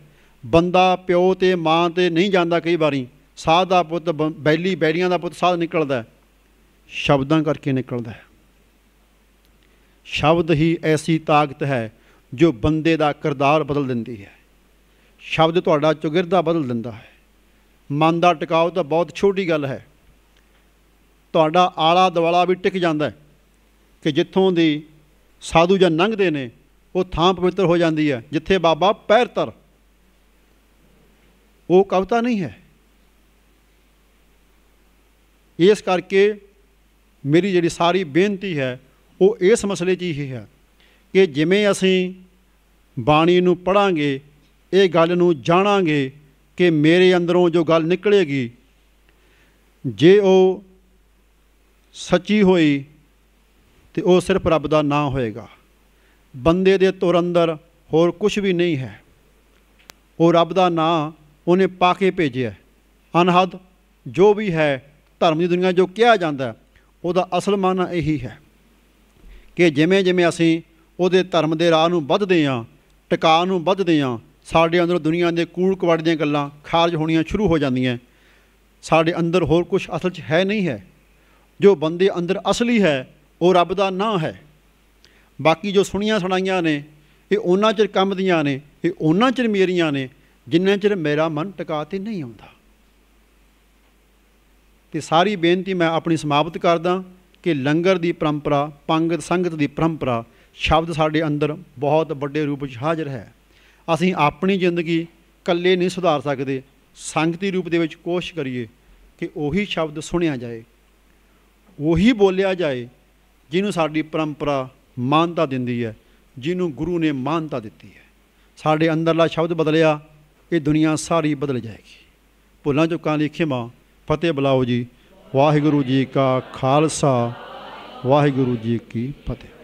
ਬੰਦਾ ਪਿਓ ਤੇ ਮਾਂ ਤੇ ਨਹੀਂ ਜਾਂਦਾ ਕਈ ਵਾਰੀ ਸਾਧ ਦਾ ਪੁੱਤ ਬੈਲੀ ਬੈੜੀਆਂ ਦਾ ਪੁੱਤ ਸਾਧ ਨਿਕਲਦਾ ਸ਼ਬਦਾਂ ਕਰਕੇ ਨਿਕਲਦਾ ਹੈ ਸ਼ਬਦ ਹੀ ਐਸੀ ਤਾਕਤ ਹੈ ਜੋ ਬੰਦੇ ਦਾ ਕਿਰਦਾਰ ਬਦਲ ਦਿੰਦੀ ਹੈ ਸ਼ਬਦ ਤੁਹਾਡਾ ਚੁਗਿਰਦਾ ਬਦਲ ਦਿੰਦਾ ਹੈ ਮਨ ਦਾ ਟਿਕਾਉ ਤਾਂ ਬਹੁਤ ਛੋਟੀ ਗੱਲ ਹੈ ਤੁਹਾਡਾ ਆਲਾ ਦਵਾਲਾ ਵੀ ਟਿਕ ਜਾਂਦਾ ਹੈ ਕਿ ਜਿੱਥੋਂ ਦੀ ਸਾਧੂ ਜਨ ਲੰਘਦੇ ਨੇ ਉਹ ਥਾਂ ਪਵਿੱਤਰ ਹੋ ਜਾਂਦੀ ਹੈ ਜਿੱਥੇ ਬਾਬਾ ਪੈਰ ਤਰ ਉਹ ਕਵਤਾ ਨਹੀਂ ਹੈ ਇਸ ਕਰਕੇ ਮੇਰੀ ਜਿਹੜੀ ਸਾਰੀ ਬੇਨਤੀ ਹੈ ਉਹ ਇਸ ਮਸਲੇ 'ਚ ਹੀ ਹੈ ਕਿ ਜਿਵੇਂ ਅਸੀਂ ਬਾਣੀ ਨੂੰ ਪੜਾਂਗੇ ਇਹ ਗੱਲ ਨੂੰ ਜਾਣਾਂਗੇ ਕਿ ਮੇਰੇ ਅੰਦਰੋਂ ਜੋ ਗੱਲ ਨਿਕਲੇਗੀ ਜੇ ਉਹ ਸੱਚੀ ਹੋਈ ਤੇ ਉਹ ਸਿਰਫ ਰੱਬ ਦਾ ਨਾਮ ਹੋਏਗਾ ਬੰਦੇ ਦੇ ਤੁਰ ਅੰਦਰ ਹੋਰ ਕੁਝ ਵੀ ਨਹੀਂ ਹੈ ਉਹ ਰੱਬ ਦਾ ਨਾਮ ਉਹਨੇ ਪਾ ਕੇ ਭੇਜਿਆ ਅਨਹਦ ਜੋ ਵੀ ਹੈ ਧਰਮ ਦੀ ਦੁਨੀਆ ਜੋ ਕਿਹਾ ਜਾਂਦਾ ਉਹਦਾ ਅਸਲ ਮਾਨਾ ਇਹੀ ਹੈ ਕਿ ਜਿਵੇਂ ਜਿਵੇਂ ਅਸੀਂ ਉਹਦੇ ਧਰਮ ਦੇ ਰਾਹ ਨੂੰ ਵੱਧਦੇ ਆਂ ਟਿਕਾ ਨੂੰ ਵੱਧਦੇ ਆਂ ਸਾਡੇ ਅੰਦਰ ਦੁਨੀਆ ਦੇ ਕੂੜ ਕਵੜ ਦੀਆਂ ਗੱਲਾਂ ਖਾਰਜ ਹੋਣੀਆਂ ਸ਼ੁਰੂ ਹੋ ਜਾਂਦੀਆਂ ਸਾਡੇ ਅੰਦਰ ਹੋਰ ਕੁਝ ਅਸਲ 'ਚ ਹੈ ਨਹੀਂ ਹੈ ਜੋ ਬੰਦੇ ਅੰਦਰ ਅਸਲੀ ਹੈ ਉਹ ਰੱਬ ਦਾ ਨਾਂ ਹੈ ਬਾਕੀ ਜੋ ਸੁਣੀਆਂ ਸੁਣਾਈਆਂ ਨੇ ਇਹ ਉਹਨਾਂ ਚਿਰ ਕੰਮ ਦੀਆਂ ਨੇ ਇਹ ਉਹਨਾਂ ਚਿਰ ਮੇਰੀਆਂ ਨੇ ਜਿੰਨਾਂ ਚਿਰ ਮੇਰਾ ਮਨ ਟਿਕਾ ਤੇ ਨਹੀਂ ਆਉਂਦਾ ਤੇ ਸਾਰੀ ਬੇਨਤੀ ਮੈਂ ਆਪਣੀ ਸਮਾਪਤ ਕਰਦਾ ਕਿ ਲੰਗਰ ਦੀ ਪਰੰਪਰਾ ਪੰਗਤ ਸੰਗਤ ਦੀ ਪਰੰਪਰਾ ਸ਼ਬਦ ਸਾਡੇ ਅੰਦਰ ਬਹੁਤ ਵੱਡੇ ਰੂਪ ਵਿੱਚ ਹਾਜ਼ਰ ਹੈ ਅਸੀਂ ਆਪਣੀ ਜ਼ਿੰਦਗੀ ਇਕੱਲੇ ਨਹੀਂ ਸੁਧਾਰ ਸਕਦੇ ਸੰਗਤੀ ਰੂਪ ਦੇ ਵਿੱਚ ਕੋਸ਼ਿਸ਼ ਕਰੀਏ ਕਿ ਉਹੀ ਸ਼ਬਦ ਸੁਣਿਆ ਜਾਏ ਉਹੀ ਬੋਲਿਆ ਜਾਏ ਜਿਹਨੂੰ ਸਾਡੀ ਪਰੰਪਰਾ ਮਾਨਤਾ ਦਿੰਦੀ ਹੈ ਜਿਹਨੂੰ ਗੁਰੂ ਨੇ ਮਾਨਤਾ ਦਿੱਤੀ ਹੈ ਸਾਡੇ ਅੰਦਰਲਾ ਸ਼ਬਦ ਬਦਲਿਆ ਇਹ ਦੁਨੀਆ ਸਾਰੀ ਬਦਲ ਜਾਏਗੀ ਭੁੱਲਾਂ ਚੁੱਕਾਂ ਲਿਖੇ ਮਾ ਫਤਿਹ ਬਲਾਓ ਜੀ ਵਾਹਿਗੁਰੂ ਜੀ ਕਾ ਖਾਲਸਾ ਵਾਹਿਗੁਰੂ ਜੀ ਕੀ ਫਤਿਹ